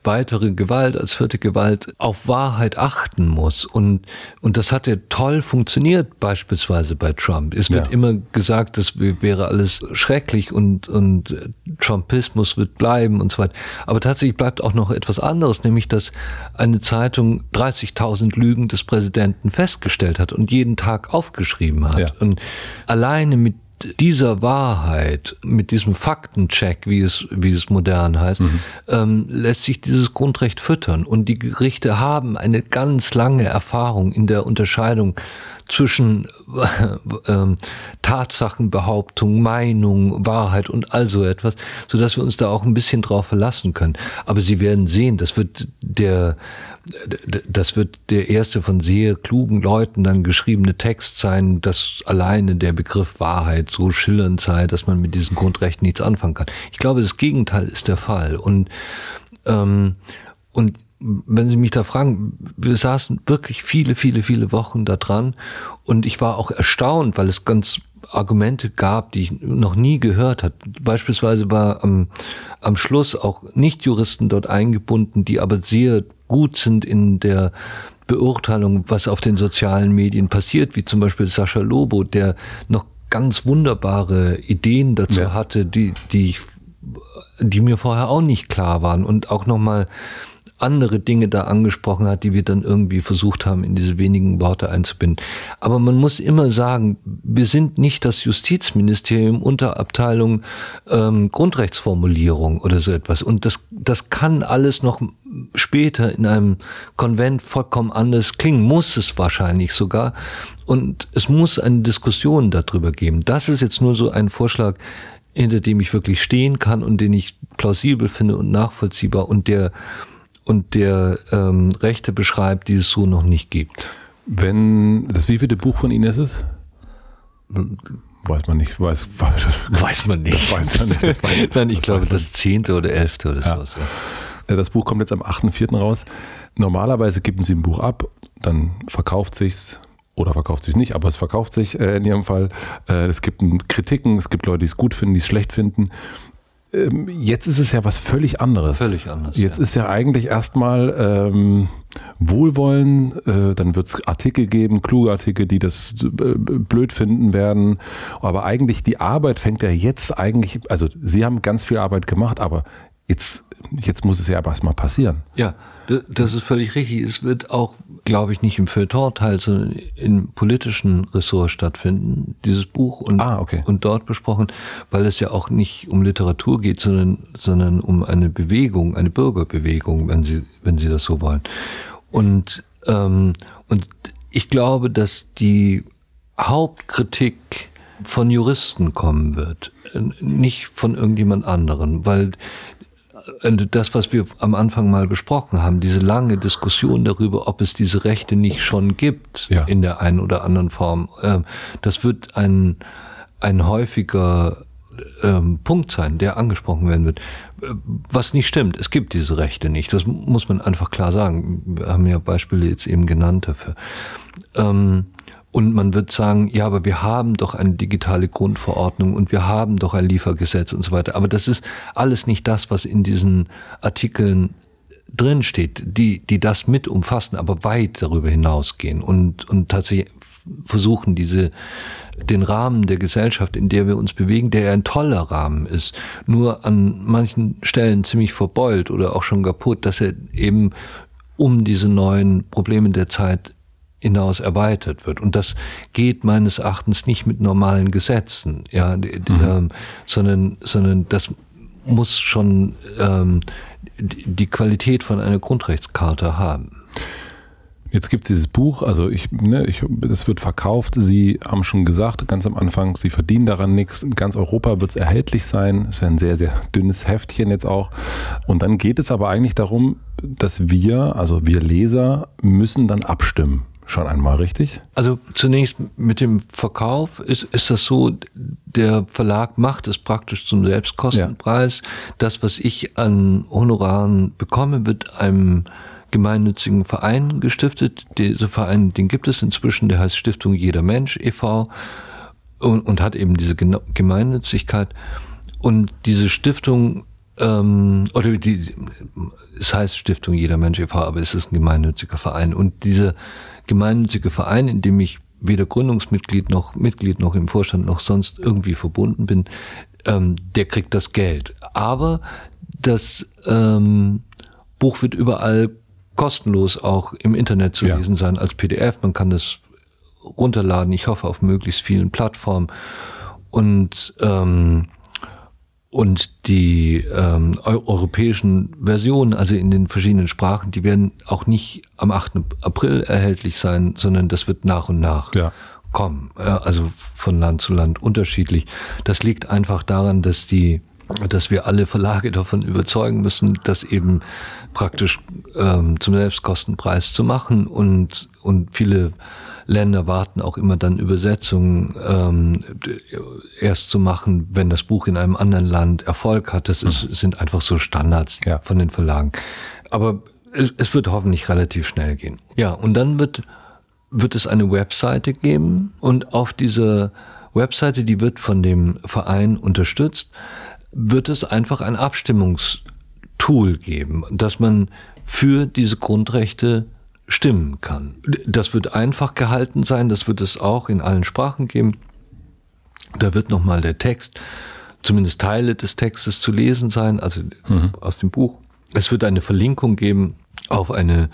weitere Gewalt, als vierte Gewalt auf Wahrheit achten muss. Und, und das hat ja toll funktioniert, beispielsweise bei Trump. Es wird ja. immer gesagt, das wäre alles schrecklich und, und Trumpismus wird bleiben und so weiter. Aber tatsächlich bleibt auch noch etwas anderes, nämlich, dass eine Zeitung 30.000 Lügen des Präsidenten festgestellt hat und jeden Tag aufgeschrieben hat. Ja. Und alleine mit dieser Wahrheit, mit diesem Faktencheck, wie es, wie es modern heißt, mhm. ähm, lässt sich dieses Grundrecht füttern. Und die Gerichte haben eine ganz lange Erfahrung in der Unterscheidung zwischen äh, [laughs] äh, Tatsachenbehauptung, Meinung, Wahrheit und all so etwas, sodass wir uns da auch ein bisschen drauf verlassen können. Aber Sie werden sehen, das wird der das wird der erste von sehr klugen Leuten dann geschriebene Text sein, dass alleine der Begriff Wahrheit so schillernd sei, dass man mit diesen Grundrechten nichts anfangen kann. Ich glaube, das Gegenteil ist der Fall. Und, ähm, und wenn Sie mich da fragen, wir saßen wirklich viele, viele, viele Wochen da dran und ich war auch erstaunt, weil es ganz Argumente gab, die ich noch nie gehört hat. Beispielsweise war am, am Schluss auch Nichtjuristen dort eingebunden, die aber sehr gut sind in der Beurteilung, was auf den sozialen Medien passiert, wie zum Beispiel Sascha Lobo, der noch ganz wunderbare Ideen dazu ja. hatte, die, die ich, die mir vorher auch nicht klar waren und auch nochmal mal andere Dinge da angesprochen hat, die wir dann irgendwie versucht haben, in diese wenigen Worte einzubinden. Aber man muss immer sagen, wir sind nicht das Justizministerium unter Abteilung ähm, Grundrechtsformulierung oder so etwas. Und das, das kann alles noch später in einem Konvent vollkommen anders klingen, muss es wahrscheinlich sogar. Und es muss eine Diskussion darüber geben. Das ist jetzt nur so ein Vorschlag, hinter dem ich wirklich stehen kann und den ich plausibel finde und nachvollziehbar und der und der ähm, Rechte beschreibt, die es so noch nicht gibt. Wenn das wievielte Buch von Ihnen ist es? Weiß man nicht. Weiß, das, weiß man nicht. Das weiß man nicht. Das weiß, [laughs] Nein, ich das glaube, das zehnte oder elfte oder ja. so. Ja. Das Buch kommt jetzt am 8.4. raus. Normalerweise geben Sie ein Buch ab, dann verkauft sich's, oder verkauft sich nicht, aber es verkauft sich äh, in ihrem Fall. Äh, es gibt Kritiken, es gibt Leute, die es gut finden, die es schlecht finden ähm, jetzt ist es ja was völlig anderes. Völlig anders. Jetzt ja. ist ja eigentlich erstmal ähm, Wohlwollen, äh, dann wird es Artikel geben, kluge Artikel, die das äh, blöd finden werden. Aber eigentlich die Arbeit fängt ja jetzt eigentlich, also Sie haben ganz viel Arbeit gemacht, aber jetzt, jetzt muss es ja aber erstmal passieren. Ja. Das ist völlig richtig. Es wird auch, glaube ich, nicht im Feuilleton-Teil, sondern im politischen Ressort stattfinden, dieses Buch und, ah, okay. und dort besprochen, weil es ja auch nicht um Literatur geht, sondern, sondern um eine Bewegung, eine Bürgerbewegung, wenn Sie, wenn Sie das so wollen. Und, ähm, und ich glaube, dass die Hauptkritik von Juristen kommen wird, nicht von irgendjemand anderen, weil das, was wir am Anfang mal besprochen haben, diese lange Diskussion darüber, ob es diese Rechte nicht schon gibt ja. in der einen oder anderen Form, ähm, das wird ein, ein häufiger ähm, Punkt sein, der angesprochen werden wird. Was nicht stimmt, es gibt diese Rechte nicht. Das muss man einfach klar sagen. Wir haben ja Beispiele jetzt eben genannt dafür. Ähm, und man wird sagen, ja, aber wir haben doch eine digitale Grundverordnung und wir haben doch ein Liefergesetz und so weiter. Aber das ist alles nicht das, was in diesen Artikeln drin steht, die, die das mit umfassen, aber weit darüber hinausgehen und, und tatsächlich versuchen, diese, den Rahmen der Gesellschaft, in der wir uns bewegen, der ja ein toller Rahmen ist, nur an manchen Stellen ziemlich verbeult oder auch schon kaputt, dass er eben um diese neuen Probleme der Zeit hinaus erweitert wird. Und das geht meines Erachtens nicht mit normalen Gesetzen, ja, mhm. ähm, sondern, sondern das muss schon ähm, die Qualität von einer Grundrechtskarte haben. Jetzt gibt es dieses Buch, also ich, ne, ich, das wird verkauft. Sie haben schon gesagt, ganz am Anfang, Sie verdienen daran nichts. In ganz Europa wird es erhältlich sein. Es ist ein sehr, sehr dünnes Heftchen jetzt auch. Und dann geht es aber eigentlich darum, dass wir, also wir Leser, müssen dann abstimmen schon einmal, richtig? Also zunächst mit dem Verkauf ist, ist das so, der Verlag macht es praktisch zum Selbstkostenpreis. Ja. Das, was ich an Honoraren bekomme, wird einem gemeinnützigen Verein gestiftet. Dieser Verein, den gibt es inzwischen, der heißt Stiftung Jeder Mensch e.V. und, und hat eben diese Gemeinnützigkeit. Und diese Stiftung ähm, oder die, es heißt Stiftung Jeder Mensch e.V., aber es ist ein gemeinnütziger Verein. Und diese, gemeinnützige Verein, in dem ich weder Gründungsmitglied noch Mitglied noch im Vorstand noch sonst irgendwie verbunden bin, ähm, der kriegt das Geld. Aber das ähm, Buch wird überall kostenlos auch im Internet zu ja. lesen sein als PDF. Man kann das runterladen, ich hoffe auf möglichst vielen Plattformen. Und ähm, und die ähm, europäischen Versionen, also in den verschiedenen Sprachen, die werden auch nicht am 8. April erhältlich sein, sondern das wird nach und nach ja. kommen. Ja, also von Land zu Land unterschiedlich. Das liegt einfach daran, dass die dass wir alle Verlage davon überzeugen müssen, das eben praktisch ähm, zum Selbstkostenpreis zu machen und, und viele Länder warten auch immer dann Übersetzungen ähm, erst zu machen, wenn das Buch in einem anderen Land Erfolg hat. Das ist, mhm. sind einfach so Standards ja. von den Verlagen. Aber es, es wird hoffentlich relativ schnell gehen. Ja, und dann wird, wird es eine Webseite geben und auf dieser Webseite, die wird von dem Verein unterstützt, wird es einfach ein Abstimmungstool geben, dass man für diese Grundrechte stimmen kann. Das wird einfach gehalten sein, das wird es auch in allen Sprachen geben. Da wird nochmal der Text, zumindest Teile des Textes zu lesen sein, also mhm. aus dem Buch. Es wird eine Verlinkung geben auf eine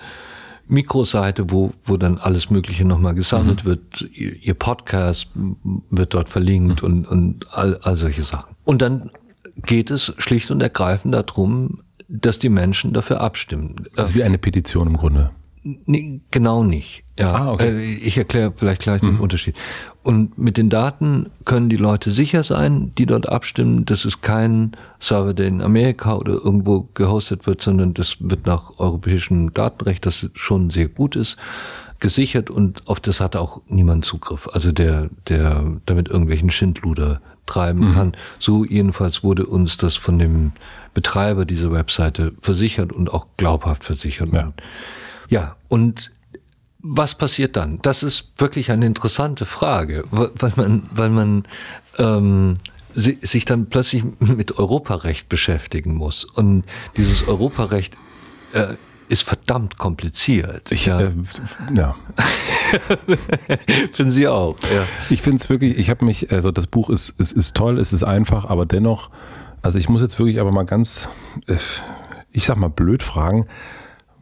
Mikroseite, wo, wo dann alles Mögliche nochmal gesammelt mhm. wird. Ihr Podcast wird dort verlinkt mhm. und, und all, all solche Sachen. Und dann geht es schlicht und ergreifend darum, dass die Menschen dafür abstimmen. Das also ist wie eine Petition im Grunde. Nee, genau nicht. Ja. Ah, okay. Äh, ich erkläre vielleicht gleich den mhm. Unterschied. Und mit den Daten können die Leute sicher sein, die dort abstimmen. Das ist kein Server, der in Amerika oder irgendwo gehostet wird, sondern das wird nach europäischem Datenrecht, das schon sehr gut ist, gesichert und auf das hat auch niemand Zugriff. Also der, der damit irgendwelchen Schindluder treiben mhm. kann. So jedenfalls wurde uns das von dem Betreiber dieser Webseite versichert und auch glaubhaft versichert. Ja. Ja, und was passiert dann? Das ist wirklich eine interessante Frage, weil man, weil man ähm, sich dann plötzlich [laughs] mit Europarecht beschäftigen muss. Und dieses Europarecht äh, ist verdammt kompliziert. Ich, ja. Äh, ja. [laughs] Finden Sie auch. Ja. Ich finde es wirklich, ich habe mich, also das Buch ist, ist, ist toll, es ist einfach, aber dennoch, also ich muss jetzt wirklich aber mal ganz, äh, ich sag mal blöd fragen,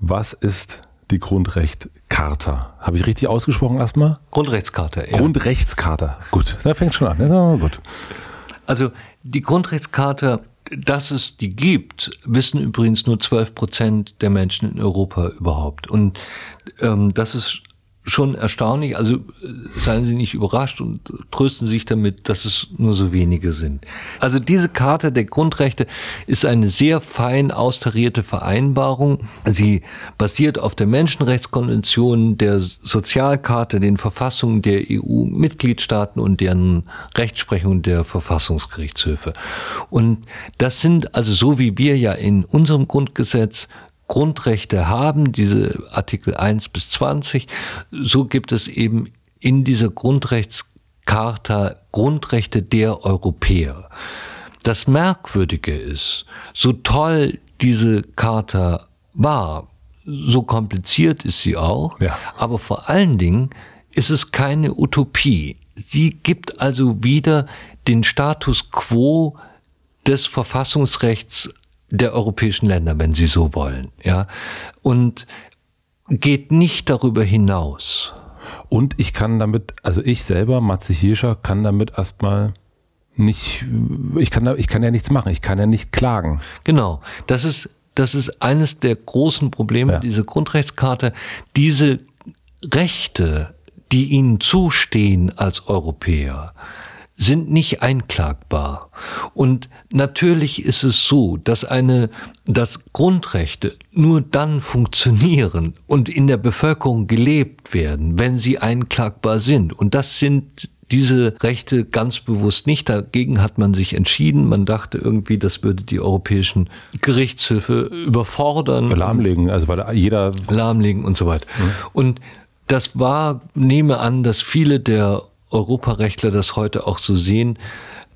was ist die Grundrechtcharta. Habe ich richtig ausgesprochen erstmal? Grundrechtscharta, ja. Grundrechtscharta. Gut, da fängt schon an. Ne? Ja, gut. Also die Grundrechtscharta, dass es die gibt, wissen übrigens nur 12 Prozent der Menschen in Europa überhaupt. Und ähm, das ist schon erstaunlich. Also äh, seien Sie nicht überrascht und trösten sich damit, dass es nur so wenige sind. Also diese Karte der Grundrechte ist eine sehr fein austarierte Vereinbarung. Sie basiert auf der Menschenrechtskonvention, der Sozialkarte, den Verfassungen der EU-Mitgliedstaaten und deren Rechtsprechung der Verfassungsgerichtshöfe. Und das sind also so wie wir ja in unserem Grundgesetz Grundrechte haben, diese Artikel 1 bis 20, so gibt es eben in dieser Grundrechtscharta Grundrechte der Europäer. Das Merkwürdige ist, so toll diese Charta war, so kompliziert ist sie auch, ja. aber vor allen Dingen ist es keine Utopie. Sie gibt also wieder den Status quo des Verfassungsrechts der europäischen Länder, wenn Sie so wollen, ja, und geht nicht darüber hinaus. Und ich kann damit, also ich selber, Matze Hirscher, kann damit erstmal nicht, ich kann, da, ich kann ja nichts machen, ich kann ja nicht klagen. Genau, das ist, das ist eines der großen Probleme, ja. diese Grundrechtskarte, diese Rechte, die ihnen zustehen als Europäer, sind nicht einklagbar. Und natürlich ist es so, dass eine, dass Grundrechte nur dann funktionieren und in der Bevölkerung gelebt werden, wenn sie einklagbar sind. Und das sind diese Rechte ganz bewusst nicht. Dagegen hat man sich entschieden. Man dachte irgendwie, das würde die europäischen Gerichtshöfe überfordern. Lahmlegen, also weil jeder. Lahmlegen und so weiter. Mhm. Und das war, nehme an, dass viele der Europarechtler das heute auch so sehen,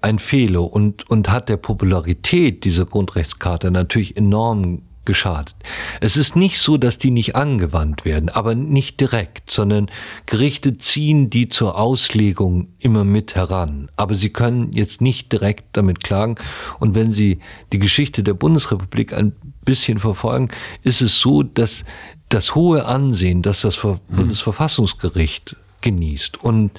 ein Fehler und, und hat der Popularität dieser Grundrechtscharta natürlich enorm geschadet. Es ist nicht so, dass die nicht angewandt werden, aber nicht direkt, sondern Gerichte ziehen die zur Auslegung immer mit heran. Aber sie können jetzt nicht direkt damit klagen. Und wenn Sie die Geschichte der Bundesrepublik ein bisschen verfolgen, ist es so, dass das hohe Ansehen, das das mhm. Bundesverfassungsgericht genießt und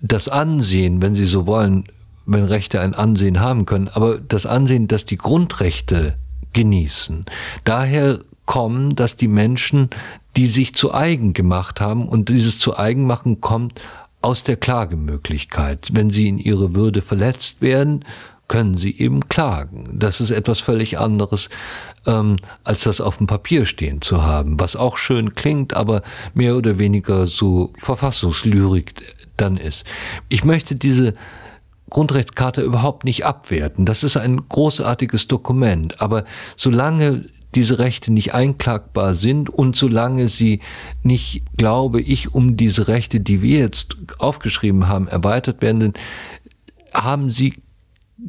das Ansehen, wenn Sie so wollen, wenn Rechte ein Ansehen haben können, aber das Ansehen, dass die Grundrechte genießen. Daher kommen, dass die Menschen, die sich zu eigen gemacht haben und dieses zu eigen machen kommt aus der Klagemöglichkeit. Wenn sie in ihre Würde verletzt werden, können sie eben klagen. Das ist etwas völlig anderes, ähm, als das auf dem Papier stehen zu haben, was auch schön klingt, aber mehr oder weniger so Verfassungslyrik dann ist. Ich möchte diese Grundrechtscharta überhaupt nicht abwerten. Das ist ein großartiges Dokument, aber solange diese Rechte nicht einklagbar sind und solange sie nicht, glaube ich, um diese Rechte, die wir jetzt aufgeschrieben haben, erweitert werden, haben sie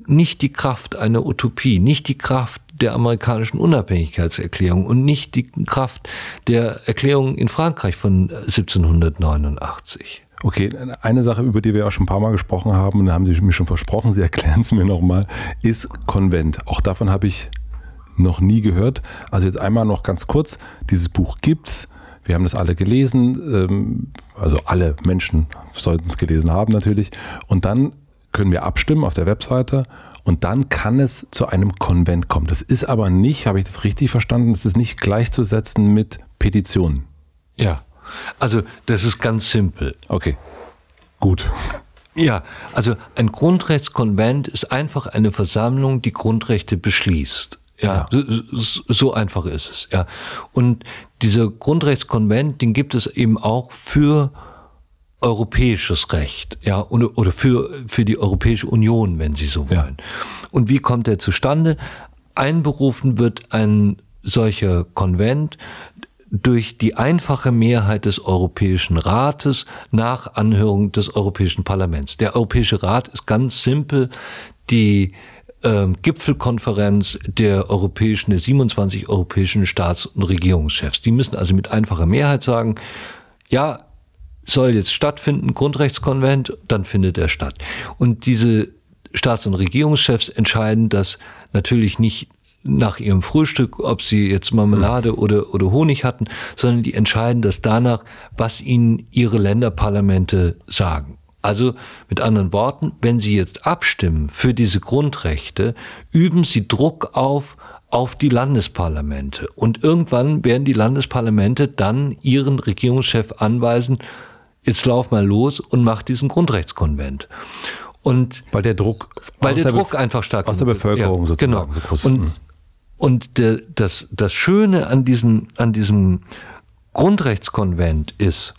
nicht die Kraft einer Utopie, nicht die Kraft der amerikanischen Unabhängigkeitserklärung und nicht die Kraft der Erklärung in Frankreich von 1789. Okay, eine Sache, über die wir auch schon ein paar Mal gesprochen haben, und da haben Sie mir schon versprochen, Sie erklären es mir nochmal, ist Konvent. Auch davon habe ich noch nie gehört. Also jetzt einmal noch ganz kurz, dieses Buch gibt's. Wir haben das alle gelesen, ähm, also alle Menschen sollten es gelesen haben natürlich. Und dann können wir abstimmen auf der Webseite und dann kann es zu einem Konvent kommen. Das ist aber nicht, habe ich das richtig verstanden, das ist nicht gleichzusetzen mit Petitionen. Ja, also das ist ganz simpel. Okay, gut. Ja, also ein Grundrechtskonvent ist einfach eine Versammlung, die Grundrechte beschließt. Ja, ja. So, so einfach ist es. Ja, und dieser Grundrechtskonvent, den gibt es eben auch für europäisches Recht, ja, oder für, für die Europäische Union, wenn Sie so wollen. Ja. Und wie kommt der zustande? Einberufen wird ein solcher Konvent durch die einfache Mehrheit des Europäischen Rates nach Anhörung des Europäischen Parlaments. Der Europäische Rat ist ganz simpel die äh, Gipfelkonferenz der europäischen, der 27 europäischen Staats- und Regierungschefs. Die müssen also mit einfacher Mehrheit sagen, ja, soll jetzt stattfinden, Grundrechtskonvent, dann findet er statt. Und diese Staats- und Regierungschefs entscheiden das natürlich nicht nach ihrem Frühstück, ob sie jetzt Marmelade mhm. oder, oder Honig hatten, sondern die entscheiden das danach, was ihnen ihre Länderparlamente sagen. Also mit anderen Worten, wenn sie jetzt abstimmen für diese Grundrechte, üben sie Druck auf auf die Landesparlamente. Und irgendwann werden die Landesparlamente dann ihren Regierungschef anweisen, jetzt lauf mal los und mach diesen Grundrechtskonvent. Und weil der Druck, weil der, der Druck Bef einfach stark aus der Bevölkerung ja, sozusagen genau. so groß und, mhm. Und der, das, das Schöne an, diesen, an diesem Grundrechtskonvent ist,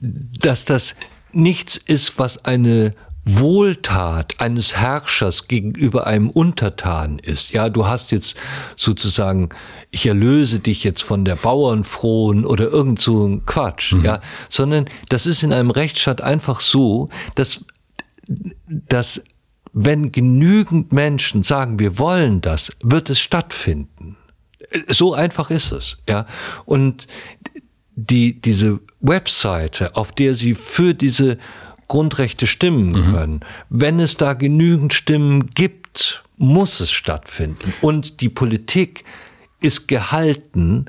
dass das nichts ist, was eine Wohltat eines Herrschers gegenüber einem Untertan ist. Ja, du hast jetzt sozusagen, ich erlöse dich jetzt von der Bauernfrohen oder irgend so ein Quatsch, mhm. ja, sondern das ist in einem Rechtsstaat einfach so, dass, dass wenn genügend Menschen sagen, wir wollen das, wird es stattfinden. So einfach ist es, ja. Und die, diese Webseite, auf der sie für diese Grundrechte stimmen mhm. können. Wenn es da genügend Stimmen gibt, muss es stattfinden. Und die Politik ist gehalten,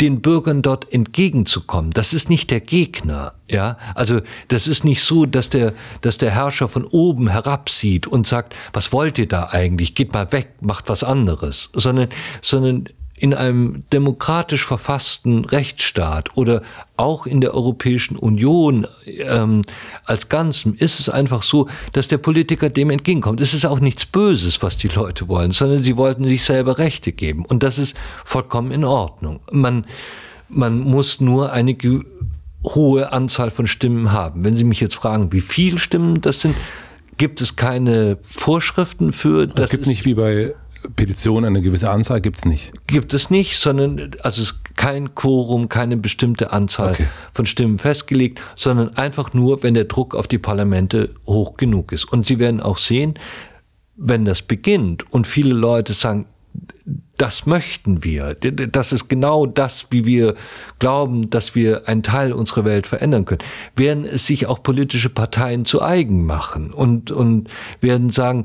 den Bürgern dort entgegenzukommen. Das ist nicht der Gegner, ja. Also, das ist nicht so, dass der, dass der Herrscher von oben herabsieht und sagt, was wollt ihr da eigentlich? Geht mal weg, macht was anderes. Sondern, sondern in einem demokratisch verfassten Rechtsstaat oder auch in der Europäischen Union ähm, als Ganzem ist es einfach so, dass der Politiker dem entgegenkommt. Es ist auch nichts Böses, was die Leute wollen, sondern sie wollten sich selber Rechte geben. Und das ist vollkommen in Ordnung. Man, man muss nur eine hohe Anzahl von Stimmen haben. Wenn Sie mich jetzt fragen, wie viele Stimmen das sind, gibt es keine Vorschriften für. Das Es gibt nicht wie bei Petitionen eine gewisse Anzahl gibt es nicht? Gibt es nicht, sondern also es ist kein Quorum, keine bestimmte Anzahl okay. von Stimmen festgelegt, sondern einfach nur, wenn der Druck auf die Parlamente hoch genug ist. Und Sie werden auch sehen, wenn das beginnt und viele Leute sagen, das möchten wir. Das ist genau das, wie wir glauben, dass wir einen Teil unserer Welt verändern können. Werden es sich auch politische Parteien zu eigen machen und, und werden sagen,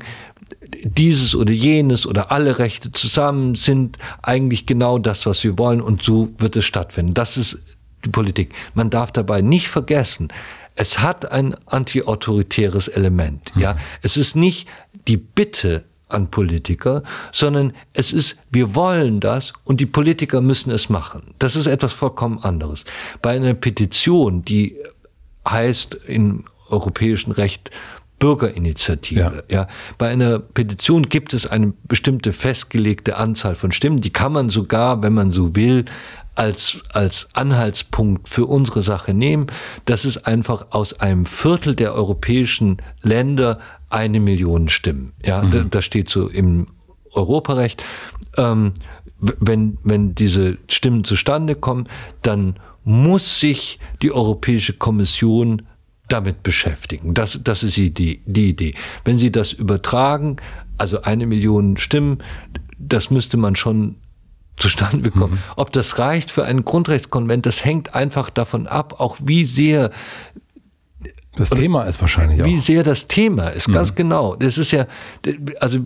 dieses oder jenes oder alle Rechte zusammen sind eigentlich genau das, was wir wollen und so wird es stattfinden. Das ist die Politik. Man darf dabei nicht vergessen, es hat ein antiautoritäres Element. Ja, mhm. es ist nicht die Bitte an Politiker, sondern es ist, wir wollen das und die Politiker müssen es machen. Das ist etwas vollkommen anderes. Bei einer Petition, die heißt im europäischen Recht Bürgerinitiative. Ja. ja. Bei einer Petition gibt es eine bestimmte festgelegte Anzahl von Stimmen. Die kann man sogar, wenn man so will, als, als Anhaltspunkt für unsere Sache nehmen, Das ist einfach aus einem Viertel der europäischen Länder eine Million Stimmen. Ja, mhm. das steht so im Europarecht. Ähm, wenn, wenn diese Stimmen zustande kommen, dann muss sich die Europäische Kommission damit beschäftigen. Das, das ist die, die Idee. Wenn Sie das übertragen, also eine Million Stimmen, das müsste man schon zustande bekommen. Mhm. Ob das reicht für einen Grundrechtskonvent, das hängt einfach davon ab, auch wie sehr das Thema ist wahrscheinlich auch. Wie sehr das Thema ist, mhm. ganz genau. Das ist ja, also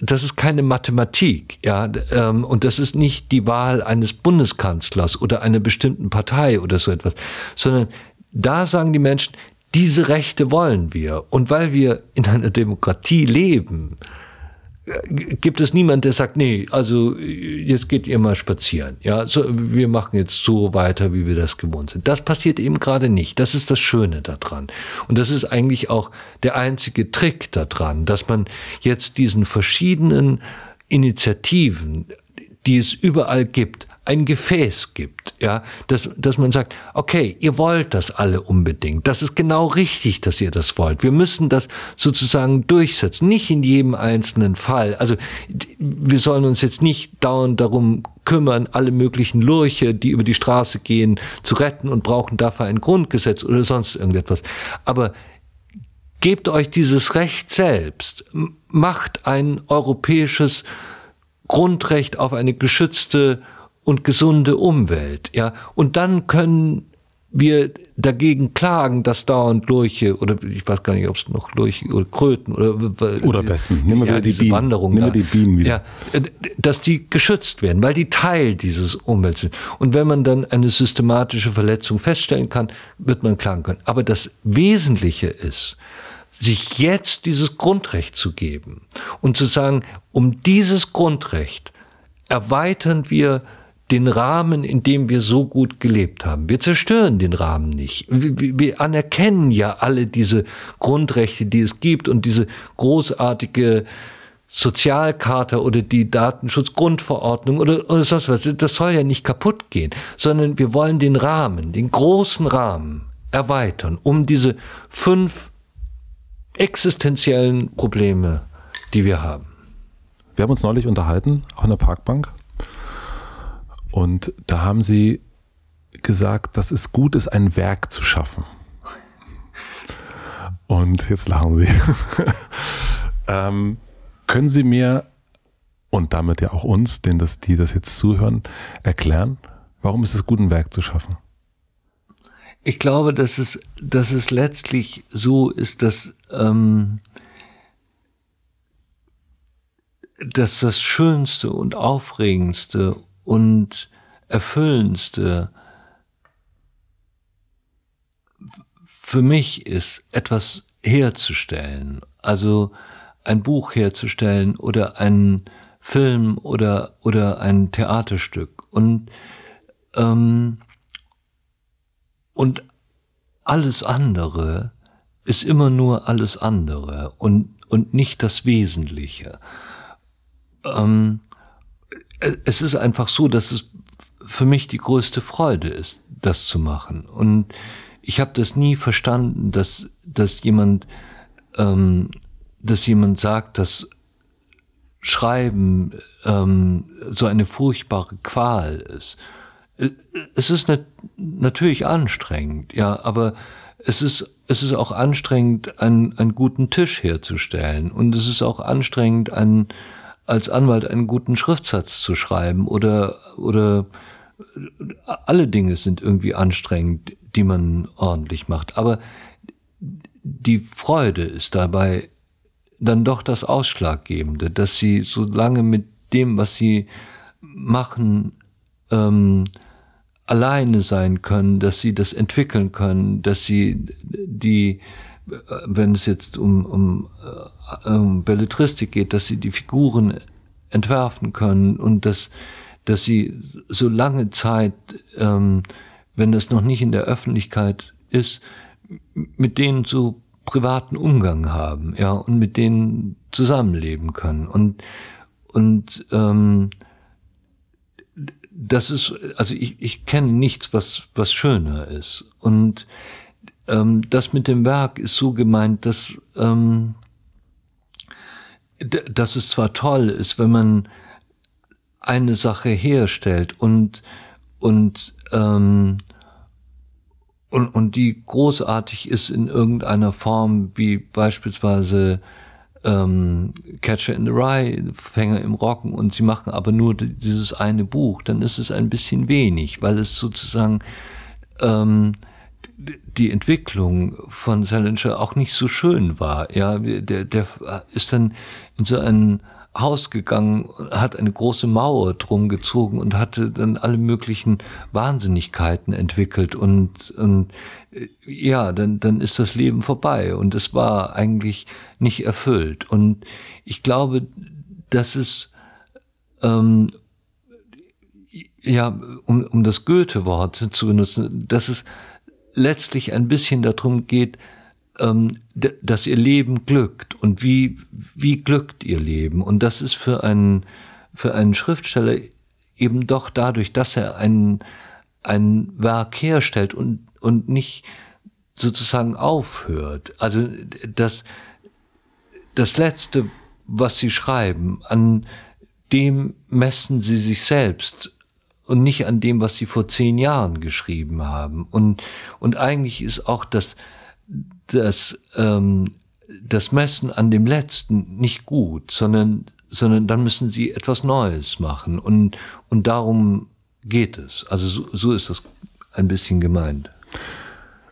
das ist keine Mathematik, ja, ähm, und das ist nicht die Wahl eines Bundeskanzlers oder einer bestimmten Partei oder so etwas, sondern da sagen die Menschen, diese Rechte wollen wir. Und weil wir in einer Demokratie leben, gibt es niemand, der sagt, nee, also jetzt geht ihr mal spazieren. Ja, so, wir machen jetzt so weiter, wie wir das gewohnt sind. Das passiert eben gerade nicht. Das ist das Schöne daran. Und das ist eigentlich auch der einzige Trick daran, dass man jetzt diesen verschiedenen Initiativen die es überall gibt, ein Gefäß gibt, ja, dass, dass man sagt, okay, ihr wollt das alle unbedingt. Das ist genau richtig, dass ihr das wollt. Wir müssen das sozusagen durchsetzen. Nicht in jedem einzelnen Fall. Also, wir sollen uns jetzt nicht dauernd darum kümmern, alle möglichen Lurche, die über die Straße gehen, zu retten und brauchen dafür ein Grundgesetz oder sonst irgendetwas. Aber gebt euch dieses Recht selbst. Macht ein europäisches Grundrecht auf eine geschützte und gesunde Umwelt, ja. Und dann können wir dagegen klagen, dass dauernd Lurche oder ich weiß gar nicht, ob es noch Lurche oder Kröten oder oder Wespen, nehmen wir ja, wieder die Bienen, Wanderung nehmen wir die Bienen wieder, ja, äh, dass die geschützt werden, weil die Teil dieses Umwelt sind. Und wenn man dann eine systematische Verletzung feststellen kann, wird man klagen können. Aber das Wesentliche ist, sich jetzt dieses Grundrecht zu geben und zu sagen, um dieses Grundrecht erweitern wir den Rahmen, in dem wir so gut gelebt haben. Wir zerstören den Rahmen nicht. Wir, wir anerkennen ja alle diese Grundrechte, die es gibt und diese großartige Sozialkarte oder die Datenschutzgrundverordnung oder, oder sonst was. Das soll ja nicht kaputt gehen, sondern wir wollen den Rahmen, den großen Rahmen erweitern, um diese fünf existenziellen Probleme, die wir haben. Wir haben uns neulich unterhalten, auf einer Parkbank. Und da haben Sie gesagt, dass es gut ist, ein Werk zu schaffen. Und jetzt lachen Sie. [laughs] ähm, können Sie mir und damit ja auch uns, denen das, die das jetzt zuhören, erklären, warum ist es gut, ein Werk zu schaffen? Ich glaube, dass es, dass es letztlich so ist, dass ähm, dass das Schönste und Aufregendste und Erfüllendste für mich ist, etwas herzustellen. Also ein Buch herzustellen oder einen Film oder, oder ein Theaterstück. Und, ähm, und alles andere ist immer nur alles andere und, und nicht das Wesentliche. Ähm, es ist einfach so, dass es für mich die größte Freude ist, das zu machen. Und ich habe das nie verstanden, dass, dass jemand, ähm, dass jemand sagt, dass Schreiben ähm, so eine furchtbare Qual ist. Äh, es ist natürlich anstrengend, ja, aber es ist es ist auch anstrengend, einen, einen guten Tisch herzustellen. Und es ist auch anstrengend, einen, als Anwalt einen guten Schriftsatz zu schreiben. Oder, oder alle Dinge sind irgendwie anstrengend, die man ordentlich macht. Aber die Freude ist dabei dann doch das Ausschlaggebende, dass sie so lange mit dem, was sie machen, ähm, alleine sein können, dass sie das entwickeln können, dass sie die, wenn es jetzt um, um, äh, um Belletristik geht, dass sie die Figuren entwerfen können und dass, dass sie so lange Zeit, ähm, wenn das noch nicht in der Öffentlichkeit ist, mit denen so privaten Umgang haben, ja, und mit denen zusammenleben können. Und, und ähm, das ist, also ich, ich kenne nichts, was, was schöner ist. Und ähm, das mit dem Werk ist so gemeint, dass, ähm, dass es zwar toll ist, wenn man eine Sache herstellt und, und, ähm, und, und die großartig ist in irgendeiner Form, wie beispielsweise ähm, Catcher in the Rye, Fänger im Rocken und sie machen aber nur dieses eine Buch, dann ist es ein bisschen wenig, weil es sozusagen ähm, die Entwicklung von Salinger auch nicht so schön war. Ja, der, der ist dann in so einen Haus gegangen, hat eine große Mauer drum gezogen und hatte dann alle möglichen Wahnsinnigkeiten entwickelt und, und äh, ja, dann, dann ist das Leben vorbei und es war eigentlich nicht erfüllt. Und ich glaube, dass es, ähm, ja, um, um das Goethe-Wort zu benutzen, dass es letztlich ein bisschen darum geht, ähm, dass ihr Leben glückt und wie, wie glückt ihr Leben. Und das ist für einen, für einen Schriftsteller eben doch dadurch, dass er ein, ein Werk herstellt und, und nicht sozusagen aufhört. Also das, das Letzte, was sie schreiben, an dem messen sie sich selbst und nicht an dem, was sie vor zehn Jahren geschrieben haben. Und, und eigentlich ist auch das, dass ähm, das Messen an dem letzten nicht gut, sondern, sondern dann müssen sie etwas Neues machen. Und, und darum geht es. Also so, so ist das ein bisschen gemeint.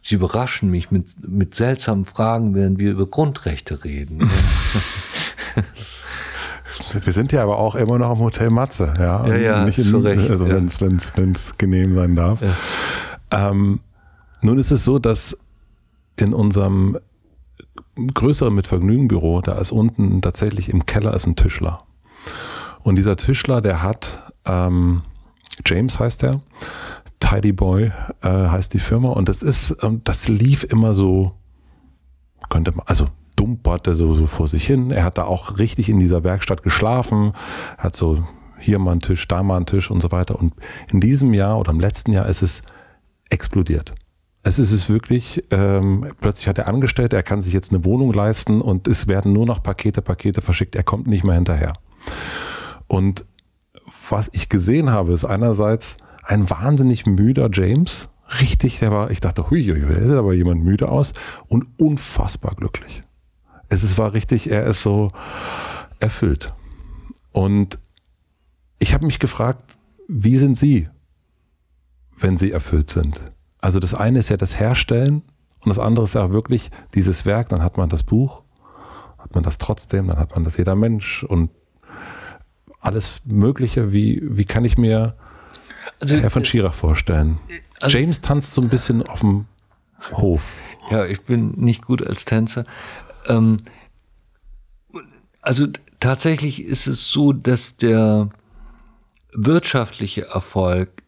Sie überraschen mich mit, mit seltsamen Fragen, während wir über Grundrechte reden. [laughs] wir sind ja aber auch immer noch im Hotel Matze, ja. Ja, ja, Nicht in, Also ja. wenn es genehm sein darf. Ja. Ähm, nun ist es so, dass in unserem größeren mit Mitvergnügenbüro, da ist unten tatsächlich im Keller ist ein Tischler. Und dieser Tischler, der hat, ähm, James heißt er, Tidy Boy äh, heißt die Firma und das ist, ähm, das lief immer so, könnte man, also dumperte so, so vor sich hin. Er hat da auch richtig in dieser Werkstatt geschlafen, hat so hier mal einen Tisch, da mal einen Tisch und so weiter. Und in diesem Jahr oder im letzten Jahr ist es explodiert. Es ist es wirklich, ähm, plötzlich hat er angestellt, er kann sich jetzt eine Wohnung leisten und es werden nur noch Pakete, Pakete verschickt, er kommt nicht mehr hinterher. Und was ich gesehen habe, ist einerseits ein wahnsinnig müder James, richtig, der war, ich dachte, hui, hui, der sieht aber jemand müde aus und unfassbar glücklich. Es ist, war richtig, er ist so erfüllt. Und ich habe mich gefragt, wie sind Sie, wenn Sie erfüllt sind? Also das eine ist ja das Herstellen und das andere ist ja wirklich dieses Werk, dann hat man das Buch, hat man das trotzdem, dann hat man das jeder Mensch und alles Mögliche, wie, wie kann ich mir also, Herr von äh, Schirach vorstellen? Also, James tanzt so ein bisschen auf dem Hof. Ja, ich bin nicht gut als Tänzer. Ähm, also tatsächlich ist es so, dass der wirtschaftliche Erfolg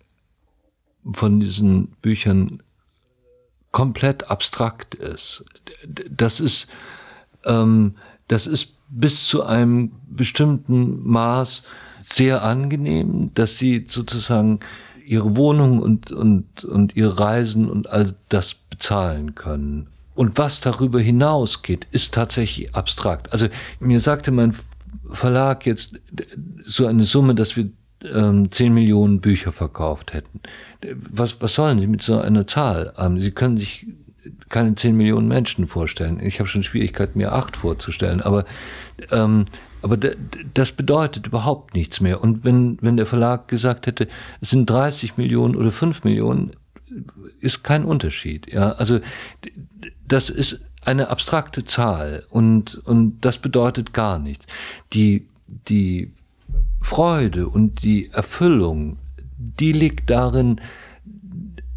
von diesen Büchern komplett abstrakt ist. Das ist, ähm, das ist bis zu einem bestimmten Maß sehr angenehm, dass sie sozusagen ihre Wohnung und, und, und ihre Reisen und all das bezahlen können. Und was darüber hinausgeht, ist tatsächlich abstrakt. Also mir sagte mein Verlag jetzt so eine Summe, dass wir ähm, 10 Millionen Bücher verkauft hätten was, was sollen Sie mit so einer Zahl? Ähm, Sie können sich keine 10 Millionen Menschen vorstellen. Ich habe schon Schwierigkeiten, mir acht vorzustellen, aber, ähm, aber das bedeutet überhaupt nichts mehr. Und wenn, wenn der Verlag gesagt hätte, es sind 30 Millionen oder 5 Millionen, ist kein Unterschied. Ja? Also das ist eine abstrakte Zahl und, und das bedeutet gar nichts. Die, die Freude und die Erfüllung die liegt darin,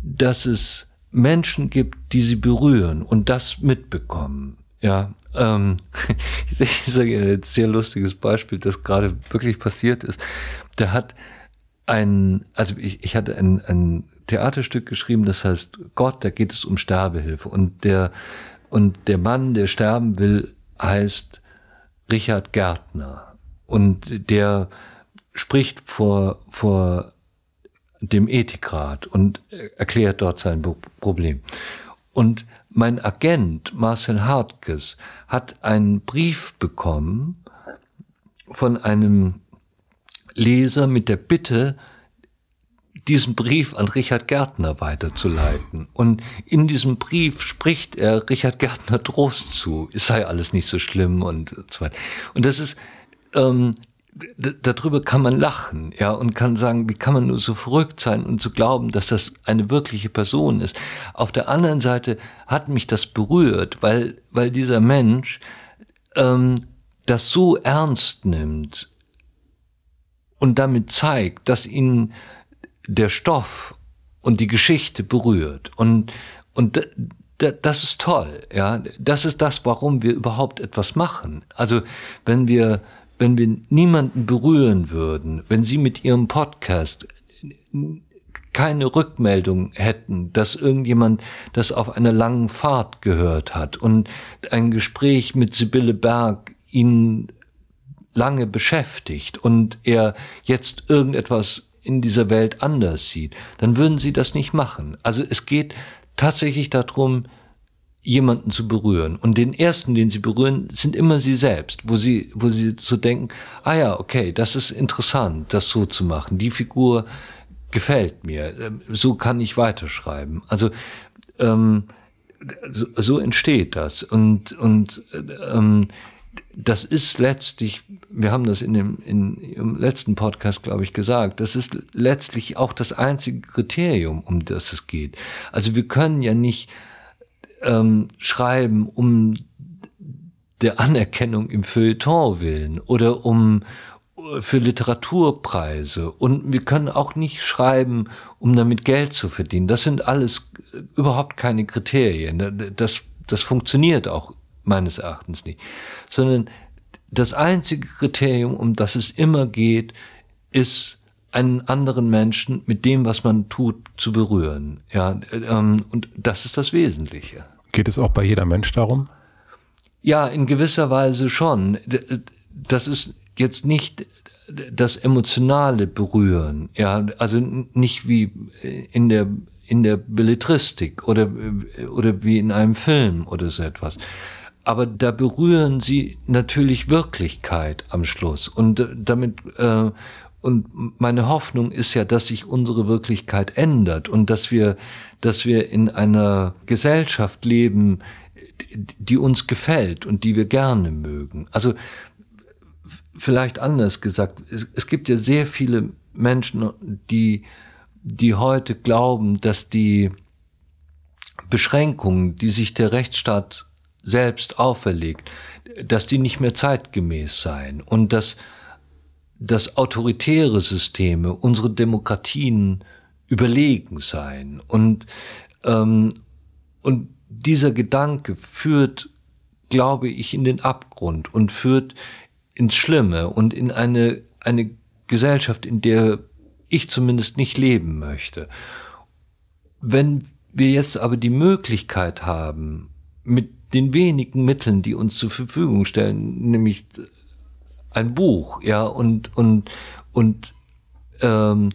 dass es Menschen gibt, die sie berühren und das mitbekommen. Ja, ähm, [laughs] ich sage jetzt sehr lustiges Beispiel, das gerade wirklich passiert ist. Da hat ein, also ich, ich hatte ein, ein Theaterstück geschrieben, das heißt Gott, da geht es um Sterbehilfe und der und der Mann, der sterben will, heißt Richard Gärtner und der spricht vor vor dem Ethikrat und äh, erklärt dort sein Problem. Und mein Agent Marcel Hartges hat einen Brief bekommen von einem Leser mit der Bitte, diesen Brief an Richard Gärtner weiterzuleiten. Und in diesem Brief spricht er Richard Gärtner Trost zu, es sei alles nicht so schlimm und so weiter. Und das ist, ähm, darüber kann man lachen, ja, und kann sagen, wie kann man nur so verrückt sein und zu so glauben, dass das eine wirkliche Person ist. Auf der anderen Seite hat mich das berührt, weil, weil dieser Mensch ähm, das so ernst nimmt und damit zeigt, dass ihn der Stoff und die Geschichte berührt und, und das ist toll, ja. Das ist das, warum wir überhaupt etwas machen. Also, wenn wir wenn wir niemanden berühren würden, wenn Sie mit Ihrem Podcast keine Rückmeldung hätten, dass irgendjemand das auf einer langen Fahrt gehört hat und ein Gespräch mit Sibylle Berg ihn lange beschäftigt und er jetzt irgendetwas in dieser Welt anders sieht, dann würden sie das nicht machen. Also es geht tatsächlich darum, jemanden zu berühren. Und den ersten, den sie berühren, sind immer sie selbst, wo sie, wo sie so denken, ah ja, okay, das ist interessant, das so zu machen. Die Figur gefällt mir. Ähm, so kann ich weiterschreiben. Also, ähm, so, so entsteht das. Und, und, ähm, das ist letztlich, wir haben das in dem, in, im letzten Podcast, glaube ich, gesagt, das ist letztlich auch das einzige Kriterium, um das es geht. Also wir können ja nicht ähm, schreiben, um der Anerkennung im Feuilleton willen oder um äh, für Literaturpreise und wir können auch nicht schreiben, um damit Geld zu verdienen. Das sind alles äh, überhaupt keine Kriterien. Das, das funktioniert auch meines Erachtens nicht. Sondern das einzige Kriterium, um das es immer geht, ist einen anderen Menschen mit dem, was man tut, zu berühren. Ja, ähm, und das ist das Wesentliche. Geht es auch bei jeder Mensch darum? Ja, in gewisser Weise schon. Äh, das ist jetzt nicht das emotionale Berühren. Ja, also nicht wie in der in der Belletristik oder äh, oder wie in einem Film oder so etwas. Aber da berühren sie natürlich Wirklichkeit am Schluss und äh, damit äh, und meine Hoffnung ist ja, dass sich unsere Wirklichkeit ändert und dass wir, dass wir in einer Gesellschaft leben, die uns gefällt und die wir gerne mögen. Also vielleicht anders gesagt, es, es gibt ja sehr viele Menschen, die, die heute glauben, dass die Beschränkungen, die sich der Rechtsstaat selbst auferlegt, dass die nicht mehr zeitgemäß seien und dass dass autoritäre Systeme, unsere Demokratien überlegen seien. Und, ähm, und dieser Gedanke führt, glaube ich, in den Abgrund und führt ins Schlimme und in eine, eine Gesellschaft, in der ich zumindest nicht leben möchte. Wenn wir jetzt aber die Möglichkeit haben, mit den wenigen Mitteln, die uns zur Verfügung stellen, nämlich ein Buch, ja, und, und, und, ähm,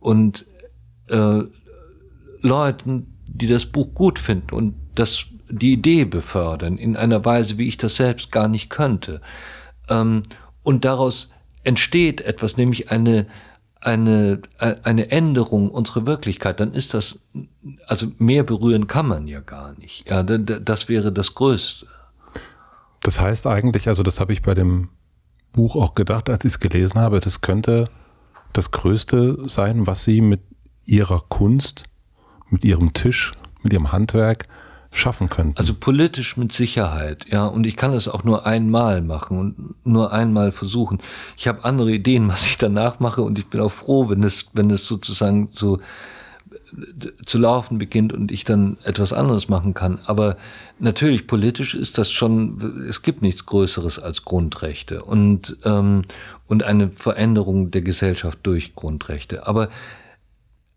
und äh, Leuten, die das Buch gut finden und das, die Idee befördern, in einer Weise, wie ich das selbst gar nicht könnte. Ähm, und daraus entsteht etwas, nämlich eine, eine, äh, eine Änderung unserer Wirklichkeit, dann ist das, also mehr berühren kann man ja gar nicht. Ja, das wäre das Größte. Das heißt eigentlich, also das habe ich bei dem Buch auch gedacht, als ich es gelesen habe, das könnte das Größte sein, was sie mit ihrer Kunst, mit ihrem Tisch, mit ihrem Handwerk schaffen könnten. Also politisch mit Sicherheit, ja. Und ich kann es auch nur einmal machen und nur einmal versuchen. Ich habe andere Ideen, was ich danach mache und ich bin auch froh, wenn es, wenn es sozusagen so zu laufen beginnt und ich dann etwas anderes machen kann. Aber natürlich politisch ist das schon, es gibt nichts Größeres als Grundrechte und, ähm, und eine Veränderung der Gesellschaft durch Grundrechte. Aber,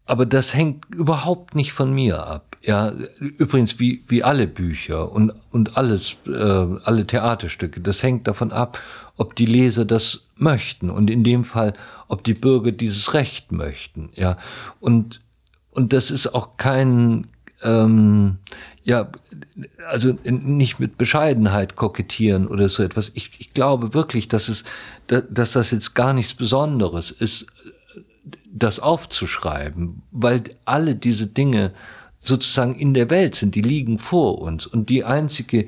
aber das hängt überhaupt nicht von mir ab. Ja, übrigens wie, wie alle Bücher und, und alles, äh, alle Theaterstücke, das hängt davon ab, ob die Leser das möchten und in dem Fall, ob die Bürger dieses Recht möchten. Ja, und und das ist auch kein, ähm, ja, also nicht mit Bescheidenheit kokettieren oder so etwas. Ich, ich glaube wirklich, dass es, dass das jetzt gar nichts Besonderes ist, das aufzuschreiben, weil alle diese Dinge sozusagen in der Welt sind, die liegen vor uns. Und die einzige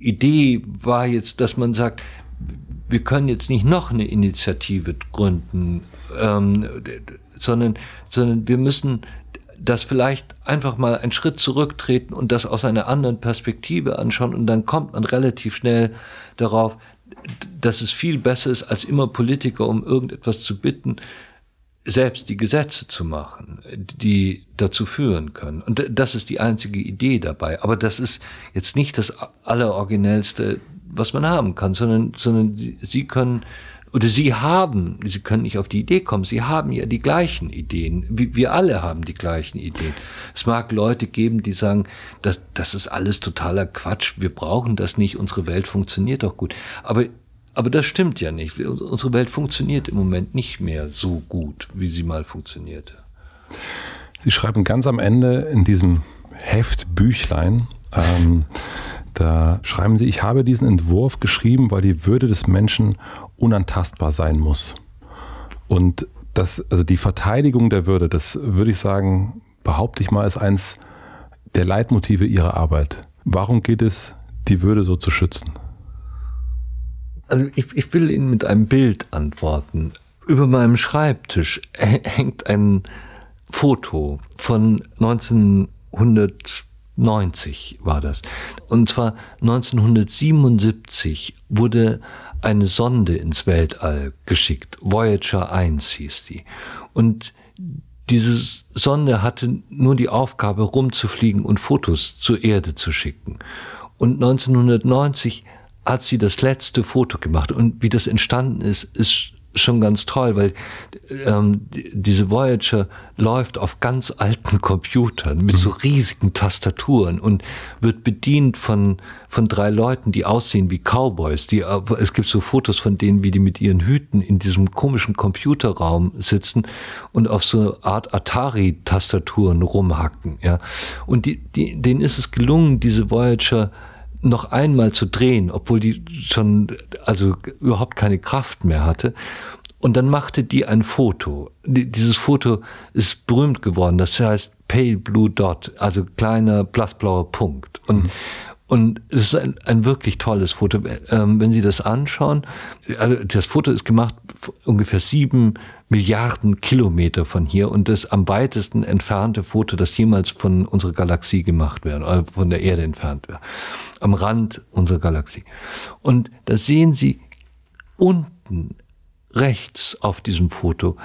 Idee war jetzt, dass man sagt, wir können jetzt nicht noch eine Initiative gründen. Ähm, sondern, sondern wir müssen das vielleicht einfach mal einen Schritt zurücktreten und das aus einer anderen Perspektive anschauen und dann kommt man relativ schnell darauf, dass es viel besser ist, als immer Politiker um irgendetwas zu bitten, selbst die Gesetze zu machen, die dazu führen können. Und das ist die einzige Idee dabei. Aber das ist jetzt nicht das Alleroriginellste, was man haben kann, sondern, sondern sie können oder Sie haben, Sie können nicht auf die Idee kommen, Sie haben ja die gleichen Ideen. Wir alle haben die gleichen Ideen. Es mag Leute geben, die sagen, das, das ist alles totaler Quatsch, wir brauchen das nicht, unsere Welt funktioniert doch gut. Aber aber das stimmt ja nicht. Unsere Welt funktioniert im Moment nicht mehr so gut, wie sie mal funktionierte. Sie schreiben ganz am Ende in diesem Heft Büchlein, ähm, da schreiben Sie, ich habe diesen Entwurf geschrieben, weil die Würde des Menschen unantastbar sein muss. Und das, also die Verteidigung der Würde, das würde ich sagen, behaupte ich mal, ist eins der Leitmotive ihrer Arbeit. Warum geht es, die Würde so zu schützen? Also ich, ich will Ihnen mit einem Bild antworten. Über meinem Schreibtisch hängt ein Foto von 1990 war das. Und zwar 1977 wurde eine Sonde ins Weltall geschickt. Voyager 1 hieß die. Und diese Sonde hatte nur die Aufgabe, rumzufliegen und Fotos zur Erde zu schicken. Und 1990 hat sie das letzte Foto gemacht. Und wie das entstanden ist, ist schon ganz toll, weil ähm, diese Voyager läuft auf ganz alten Computern mit so mhm. riesigen Tastaturen und wird bedient von von drei Leuten, die aussehen wie Cowboys. Die äh, es gibt so Fotos von denen, wie die mit ihren Hüten in diesem komischen Computerraum sitzen und auf so Art Atari-Tastaturen rumhacken. Ja, und die, die, denen ist es gelungen, diese Voyager noch einmal zu drehen, obwohl die schon also überhaupt keine Kraft mehr hatte. Und dann machte die ein Foto. Dieses Foto ist berühmt geworden. Das heißt Pale Blue Dot, also kleiner blassblauer Punkt. Und, mhm. Und es ist ein, ein wirklich tolles Foto. Ähm, wenn Sie das anschauen, also das Foto ist gemacht ungefähr sieben Milliarden Kilometer von hier und das am weitesten entfernte Foto, das jemals von unserer Galaxie gemacht werden, äh, von der Erde entfernt wäre, am Rand unserer Galaxie. Und da sehen Sie unten rechts auf diesem Foto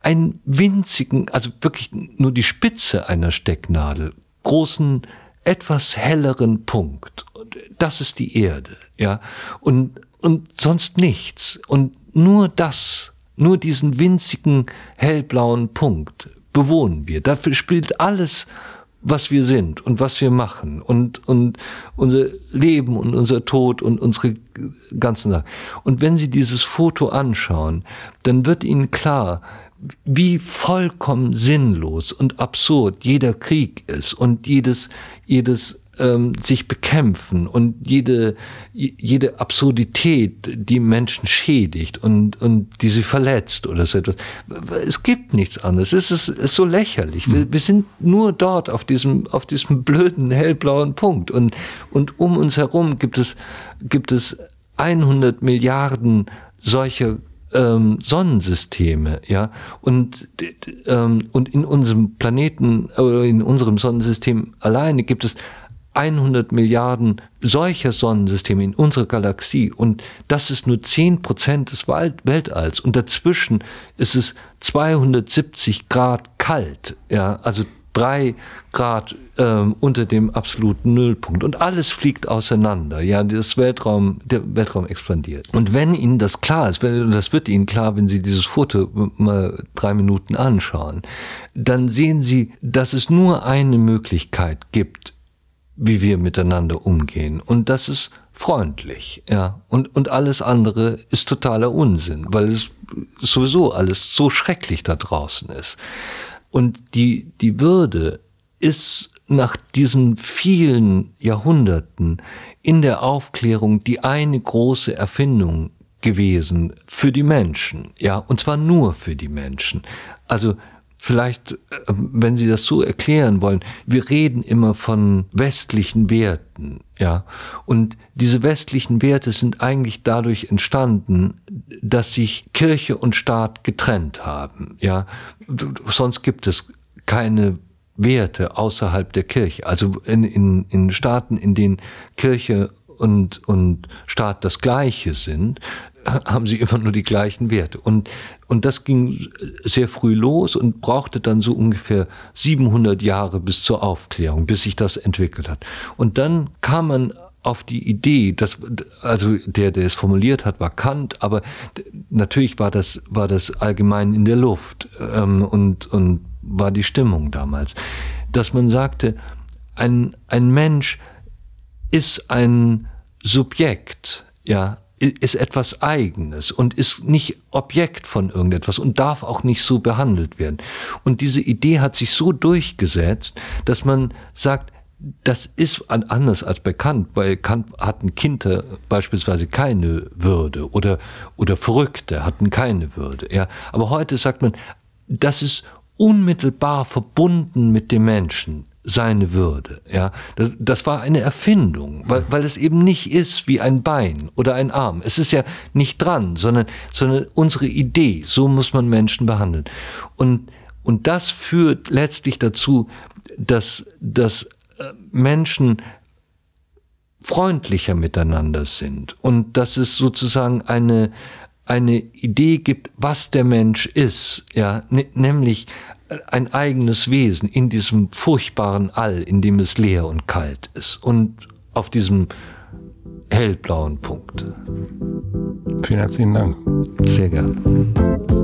einen winzigen, also wirklich nur die Spitze einer Stecknadel, großen etwas helleren Punkt. Das ist die Erde, ja. Und, und sonst nichts. Und nur das, nur diesen winzigen hellblauen Punkt bewohnen wir. Dafür spielt alles, was wir sind und was wir machen und, und unser Leben und unser Tod und unsere ganzen Sachen. Und wenn Sie dieses Foto anschauen, dann wird Ihnen klar, wie vollkommen sinnlos und absurd jeder Krieg ist und jedes, jedes ähm, sich bekämpfen und jede, jede Absurdität, die Menschen schädigt und, und die sie verletzt oder so etwas. Es gibt nichts anderes. Es ist, es ist so lächerlich. Wir, hm. wir sind nur dort auf diesem, auf diesem blöden hellblauen Punkt und, und um uns herum gibt es, gibt es 100 Milliarden solcher ähm, Sonnensysteme, ja, und ähm, und in unserem Planeten oder in unserem Sonnensystem alleine gibt es 100 Milliarden solcher Sonnensysteme in unserer Galaxie und das ist nur 10 Prozent des Weltalls und dazwischen ist es 270 Grad kalt, ja, also drei Grad ähm, unter dem absoluten Nullpunkt. Und alles fliegt auseinander. Ja, das Weltraum, der Weltraum expandiert. Und wenn Ihnen das klar ist, wenn, das wird Ihnen klar, wenn Sie dieses Foto mal drei Minuten anschauen, dann sehen Sie, dass es nur eine Möglichkeit gibt, wie wir miteinander umgehen. Und das ist freundlich, ja. Und, und alles andere ist totaler Unsinn, weil es sowieso alles so schrecklich da draußen ist. Und die, die Würde ist nach diesen vielen Jahrhunderten in der Aufklärung die eine große Erfindung gewesen für die Menschen, ja, und zwar nur für die Menschen. Also vielleicht, äh, wenn Sie das so erklären wollen, wir reden immer von westlichen Werten, ja. Und diese westlichen Werte sind eigentlich dadurch entstanden, dass sich Kirche und Staat getrennt haben, ja. Sonst gibt es keine Werte außerhalb der Kirche. Also in, in, in Staaten, in denen Kirche und, und Staat das Gleiche sind, haben sie immer nur die gleichen Werte. Und und das ging sehr früh los und brauchte dann so ungefähr 700 Jahre bis zur Aufklärung, bis sich das entwickelt hat. Und dann kam man auf die Idee, dass, also der, der es formuliert hat, war Kant, aber natürlich war das, war das allgemein in der Luft ähm, und, und war die Stimmung damals, dass man sagte, ein, ein Mensch ist ein Subjekt, ja, ist etwas Eigenes und ist nicht Objekt von irgendetwas und darf auch nicht so behandelt werden. Und diese Idee hat sich so durchgesetzt, dass man sagt, das ist anders als bei Kant. weil Kant hatten Kinder äh, beispielsweise keine Würde oder, oder Verrückte hatten keine Würde. Ja. Aber heute sagt man, das ist unmittelbar verbunden mit dem Menschen seine Würde. Ja, das, das, war eine Erfindung, weil, weil es eben nicht ist wie ein Bein oder ein Arm. Es ist ja nicht dran, sondern, sondern unsere Idee. So muss man Menschen behandeln. Und, und das führt letztlich dazu, dass, dass äh, Menschen freundlicher miteinander sind und dass es sozusagen eine, eine Idee gibt, was der Mensch ist, ja, nämlich ein eigenes Wesen in diesem furchtbaren All, in dem es leer und kalt ist und auf diesem hellblauen Punkt. Vielen herzlichen Dank. Sehr gern. Musik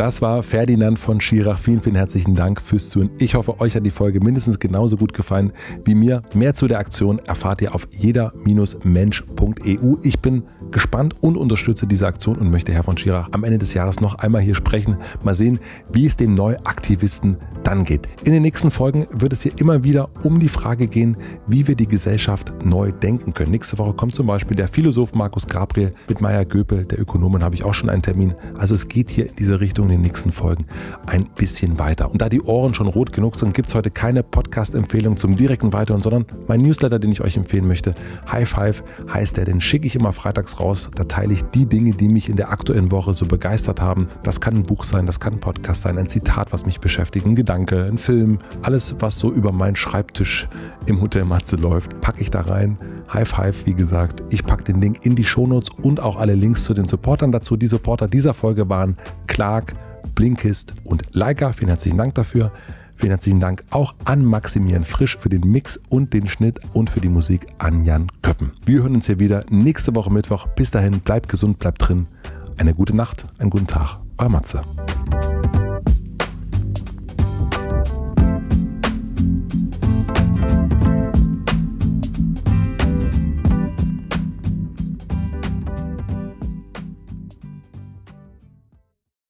das war Ferdinand von Schirach. Vielen, vielen herzlichen Dank fürs Zuhören. Ich hoffe, euch hat die Folge mindestens genauso gut gefallen wie mir. Mehr zu der Aktion erfahrt ihr auf jeder-mensch.eu. Ich bin gespannt und unterstütze diese Aktion und möchte Herr von Schirach am Ende des Jahres noch einmal hier sprechen. Mal sehen, wie es dem Neuaktivisten dann geht. In den nächsten Folgen wird es hier immer wieder um die Frage gehen, wie wir die Gesellschaft neu denken können. Nächste Woche kommt zum Beispiel der Philosoph Markus Gabriel mit Meier Göpel, der Ökonomen habe ich auch schon einen Termin. Also es geht hier in diese Richtung in den nächsten Folgen ein bisschen weiter. Und da die Ohren schon rot genug sind, gibt es heute keine Podcast-Empfehlung zum direkten Weiteren, sondern mein Newsletter, den ich euch empfehlen möchte. High Five heißt der, den schicke ich immer freitags raus. Da teile ich die Dinge, die mich in der aktuellen Woche so begeistert haben. Das kann ein Buch sein, das kann ein Podcast sein, ein Zitat, was mich beschäftigt, ein Gedanke, ein Film. Alles, was so über meinen Schreibtisch im Hotel Matze läuft, packe ich da rein. High Five, wie gesagt. Ich packe den Link in die Shownotes und auch alle Links zu den Supportern dazu. Die Supporter dieser Folge waren Clark, Blinkist und Leica. Vielen herzlichen Dank dafür. Vielen herzlichen Dank auch an Maximilian Frisch für den Mix und den Schnitt und für die Musik an Jan Köppen. Wir hören uns hier wieder nächste Woche Mittwoch. Bis dahin, bleibt gesund, bleibt drin. Eine gute Nacht, einen guten Tag. Euer Matze.